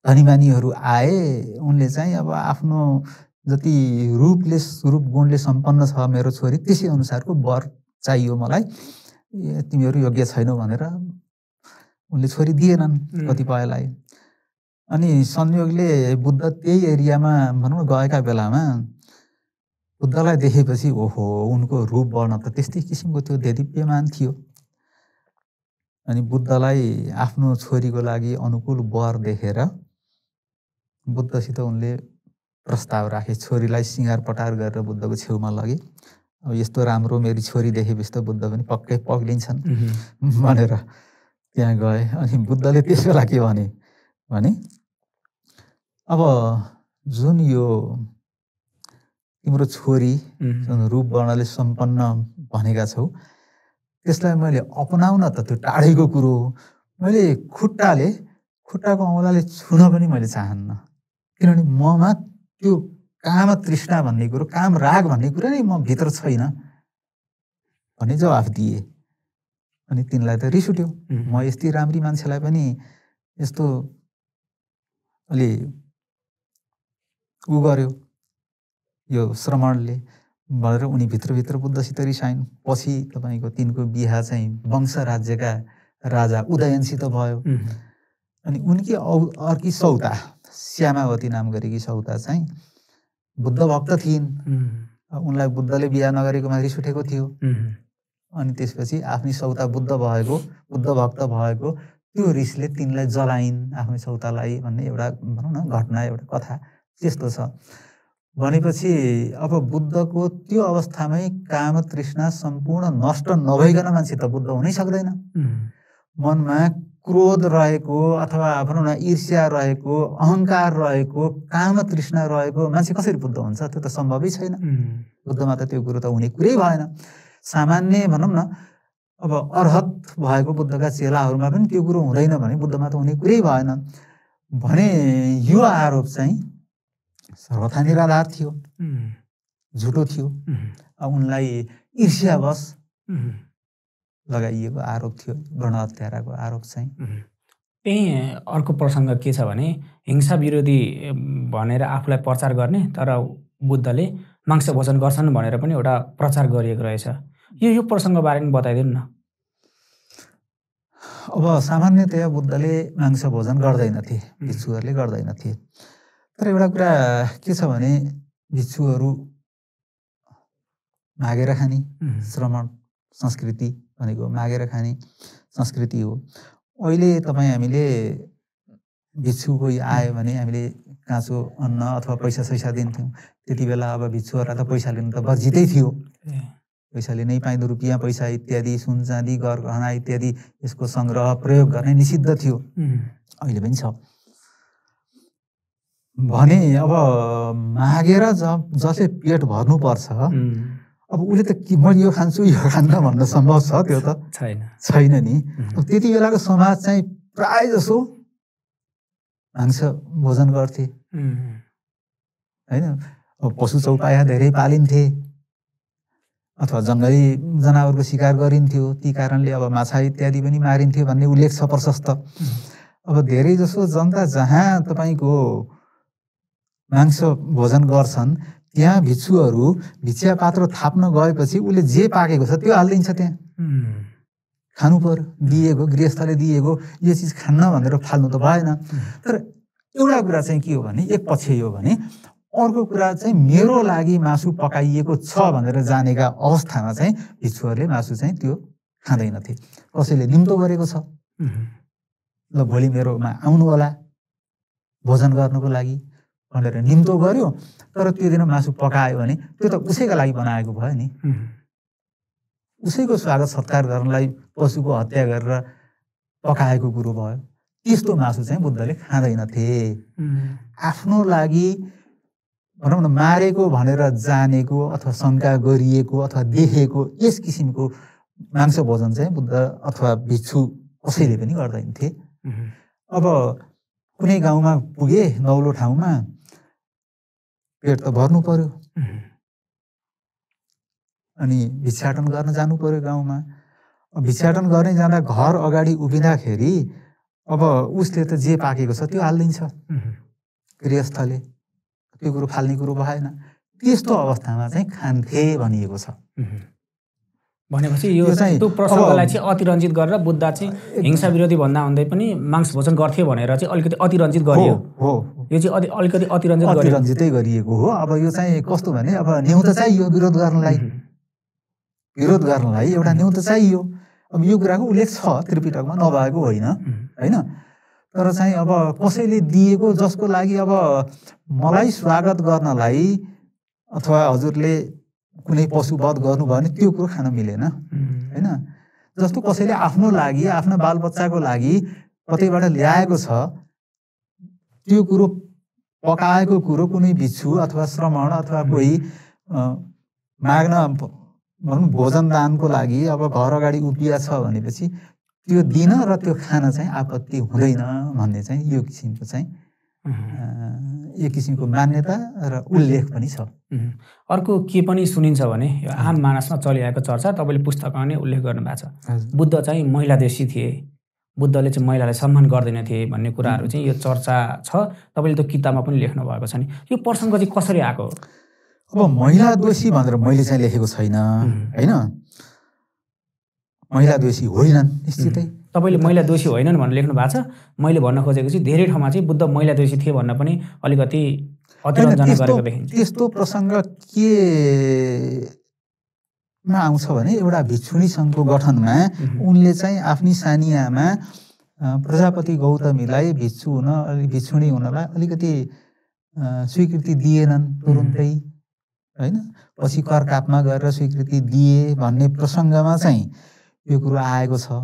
धनीमानीहरू आए उनले चाहिँ अब आफ्नो जति रूपले रूप गुणले सम्पन्न छ मेरो छोरी त्यसै अनुसारको वर चाहियो मलाई तिमीहरू योग्य छैनौ भनेर उनले छोरी दिएनन् कतिपयलाई अनि संयोगले बुद्ध त्यही एरियामा भनौँ न गएका बेलामा बुद्धलाई देखेपछि ओहो उनको रूप वर्ण त त्यस्तै किसिमको त्यो देदीप्यमान थियो अनि बुद्धलाई आफ्नो छोरीको लागि अनुकूल वर देखेर बुद्धसित उनले प्रस्ताव राखे छोरीलाई सिँगार पटार गरेर बुद्धको छेउमा लगे अब यस्तो राम्रो मेरी छोरी देखेपछि त बुद्ध पनि पक्कै पग्लिन्छन् भनेर त्यहाँ गए अनि बुद्धले बेला के भने भने अब जुन यो तिम्रो छोरी जुन रूप वर्णले सम्पन्न भनेका छौ त्यसलाई मैले अपनाउन त त्यो टाढैको कुरो हो मैले खुट्टाले खुट्टाको औँलाले छुन पनि मैले चाहन्न किनभने ममा त्यो काम तृष्णा भन्ने कुरो काम राग भन्ने कुरा नै म भित्र छैन भन्ने जवाफ दिए अनि तिनलाई त रिस उठ्यो म यस्तै राम्री मान्छेलाई पनि यस्तो अलि ऊ गर्यो यो श्रमणले भनेर उनी भित्रभित्र बुद्धसित रिसाइन् पछि तपाईँको तिनको बिहा चाहिँ वंश राज्यका राजा उदयनसित भयो अनि उनकी औ अर्की सौता श्यामावती नाम गरेकी सौता चाहिँ बुद्ध भक्त थिइन् उनलाई बुद्धले बिहा नगरेकोमा रिस उठेको थियो अनि त्यसपछि आफ्नै सौता बुद्ध भएको बुद्ध भक्त भएको त्यो रिसले तिनलाई जलाइन् आफ्नो सौतालाई भन्ने एउटा भनौँ न घटना एउटा कथा त्यस्तो छ भनेपछि अब बुद्धको त्यो अवस्थामै काम तृष्णा सम्पूर्ण नष्ट नभइकन मान्छे त बुद्ध हुनै सक्दैन मनमा क्रोध रहेको अथवा भनौँ न ईर्ष्या रहेको अहङ्कार रहेको काम तृष्णा रहेको मान्छे कसरी बुद्ध हुन्छ त्यो त सम्भवै छैन बुद्धमा त त्यो कुरो त हुने कुरै भएन सामान्य भनौँ न अब अर्हत भएको बुद्धका चेलाहरूमा पनि त्यो कुरो हुँदैन भने बुद्धमा त हुने कुरै भएन भने यो आरोप चाहिँ सर्वथा निराधार थियो झुटो थियो उनलाई ईर्ष्यावश लगाइएको आरोप थियो गण हत्याराको आरोप चाहिँ त्यही अर्को प्रसङ्ग के छ भने हिंसा विरोधी भनेर आफूलाई प्रचार गर्ने तर बुद्धले मांस भोजन गर्छन् भनेर पनि एउटा प्रचार गरिएको रहेछ यो यो प्रसङ्गबारे पनि बताइदिनु न अब सामान्यतया बुद्धले मांस भोजन गर्दैनथे भिक्षुहरूले गर्दैनथे तर एउटा कुरा के छ भने भिक्षुहरू मागेर खाने श्रमण संस्कृति भनेको मागेर खाने संस्कृति हो अहिले तपाईँ हामीले भिक्षु कोही आयो भने हामीले काँचो अन्न अथवा पैसा सैसा दिन्थ्यौँ त्यति बेला अब भिक्षुहरूलाई त पैसा लिनु त बजितै थियो पैसाले नै पाइँदो रुपियाँ पैसा इत्यादि सुन चाँदी गहना इत्यादि यसको सङ्ग्रह प्रयोग गर्ने निषिद्ध थियो अहिले पनि छ भने अब मागेर ज जसले पेट भर्नुपर्छ अब उसले त के मैले यो खान्छु यो खान्न भन्न सम्भव छ त्यो त छैन छैन नि त्यति बेलाको समाज चाहिँ प्राय जसो मांस भोजन गर्थे होइन पशु चौपाया धेरै पालिन्थे अथवा जङ्गली जनावरको शिकार गरिन्थ्यो ती कारणले अब माछा इत्यादि पनि मारिन्थ्यो भन्ने उल्लेख छ प्रशस्त अब धेरै जसो जनता जहाँ तपाईँको मांस भोजन गर्छन् त्यहाँ भिक्षुहरू भिचिया पात्र थाप्न गएपछि उसले जे पाकेको छ त्यो हालिदिन्छ त्यहाँ खानु पर्यो दिएको गृहस्थले दिएको यो चिज खान्न भनेर फाल्नु त भएन तर एउटा कुरा चाहिँ के हो भने एक पक्ष यो भने अर्को कुरा चाहिँ मेरो लागि मासु पकाइएको छ भनेर जानेका अवस्थामा चाहिँ भिक्षुहरूले मासु चाहिँ त्यो खाँदैनथे कसैले निम्तो गरेको छ ल भोलि मेरोमा आउनु होला भोजन गर्नुको लागि भनेर निम्तो गर्यो तर त्यो दिन मासु पकायो भने त्यो त उसैका लागि बनाएको भयो नि उसैको स्वागत सत्कार गर्नलाई पशुको हत्या गरेर पकाएको कुरो भयो त्यस्तो मासु चाहिँ बुद्धले खाँदैनथे आफ्नो लागि भनौँ न मारेको भनेर जानेको अथवा शङ्का गरिएको अथवा देखेको यस किसिमको मांस भोजन चाहिँ बुद्ध अथवा भिक्षु कसैले पनि गर्दैनथे अब कुनै गाउँमा पुगे नौलो ठाउँमा पेट त भर्नु पर्यो अनि भिक्षाटन गर्न जानु पर्यो गाउँमा भिक्षाटन गर्ने जाँदा घर अगाडि उभिँदाखेरि अब उसले त जे पाकेको छ त्यो हालिदिन्छ गृहस्थले त्यो कुरो फाल्ने कुरो भएन त्यस्तो अवस्थामा चाहिँ खान्थे भनिएको छ भनेपछि यो चाहिँ त्यो प्रसङ्गलाई चाहिँ अतिरञ्जित गरेर बुद्ध चाहिँ हिंसा विरोधी भन्दा हुँदै पनि मांस भोजन गर्थे भनेर चाहिँ अलिकति अतिरञ्जित गरियो हो यो चाहिँ अलिकति अतिरञ्जित अतिरञ्जितै गरिएको हो अब यो चाहिँ कस्तो भने अब न्याउ त चाहियो विरोध गर्नलाई विरोध गर्नलाई एउटा न्याउ त चाहियो अब यो कुराको उल्लेख छ त्रिपिटकमा नभएको होइन होइन तर चाहिँ अब कसैले दिएको जसको लागि अब मलाई स्वागत गर्नलाई अथवा हजुरले कुनै पशुवध गर्नुभयो भने त्यो कुरो खान मिलेन होइन जस्तो कसैले आफ्नो लागि आफ्नो बालबच्चाको लागि कतैबाट ल्याएको छ त्यो कुरो पकाएको कुरो कुनै भिच्छु अथवा श्रमण अथवा कोही माग्न भनौँ भोजन दानको लागि अब घर अगाडि उभिया छ भनेपछि त्यो दिन र त्यो खान चाहिँ आपत्ति हुँदैन भन्ने चाहिँ यो किसिमको चाहिँ यो किसिमको मान्यता र उल्लेख पनि छ अर्को के पनि सुनिन्छ भने यो आम मानसमा चलिआएको चर्चा तपाईँले पुस्तकमा नै उल्लेख गर्नुभएको छ बुद्ध चाहिँ महिला देशी थिए बुद्धले चाहिँ महिलालाई सम्मान गर्दैन थिए भन्ने कुराहरू चाहिँ यो चर्चा छ तपाईँले त्यो किताबमा पनि लेख्नु भएको छ नि यो प्रसङ्ग चाहिँ कसरी आएको अब महिला दोषी भनेर मैले चाहिँ लेखेको छैन होइन महिला दोषी होइनन् निश्चितै तपाईँले महिला दोषी होइनन् भनेर लेख्नु भएको छ मैले भन्न खोजेको चाहिँ धेरै ठाउँमा चाहिँ बुद्ध महिला दोषी थिए भन्न पनि अलिकति त्यस्तो प्रसङ्ग केमा आउँछ भने एउटा भिक्षुणी सङ्घको गठनमा उनले चाहिँ आफ्नै सानियामा प्रजापति गौतमीलाई भिक्षु हुन अलिक भिक्षुणी हुनलाई अलिकति स्वीकृति दिएनन् तुरुन्तै होइन पछि करकापमा गएर स्वीकृति दिए भन्ने प्रसङ्गमा चाहिँ यो कुरो आएको छ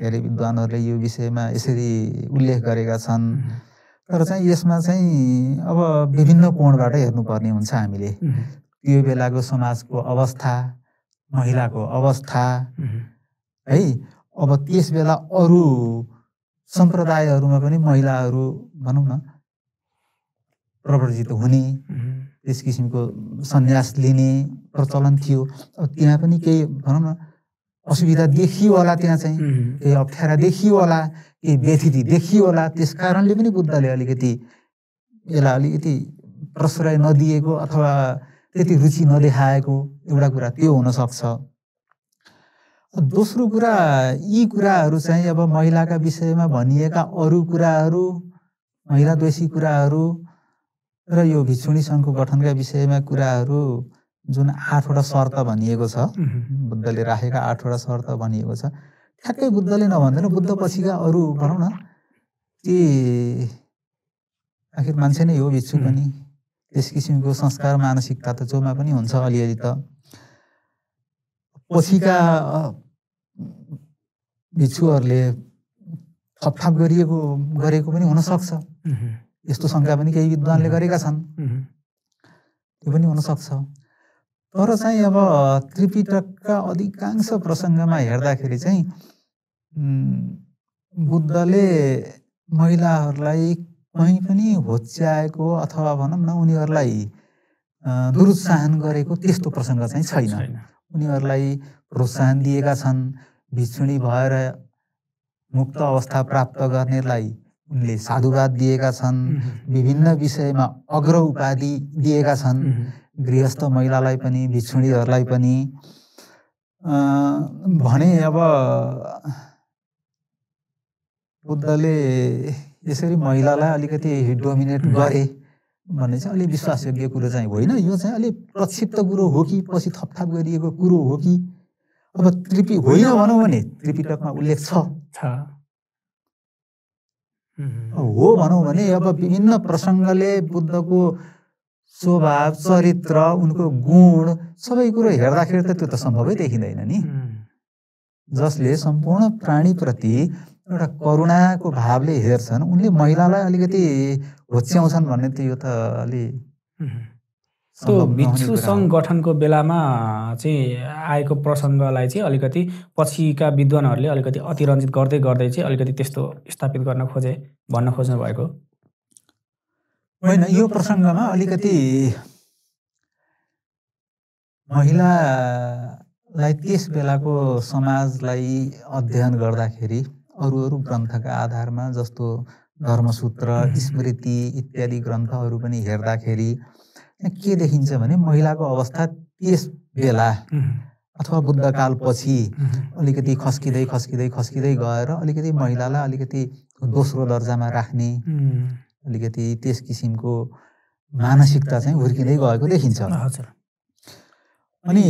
धेरै विद्वानहरूले यो विषयमा यसरी उल्लेख गरेका छन् तर चाहिँ यसमा चाहिँ अब विभिन्न कोणबाट हेर्नुपर्ने हुन्छ हामीले त्यो बेलाको समाजको अवस्था महिलाको अवस्था है अब त्यस बेला अरू सम्प्रदायहरूमा पनि महिलाहरू भनौँ न प्रवर्जित हुने त्यस किसिमको सन्यास लिने प्रचलन थियो अब त्यहाँ पनि केही भनौँ न असुविधा देखियो होला त्यहाँ चाहिँ केही अप्ठ्यारा देखियो होला केही व्यथिति देखियो होला त्यस कारणले पनि बुद्धले अलिकति यसलाई अलिकति प्रश्रय नदिएको अथवा त्यति रुचि नदेखाएको एउटा कुरा त्यो हुनसक्छ दोस्रो कुरा यी कुराहरू चाहिँ अब महिलाका विषयमा भनिएका अरू कुराहरू महिला कुराहरू र यो भिक्षुणी सङ्घको गठनका विषयमा कुराहरू जुन आठवटा शर्त भनिएको छ बुद्धले राखेका आठवटा शर्त भनिएको छ ठ्याक्कै बुद्धले नभन्दैन बुद्ध पछिका अरू भनौँ न के आखिर मान्छे नै हो भिक्षु पनि त्यस किसिमको संस्कार मानसिकता त जोमा पनि हुन्छ अलिअलि त पछिका भिक्षुहरूले थपथाप गरिएको गरेको पनि हुनसक्छ यस्तो शङ्का पनि केही विद्वानले गरेका छन् त्यो पनि हुनसक्छ तर चाहिँ अब त्रिपिटकका अधिकांश प्रसङ्गमा हेर्दाखेरि चाहिँ बुद्धले महिलाहरूलाई कहीँ पनि होच्याएको अथवा भनौँ न उनीहरूलाई दुरुत्साहन गरेको त्यस्तो प्रसङ्ग चाहिँ छैन उनीहरूलाई प्रोत्साहन दिएका छन् भिक्षुणी भएर मुक्त अवस्था प्राप्त गर्नेलाई उनले साधुवाद दिएका छन् विभिन्न विषयमा अग्र उपाधि दिएका छन् गृहस्थ महिलालाई पनि भिक्षुणीहरूलाई पनि भने अब बुद्धले यसरी महिलालाई अलिकति डोमिनेट गरे भन्ने चाहिँ अलिक विश्वासयोग्य कुरो चाहिँ होइन यो चाहिँ अलिक प्रक्षिप्त कुरो हो कि पछि थपथाप गरिएको कुरो हो कि अब त्रिपी होइन भनौँ भने त्रिपिटकमा उल्लेख छ हो भनौँ भने अब विभिन्न प्रसङ्गले बुद्धको स्वभाव चरित्र उनको गुण सबै कुरो हेर्दाखेरि त त्यो त सम्भवै देखिँदैन नि जसले सम्पूर्ण प्राणीप्रति एउटा करुणाको भावले हेर्छन् उनले महिलालाई अलिकति होच्याउँछन् भन्ने त यो त अलि त्यो भिक्षु सङ्घ बेलामा चाहिँ आएको प्रसङ्गलाई चाहिँ अलिकति पछिका विद्वानहरूले अलिकति अतिरञ्जित गर्दै गर्दै चाहिँ अलिकति त्यस्तो स्थापित गर्न खोजे भन्न खोज्नु भएको होइन यो प्रसङ्गमा अलिकति महिलालाई त्यस बेलाको समाजलाई अध्ययन गर्दाखेरि अरू अरू ग्रन्थका आधारमा जस्तो धर्मसूत्र स्मृति इत्यादि ग्रन्थहरू पनि हेर्दाखेरि के देखिन्छ भने महिलाको अवस्था त्यस बेला अथवा बुद्धकालपछि अलिकति खस्किँदै खस्किँदै खस्किँदै गएर अलिकति महिलालाई अलिकति दोस्रो दर्जामा राख्ने अलिकति त्यस किसिमको मानसिकता चाहिँ हुर्किँदै गएको देखिन्छ अनि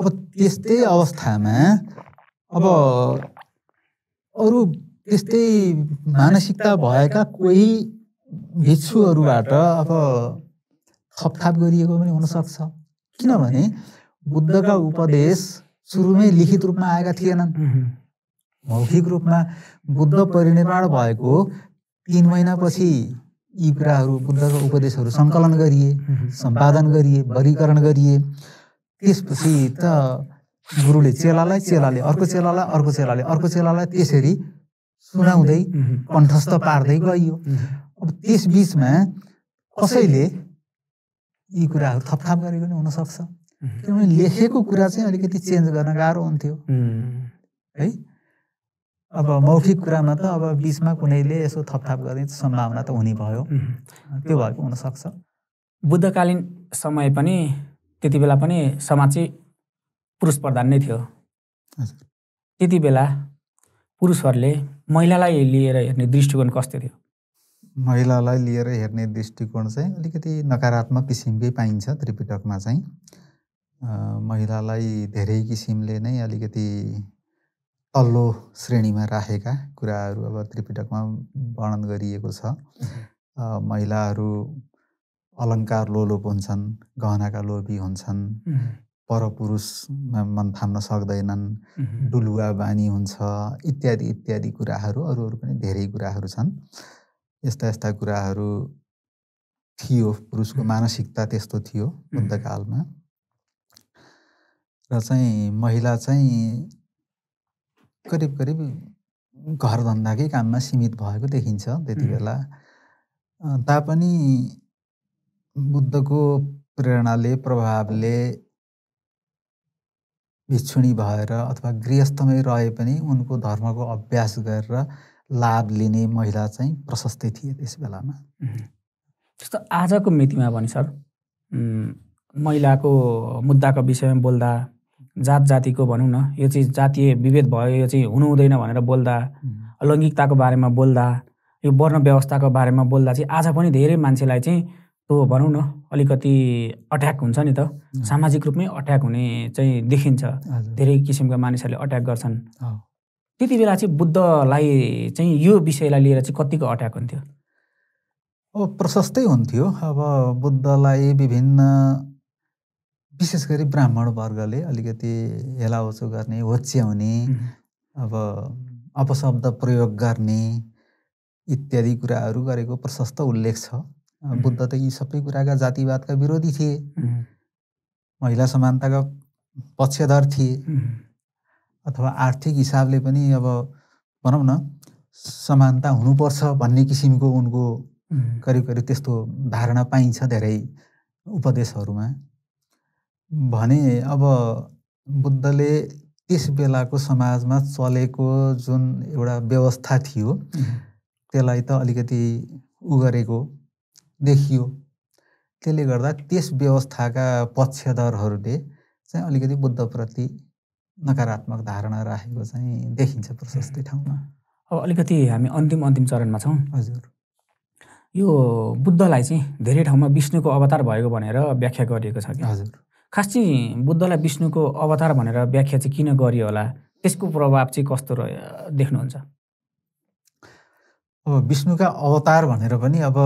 अब त्यस्तै अवस्थामा अब अरू त्यस्तै मानसिकता भएका कोही भिक्षुहरूबाट अब थपथाप गरिएको पनि हुनसक्छ किनभने बुद्धका उपदेश सुरुमै लिखित रूपमा आएका थिएनन् मौखिक रूपमा बुद्ध परिनिर्माण भएको तिन महिनापछि यी कुराहरू बुद्धको उपदेशहरू सङ्कलन गरिए सम्पादन गरिए वर्गीकरण गरिए त्यसपछि त गुरुले चेलालाई चेलाले अर्को चेलालाई अर्को चेलाले अर्को चेलालाई त्यसरी सुनाउँदै कण्ठस्थ पार्दै गइयो अब त्यस बिचमा कसैले यी कुराहरू थपथाप गरेको पनि हुनसक्छ किनभने लेखेको कुरा चाहिँ अलिकति चेन्ज गर्न गाह्रो हुन्थ्यो है अब मौखिक कुरामा त अब बिचमा कुनैले यसो थपथाप गर्ने सम्भावना त हुने भयो त्यो भएको हुनसक्छ बुद्धकालीन समय पनि त्यति बेला पनि समाज चाहिँ पुरुष प्रधान नै थियो त्यति बेला पुरुषहरूले महिलालाई लिएर हेर्ने दृष्टिकोण कस्तो थियो महिलालाई लिएर हेर्ने दृष्टिकोण चाहिँ अलिकति नकारात्मक किसिमकै पाइन्छ त्रिपिटकमा चाहिँ महिलालाई धेरै किसिमले नै अलिकति तल्लो श्रेणीमा राखेका कुराहरू अब त्रिपिटकमा वर्णन गरिएको छ महिलाहरू अलङ्कार लोलोप हुन्छन् गहनाका लोभी हुन्छन् परपुरुषमा मन थाम्न सक्दैनन् डुलुवा बानी हुन्छ इत्यादि इत्यादि कुराहरू अरू अरू पनि धेरै कुराहरू छन् यस्ता यस्ता कुराहरू थियो पुरुषको मानसिकता त्यस्तो थियो बुद्धकालमा र चाहिँ महिला चाहिँ करिब करिब घरधन्दाकै काममा सीमित भएको देखिन्छ त्यति बेला तापनि बुद्धको प्रेरणाले प्रभावले भिक्षुणी भएर अथवा गृहस्थमै रहे पनि उनको धर्मको अभ्यास गरेर लाभ लिने महिला चाहिँ प्रशस्तै थिए त्यस बेलामा जस्तो आजको मितिमा भने सर महिलाको मुद्दाको विषयमा बोल्दा जात जातिको भनौँ न यो चाहिँ जातीय विभेद भयो यो चाहिँ हुनु हुँदैन भनेर बोल्दा लैङ्गिकताको बारेमा बोल्दा यो वर्ण व्यवस्थाको बारेमा बोल्दा चाहिँ आज पनि धेरै मान्छेलाई चाहिँ त्यो भनौँ न अलिकति अट्याक हुन्छ नि त सामाजिक रूपमै अट्याक हुने चाहिँ देखिन्छ धेरै किसिमका मानिसहरूले अट्याक गर्छन् त्यति बेला चाहिँ बुद्धलाई चाहिँ यो विषयलाई लिएर चाहिँ कतिको अट्याक हुन्थ्यो अब प्रशस्तै हुन्थ्यो अब बुद्धलाई विभिन्न विशेष गरी ब्राह्मण वर्गले अलिकति हेलाहोचो गर्ने होच्याउने अब अपशब्द प्रयोग गर्ने इत्यादि कुराहरू गरेको प्रशस्त उल्लेख छ बुद्ध त यी सबै कुराका जातिवादका विरोधी थिए महिला समानताका पक्षधर थिए अथवा आर्थिक हिसाबले पनि अब भनौँ न समानता हुनुपर्छ भन्ने किसिमको उनको करिब करिब त्यस्तो धारणा पाइन्छ धेरै उपदेशहरूमा भने अब बुद्धले त्यस बेलाको समाजमा चलेको जुन एउटा व्यवस्था थियो त्यसलाई त अलिकति उ गरेको देखियो त्यसले गर्दा त्यस व्यवस्थाका पक्षधरहरूले चाहिँ अलिकति बुद्धप्रति नकारात्मक धारणा राखेको चाहिँ देखिन्छ प्रशस्तै ठाउँमा अब अलिकति हामी अन्तिम अन्तिम चरणमा छौँ हजुर यो बुद्धलाई चाहिँ धेरै ठाउँमा विष्णुको अवतार भएको भनेर व्याख्या गरिएको छ कि हजुर खास चाहिँ बुद्धलाई विष्णुको अवतार भनेर व्याख्या चाहिँ किन गरियो होला त्यसको प्रभाव चाहिँ कस्तो रह्यो देख्नुहुन्छ अब विष्णुका अवतार भनेर पनि अब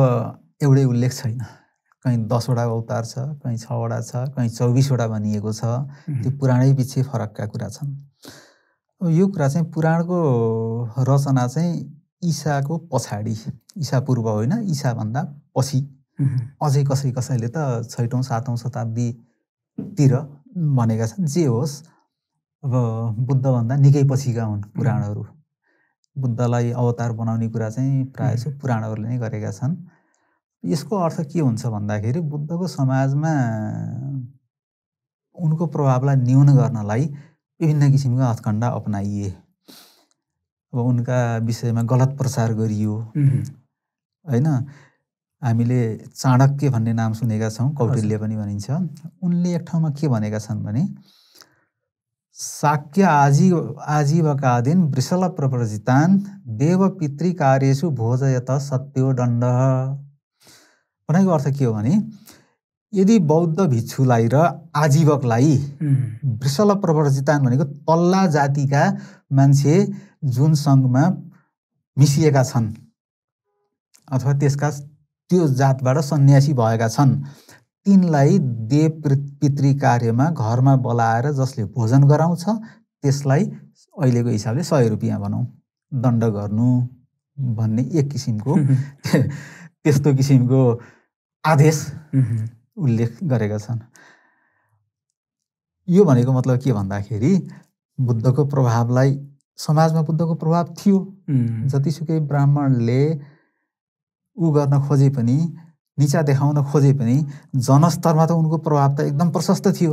एउटै उल्लेख छैन कहीँ दसवटा अवतार छ कहीँ छवटा छ कहीँ चौबिसवटा भनिएको छ त्यो पुराणै पछि फरकका कुरा छन् यो कुरा चाहिँ पुराणको रचना चाहिँ ईसाको पछाडि ईसा पूर्व होइन ईसाभन्दा पछि अझै कसै कसैले त छैटौँ सातौँ शताब्दी तिर भनेका छन् जे होस् अब बुद्धभन्दा निकै पछिका हुन् पुराणहरू बुद्धलाई अवतार बनाउने कुरा चाहिँ प्रायः जो पुराणहरूले नै गरेका छन् यसको अर्थ के हुन्छ भन्दाखेरि बुद्धको समाजमा उनको प्रभावलाई न्यून गर्नलाई विभिन्न किसिमका हथकण्डा अपनाइए अब उनका विषयमा गलत प्रचार गरियो होइन हामीले चाणक्य भन्ने नाम सुनेका छौँ कौटिल्य पनि भनिन्छ उनले एक ठाउँमा के भनेका छन् भने साक्य आजी आजीवका दिन वृषल प्रवर्जितान देव पितृ कार्येषु भोजयत सत्यो दण्ड भनेको अर्थ के हो भने यदि बौद्ध भिक्षुलाई र आजीवकलाई वृषल प्रवर्जितान भनेको तल्ला जातिका मान्छे जुन सङ्घमा मिसिएका छन् अथवा त्यसका त्यो जातबाट सन्यासी भएका छन् तिनलाई देव पितृ कार्यमा घरमा बोलाएर जसले भोजन गराउँछ त्यसलाई अहिलेको हिसाबले सय रुपियाँ भनौँ दण्ड गर्नु भन्ने एक किसिमको त्यस्तो किसिमको आदेश उल्लेख गरेका छन् यो भनेको मतलब के भन्दाखेरि बुद्धको प्रभावलाई समाजमा बुद्धको प्रभाव थियो जतिसुकै ब्राह्मणले ऊ गर्न खोजे पनि निचा देखाउन खोजे पनि जनस्तरमा त उनको प्रभाव त एकदम प्रशस्त थियो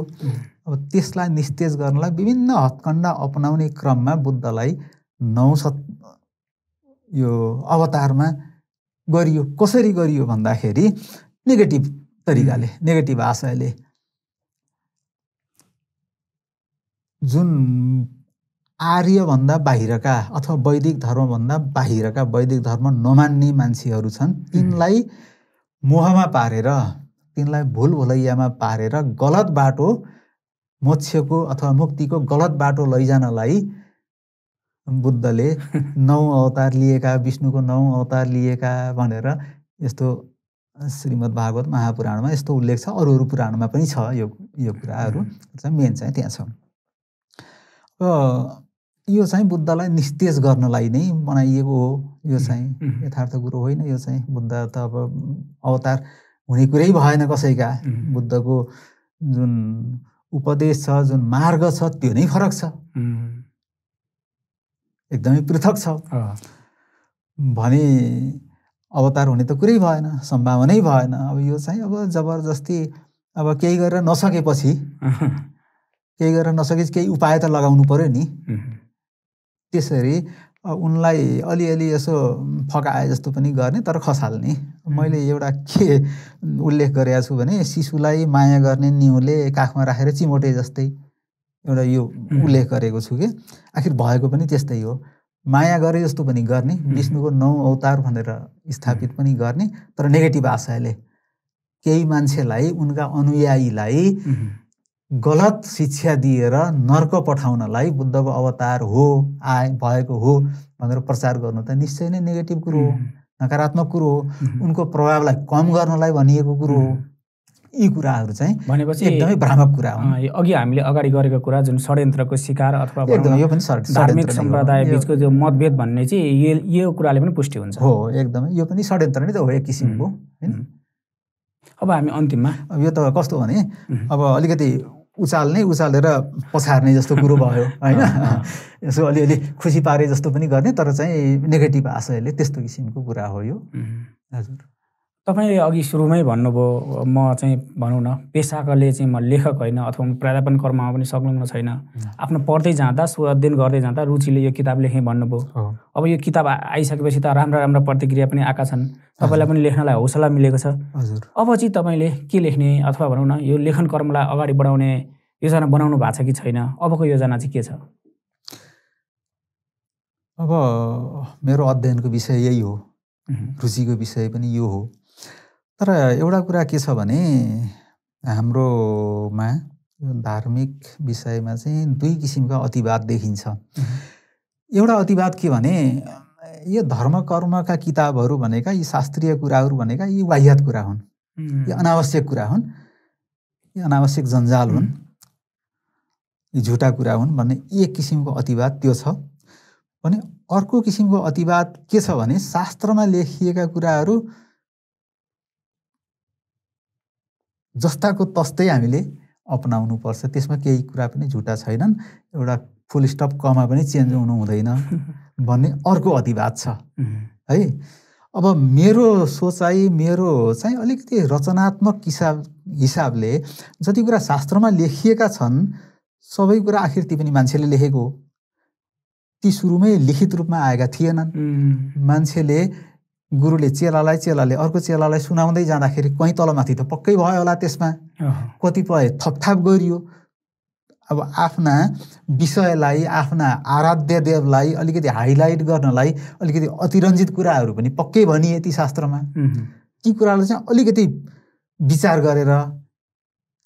अब त्यसलाई निस्तेज गर्नलाई विभिन्न हत्कण्ड अपनाउने क्रममा बुद्धलाई नौ सत यो अवतारमा गरियो कसरी गरियो भन्दाखेरि नेगेटिभ तरिकाले नेगेटिभ आशयले जुन आर्यभन्दा बाहिरका अथवा वैदिक धर्मभन्दा बाहिरका वैदिक धर्म नमान्ने मान्छेहरू छन् तिनलाई मोहमा पारेर तिनलाई भुल भुलैयामा पारेर गलत बाटो मोक्षको अथवा मुक्तिको गलत बाटो लैजानलाई बुद्धले नौ अवतार लिएका विष्णुको नौ अवतार लिएका भनेर यस्तो श्रीमद् भागवत महापुराणमा यस्तो उल्लेख छ अरू अरू पुराणमा पनि छ यो यो कुराहरू मेन चाहिँ त्यहाँ छ अब यो चाहिँ बुद्धलाई निस्तेज गर्नलाई नै बनाइएको हो यो चाहिँ यथार्थ कुरो होइन यो चाहिँ बुद्ध त अब अवतार हुने कुरै भएन कसैका बुद्धको जुन उपदेश छ जुन मार्ग छ त्यो नै फरक छ एकदमै पृथक छ भने अवतार हुने त कुरै भएन सम्भावनै भएन अब यो चाहिँ अब जबरजस्ती अब केही गरेर नसकेपछि केही गरेर नसकेपछि केही उपाय त लगाउनु पऱ्यो नि त्यसरी उनलाई अलिअलि यसो फकाए जस्तो पनि गर्ने तर खसाल्ने मैले एउटा के उल्लेख गरेको छु भने शिशुलाई माया गर्ने निहुले काखमा राखेर चिमोटे जस्तै एउटा यो उल्लेख गरेको छु कि आखिर भएको पनि त्यस्तै हो माया गरे जस्तो पनि गर्ने विष्णुको नौ अवतार भनेर स्थापित पनि गर्ने तर नेगेटिभ आशयले केही मान्छेलाई उनका अनुयायीलाई गलत शिक्षा दिएर नर्क पठाउनलाई बुद्धको अवतार हो आए भएको हो भनेर प्रचार गर्नु त निश्चय नै नेगेटिभ कुरो हो नकारात्मक कुरो हो उनको प्रभावलाई कम गर्नलाई भनिएको कुरो हो यी कुराहरू चाहिँ भनेपछि एकदमै भ्रामक कुरा हो अघि हामीले अगाडि गरेको कुरा जुन षड्यन्त्रको शिकार अथवा यो पनि धार्मिक सम्प्रदाय बिचको त्यो मतभेद भन्ने चाहिँ यो कुराले पनि पुष्टि हुन्छ हो एकदमै यो पनि षड्यन्त्र नै त हो एक किसिमको होइन अब हामी अन्तिममा अब यो त कस्तो भने अब अलिकति उचाल्ने उचालेर पछार्ने जस्तो कुरो भयो होइन यसो अलिअलि खुसी पारे जस्तो पनि गर्ने तर चाहिँ नेगेटिभ आशयले त्यस्तो किसिमको कुरा हो यो हजुर तपाईँ अघि सुरुमै भन्नुभयो म चाहिँ भनौँ न पेसाकाले चाहिँ म लेखक होइन अथवा म प्राध्यापन कर्ममा पनि संलग्न छैन आफ्नो पढ्दै जाँदा सो अध्ययन गर्दै जाँदा रुचिले यो किताब लेखेँ भन्नुभयो अब यो किताब आइसकेपछि त राम्रा राम्रा प्रतिक्रिया पनि आएका छन् तपाईँलाई पनि लेख्नलाई हौसला मिलेको छ अब चाहिँ तपाईँले के लेख्ने अथवा भनौँ न यो लेखन कर्मलाई अगाडि बढाउने योजना बनाउनु भएको छ कि छैन अबको योजना चाहिँ के छ अब मेरो अध्ययनको विषय यही हो रुचिको विषय पनि यो हो तर एउटा कुरा के छ भने हाम्रोमा धार्मिक विषयमा चाहिँ दुई किसिमका अतिवाद देखिन्छ एउटा अतिवाद के भने यो धर्म कर्मका किताबहरू भनेका यी शास्त्रीय कुराहरू भनेका यी वाह्यात कुरा हुन् यी अनावश्यक कुरा हुन् यी अनावश्यक जन्जाल हुन् यी झुटा कुरा हुन् भन्ने एक किसिमको अतिवाद त्यो छ भने अर्को किसिमको अतिवाद के छ भने शास्त्रमा लेखिएका कुराहरू जस्ताको तस्तै हामीले अपनाउनुपर्छ त्यसमा केही कुरा पनि झुटा छैनन् एउटा फुल स्टप कमा पनि चेन्ज हुनु हुँदैन भन्ने अर्को अधिवाद छ है अब मेरो सोचाइ मेरो चाहिँ अलिकति रचनात्मक हिसाब हिसाबले जति कुरा शास्त्रमा लेखिएका छन् सबै कुरा आखिर ती पनि मान्छेले लेखेको ती सुरुमै लिखित रूपमा आएका थिएनन् मान्छेले गुरुले चेलालाई चेलाले अर्को चेलालाई सुनाउँदै जाँदाखेरि कहीँ तलमाथि त पक्कै भयो होला त्यसमा कतिपय थपथाप गरियो अब आफ्ना विषयलाई आफ्ना आराध्य देवलाई अलिकति हाइलाइट गर्नलाई अलिकति अतिरञ्जित कुराहरू पनि पक्कै भनिए ती शास्त्रमा ती कुरालाई चाहिँ अलिकति विचार गरेर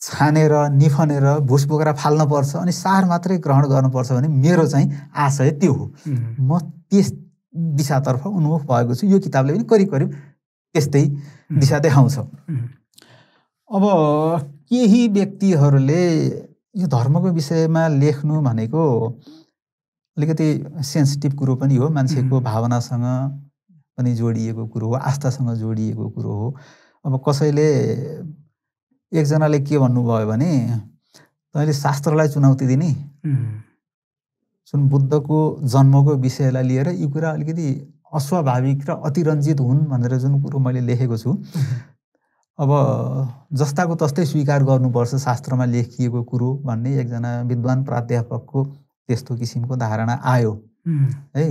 छानेर निफनेर भुस बोकेर फाल्नुपर्छ अनि सार मात्रै ग्रहण गर्नुपर्छ भने मेरो चाहिँ आशय त्यो हो म त्यस दिशातर्फ उन्मुख भएको छु यो किताबले पनि करिब करिब त्यस्तै दिशा देखाउँछ अब केही व्यक्तिहरूले यो धर्मको विषयमा लेख्नु भनेको अलिकति सेन्सिटिभ कुरो पनि हो मान्छेको भावनासँग पनि जोडिएको कुरो हो आस्थासँग जोडिएको कुरो हो अब कसैले एकजनाले के भन्नुभयो भने तैँले शास्त्रलाई चुनौती दिने जुन बुद्धको जन्मको विषयलाई लिएर यी कुरा अलिकति अस्वाभाविक र अतिरञ्जित हुन् भनेर जुन कुरो मैले लेखेको छु अब जस्ताको तस्तै स्वीकार गर्नुपर्छ शास्त्रमा लेखिएको कुरो भन्ने एकजना विद्वान प्राध्यापकको त्यस्तो किसिमको धारणा आयो है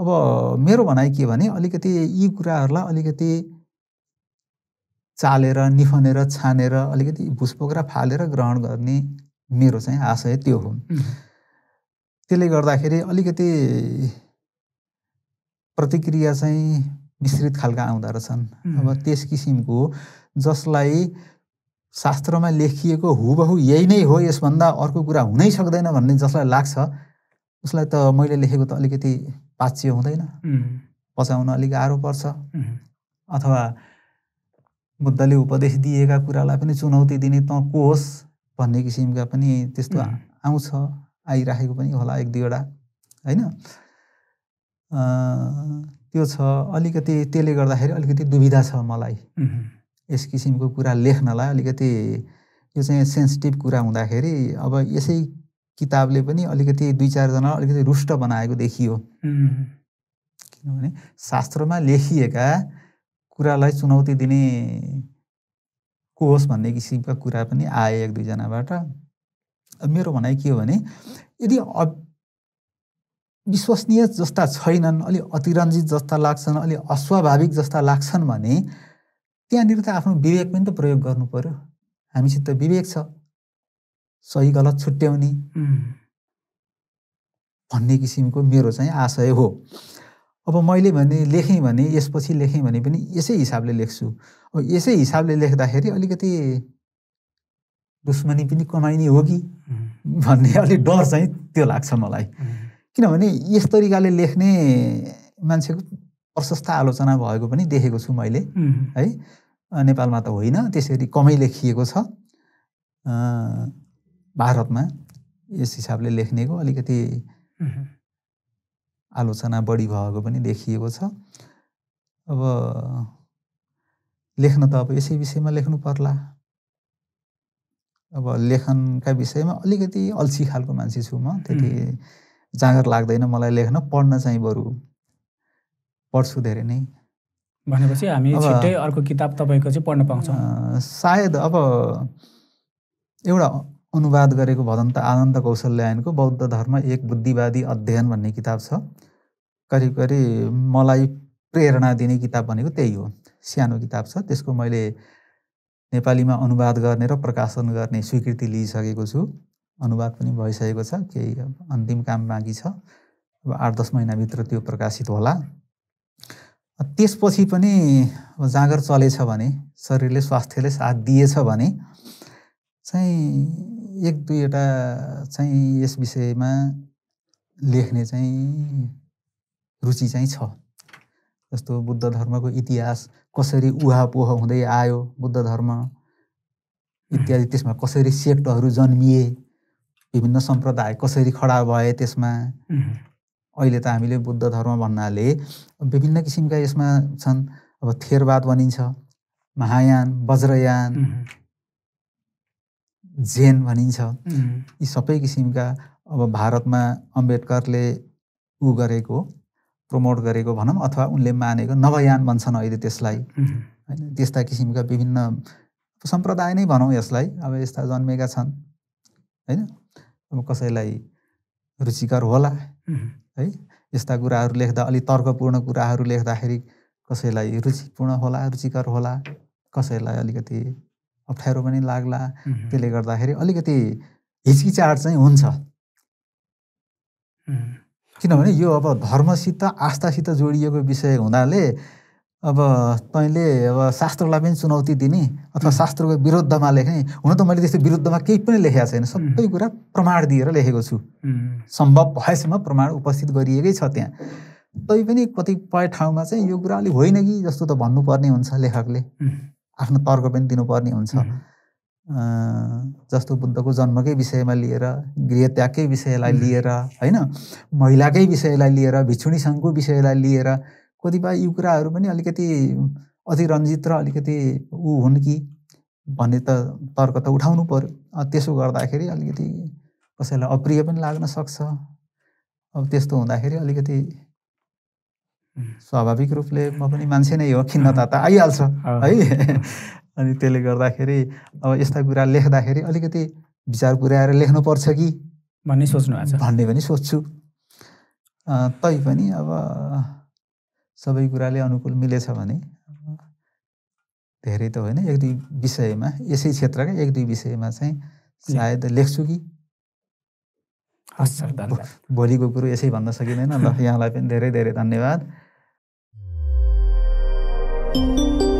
अब मेरो भनाइ के भने अलिकति यी कुराहरूलाई अलिकति चालेर निफनेर छानेर अलिकति भुसपोखरा फालेर ग्रहण गर्ने मेरो चाहिँ आशय त्यो हो त्यसले गर्दाखेरि अलिकति प्रतिक्रिया चाहिँ मिश्रित खालका आउँदो रहेछन् अब त्यस किसिमको जसलाई शास्त्रमा लेखिएको हुबहु यही नै हो यसभन्दा अर्को कुरा हुनै सक्दैन भन्ने जसलाई लाग्छ उसलाई त मैले लेखेको त अलिकति पाच्य हुँदैन पचाउन अलिक गाह्रो पर्छ अथवा बुद्धले उपदेश दिएका कुरालाई पनि चुनौती दिने त को होस् भन्ने किसिमका पनि त्यस्तो आउँछ आइराखेको पनि होला एक दुईवटा होइन त्यो छ अलिकति त्यसले गर्दाखेरि अलिकति दुविधा छ मलाई यस किसिमको कुरा लेख्नलाई अलिकति यो चाहिँ सेन्सिटिभ कुरा हुँदाखेरि अब यसै किताबले पनि अलिकति दुई चारजना अलिकति रुष्ट बनाएको देखियो किनभने शास्त्रमा लेखिएका कुरालाई चुनौती दिने को होस् भन्ने किसिमका कुरा पनि आए एक दुईजनाबाट मेरो भनाइ के हो भने यदि विश्वसनीय जस्ता छैनन् अलि अतिरञ्जित जस्ता लाग्छन् अलि अस्वाभाविक जस्ता लाग्छन् भने त्यहाँनिर त आफ्नो विवेक पनि त प्रयोग गर्नु पऱ्यो हामीसित विवेक छ सही गलत छुट्याउने भन्ने किसिमको मेरो चाहिँ आशय हो अब मैले भने लेखेँ भने यसपछि लेखेँ भने पनि यसै हिसाबले लेख्छु अब यसै हिसाबले लेख्दाखेरि अलिकति दुश्मनी पनि कमाइने हो कि भन्ने अलि डर चाहिँ त्यो लाग्छ मलाई किनभने यस तरिकाले लेख्ने मान्छेको प्रशस्त आलोचना भएको पनि देखेको छु मैले है नेपालमा त होइन त्यसरी कमै लेखिएको छ भारतमा यस हिसाबले लेख्नेको अलिकति आलोचना बढी भएको पनि देखिएको छ अब लेख्न त अब यसै विषयमा लेख्नु पर्ला अब लेखनका विषयमा अलिकति अल्छी खालको मान्छे छु म त्यति जाँगर लाग्दैन मलाई लेख्न पढ्न चाहिँ बरु पढ्छु धेरै नै भनेपछि हामी छिट्टै अर्को किताब तपाईँको चाहिँ पढ्न पाउँछौँ सायद अब एउटा अनुवाद गरेको भदन्त आनन्द कौशल्यायनको बौद्ध धर्म एक बुद्धिवादी अध्ययन भन्ने किताब छ करिब करिब मलाई प्रेरणा दिने किताब भनेको त्यही हो सानो किताब छ त्यसको मैले नेपालीमा अनुवाद गर्ने र प्रकाशन गर्ने स्वीकृति लिइसकेको छु अनुवाद पनि भइसकेको छ केही अन्तिम काम बाँकी छ अब आठ दस महिनाभित्र त्यो प्रकाशित होला त्यसपछि पनि अब जाँगर चलेछ भने शरीरले स्वास्थ्यले साथ दिएछ भने चाहिँ एक दुईवटा चाहिँ यस विषयमा लेख्ने चाहिँ रुचि चाहिँ छ जस्तो बुद्ध धर्मको इतिहास कसरी उहा पोह हुँदै आयो बुद्ध धर्म इत्यादि त्यसमा कसरी सेक्टहरू जन्मिए विभिन्न सम्प्रदाय कसरी खडा भए त्यसमा अहिले त हामीले बुद्ध धर्म भन्नाले विभिन्न किसिमका यसमा छन् अब थेरवाद भनिन्छ महायान वज्रयान जेन भनिन्छ यी सबै किसिमका अब भारतमा अम्बेडकरले उ गरेको प्रमोट गरेको भनौँ अथवा उनले मानेको नवयान भन्छन् अहिले त्यसलाई होइन त्यस्ता किसिमका विभिन्न सम्प्रदाय नै भनौँ यसलाई अब यस्ता जन्मेका छन् होइन अब कसैलाई रुचिकर होला है यस्ता कुराहरू लेख्दा अलिक तर्कपूर्ण कुराहरू लेख्दाखेरि कसैलाई रुचिपूर्ण होला रुचिकर होला कसैलाई अलिकति अप्ठ्यारो पनि लाग्ला त्यसले गर्दाखेरि अलिकति हिचकिचाहट चाहिँ हुन्छ किनभने यो अब धर्मसित आस्थासित जोडिएको विषय हुनाले अब तैँले अब शास्त्रलाई पनि चुनौती दिने अथवा शास्त्रको विरुद्धमा लेख्ने हुन त मैले त्यस्तो विरुद्धमा केही पनि लेखेको छैन सबै कुरा प्रमाण दिएर लेखेको छु सम्भव भएसम्म प्रमाण उपस्थित गरिएकै छ त्यहाँ तैपनि कतिपय ठाउँमा चाहिँ यो कुरा अलिक होइन कि जस्तो त भन्नुपर्ने हुन्छ लेखकले आफ्नो तर्क पनि दिनुपर्ने हुन्छ जस्तो बुद्धको जन्मकै विषयमा लिएर गृहत्यागकै विषयलाई लिएर होइन महिलाकै विषयलाई लिएर भिक्षुणी सङ्घको विषयलाई लिएर कतिपय यी कुराहरू पनि अलिकति अतिरञ्जित र अलिकति ऊ हुन् कि भन्ने त तर्क त उठाउनु पऱ्यो त्यसो गर्दाखेरि अलिकति कसैलाई अप्रिय पनि लाग्न सक्छ अब त्यस्तो हुँदाखेरि अलिकति स्वाभाविक रूपले म पनि मान्छे नै हो खिन्नता त आइहाल्छ है अनि त्यसले गर्दाखेरि अब यस्ता कुरा लेख्दाखेरि अलिकति विचार पुर्याएर लेख्नुपर्छ कि भन्ने सोच्नु भएको छ भन्ने पनि सोध्छु तैपनि अब सबै कुराले अनुकूल मिलेछ भने धेरै त होइन एक दुई विषयमा यसै क्षेत्रका एक दुई विषयमा चाहिँ सायद लेख्छु कि हस् भोलिको कुरो यसै भन्न सकिँदैन ल यहाँलाई पनि धेरै धेरै धन्यवाद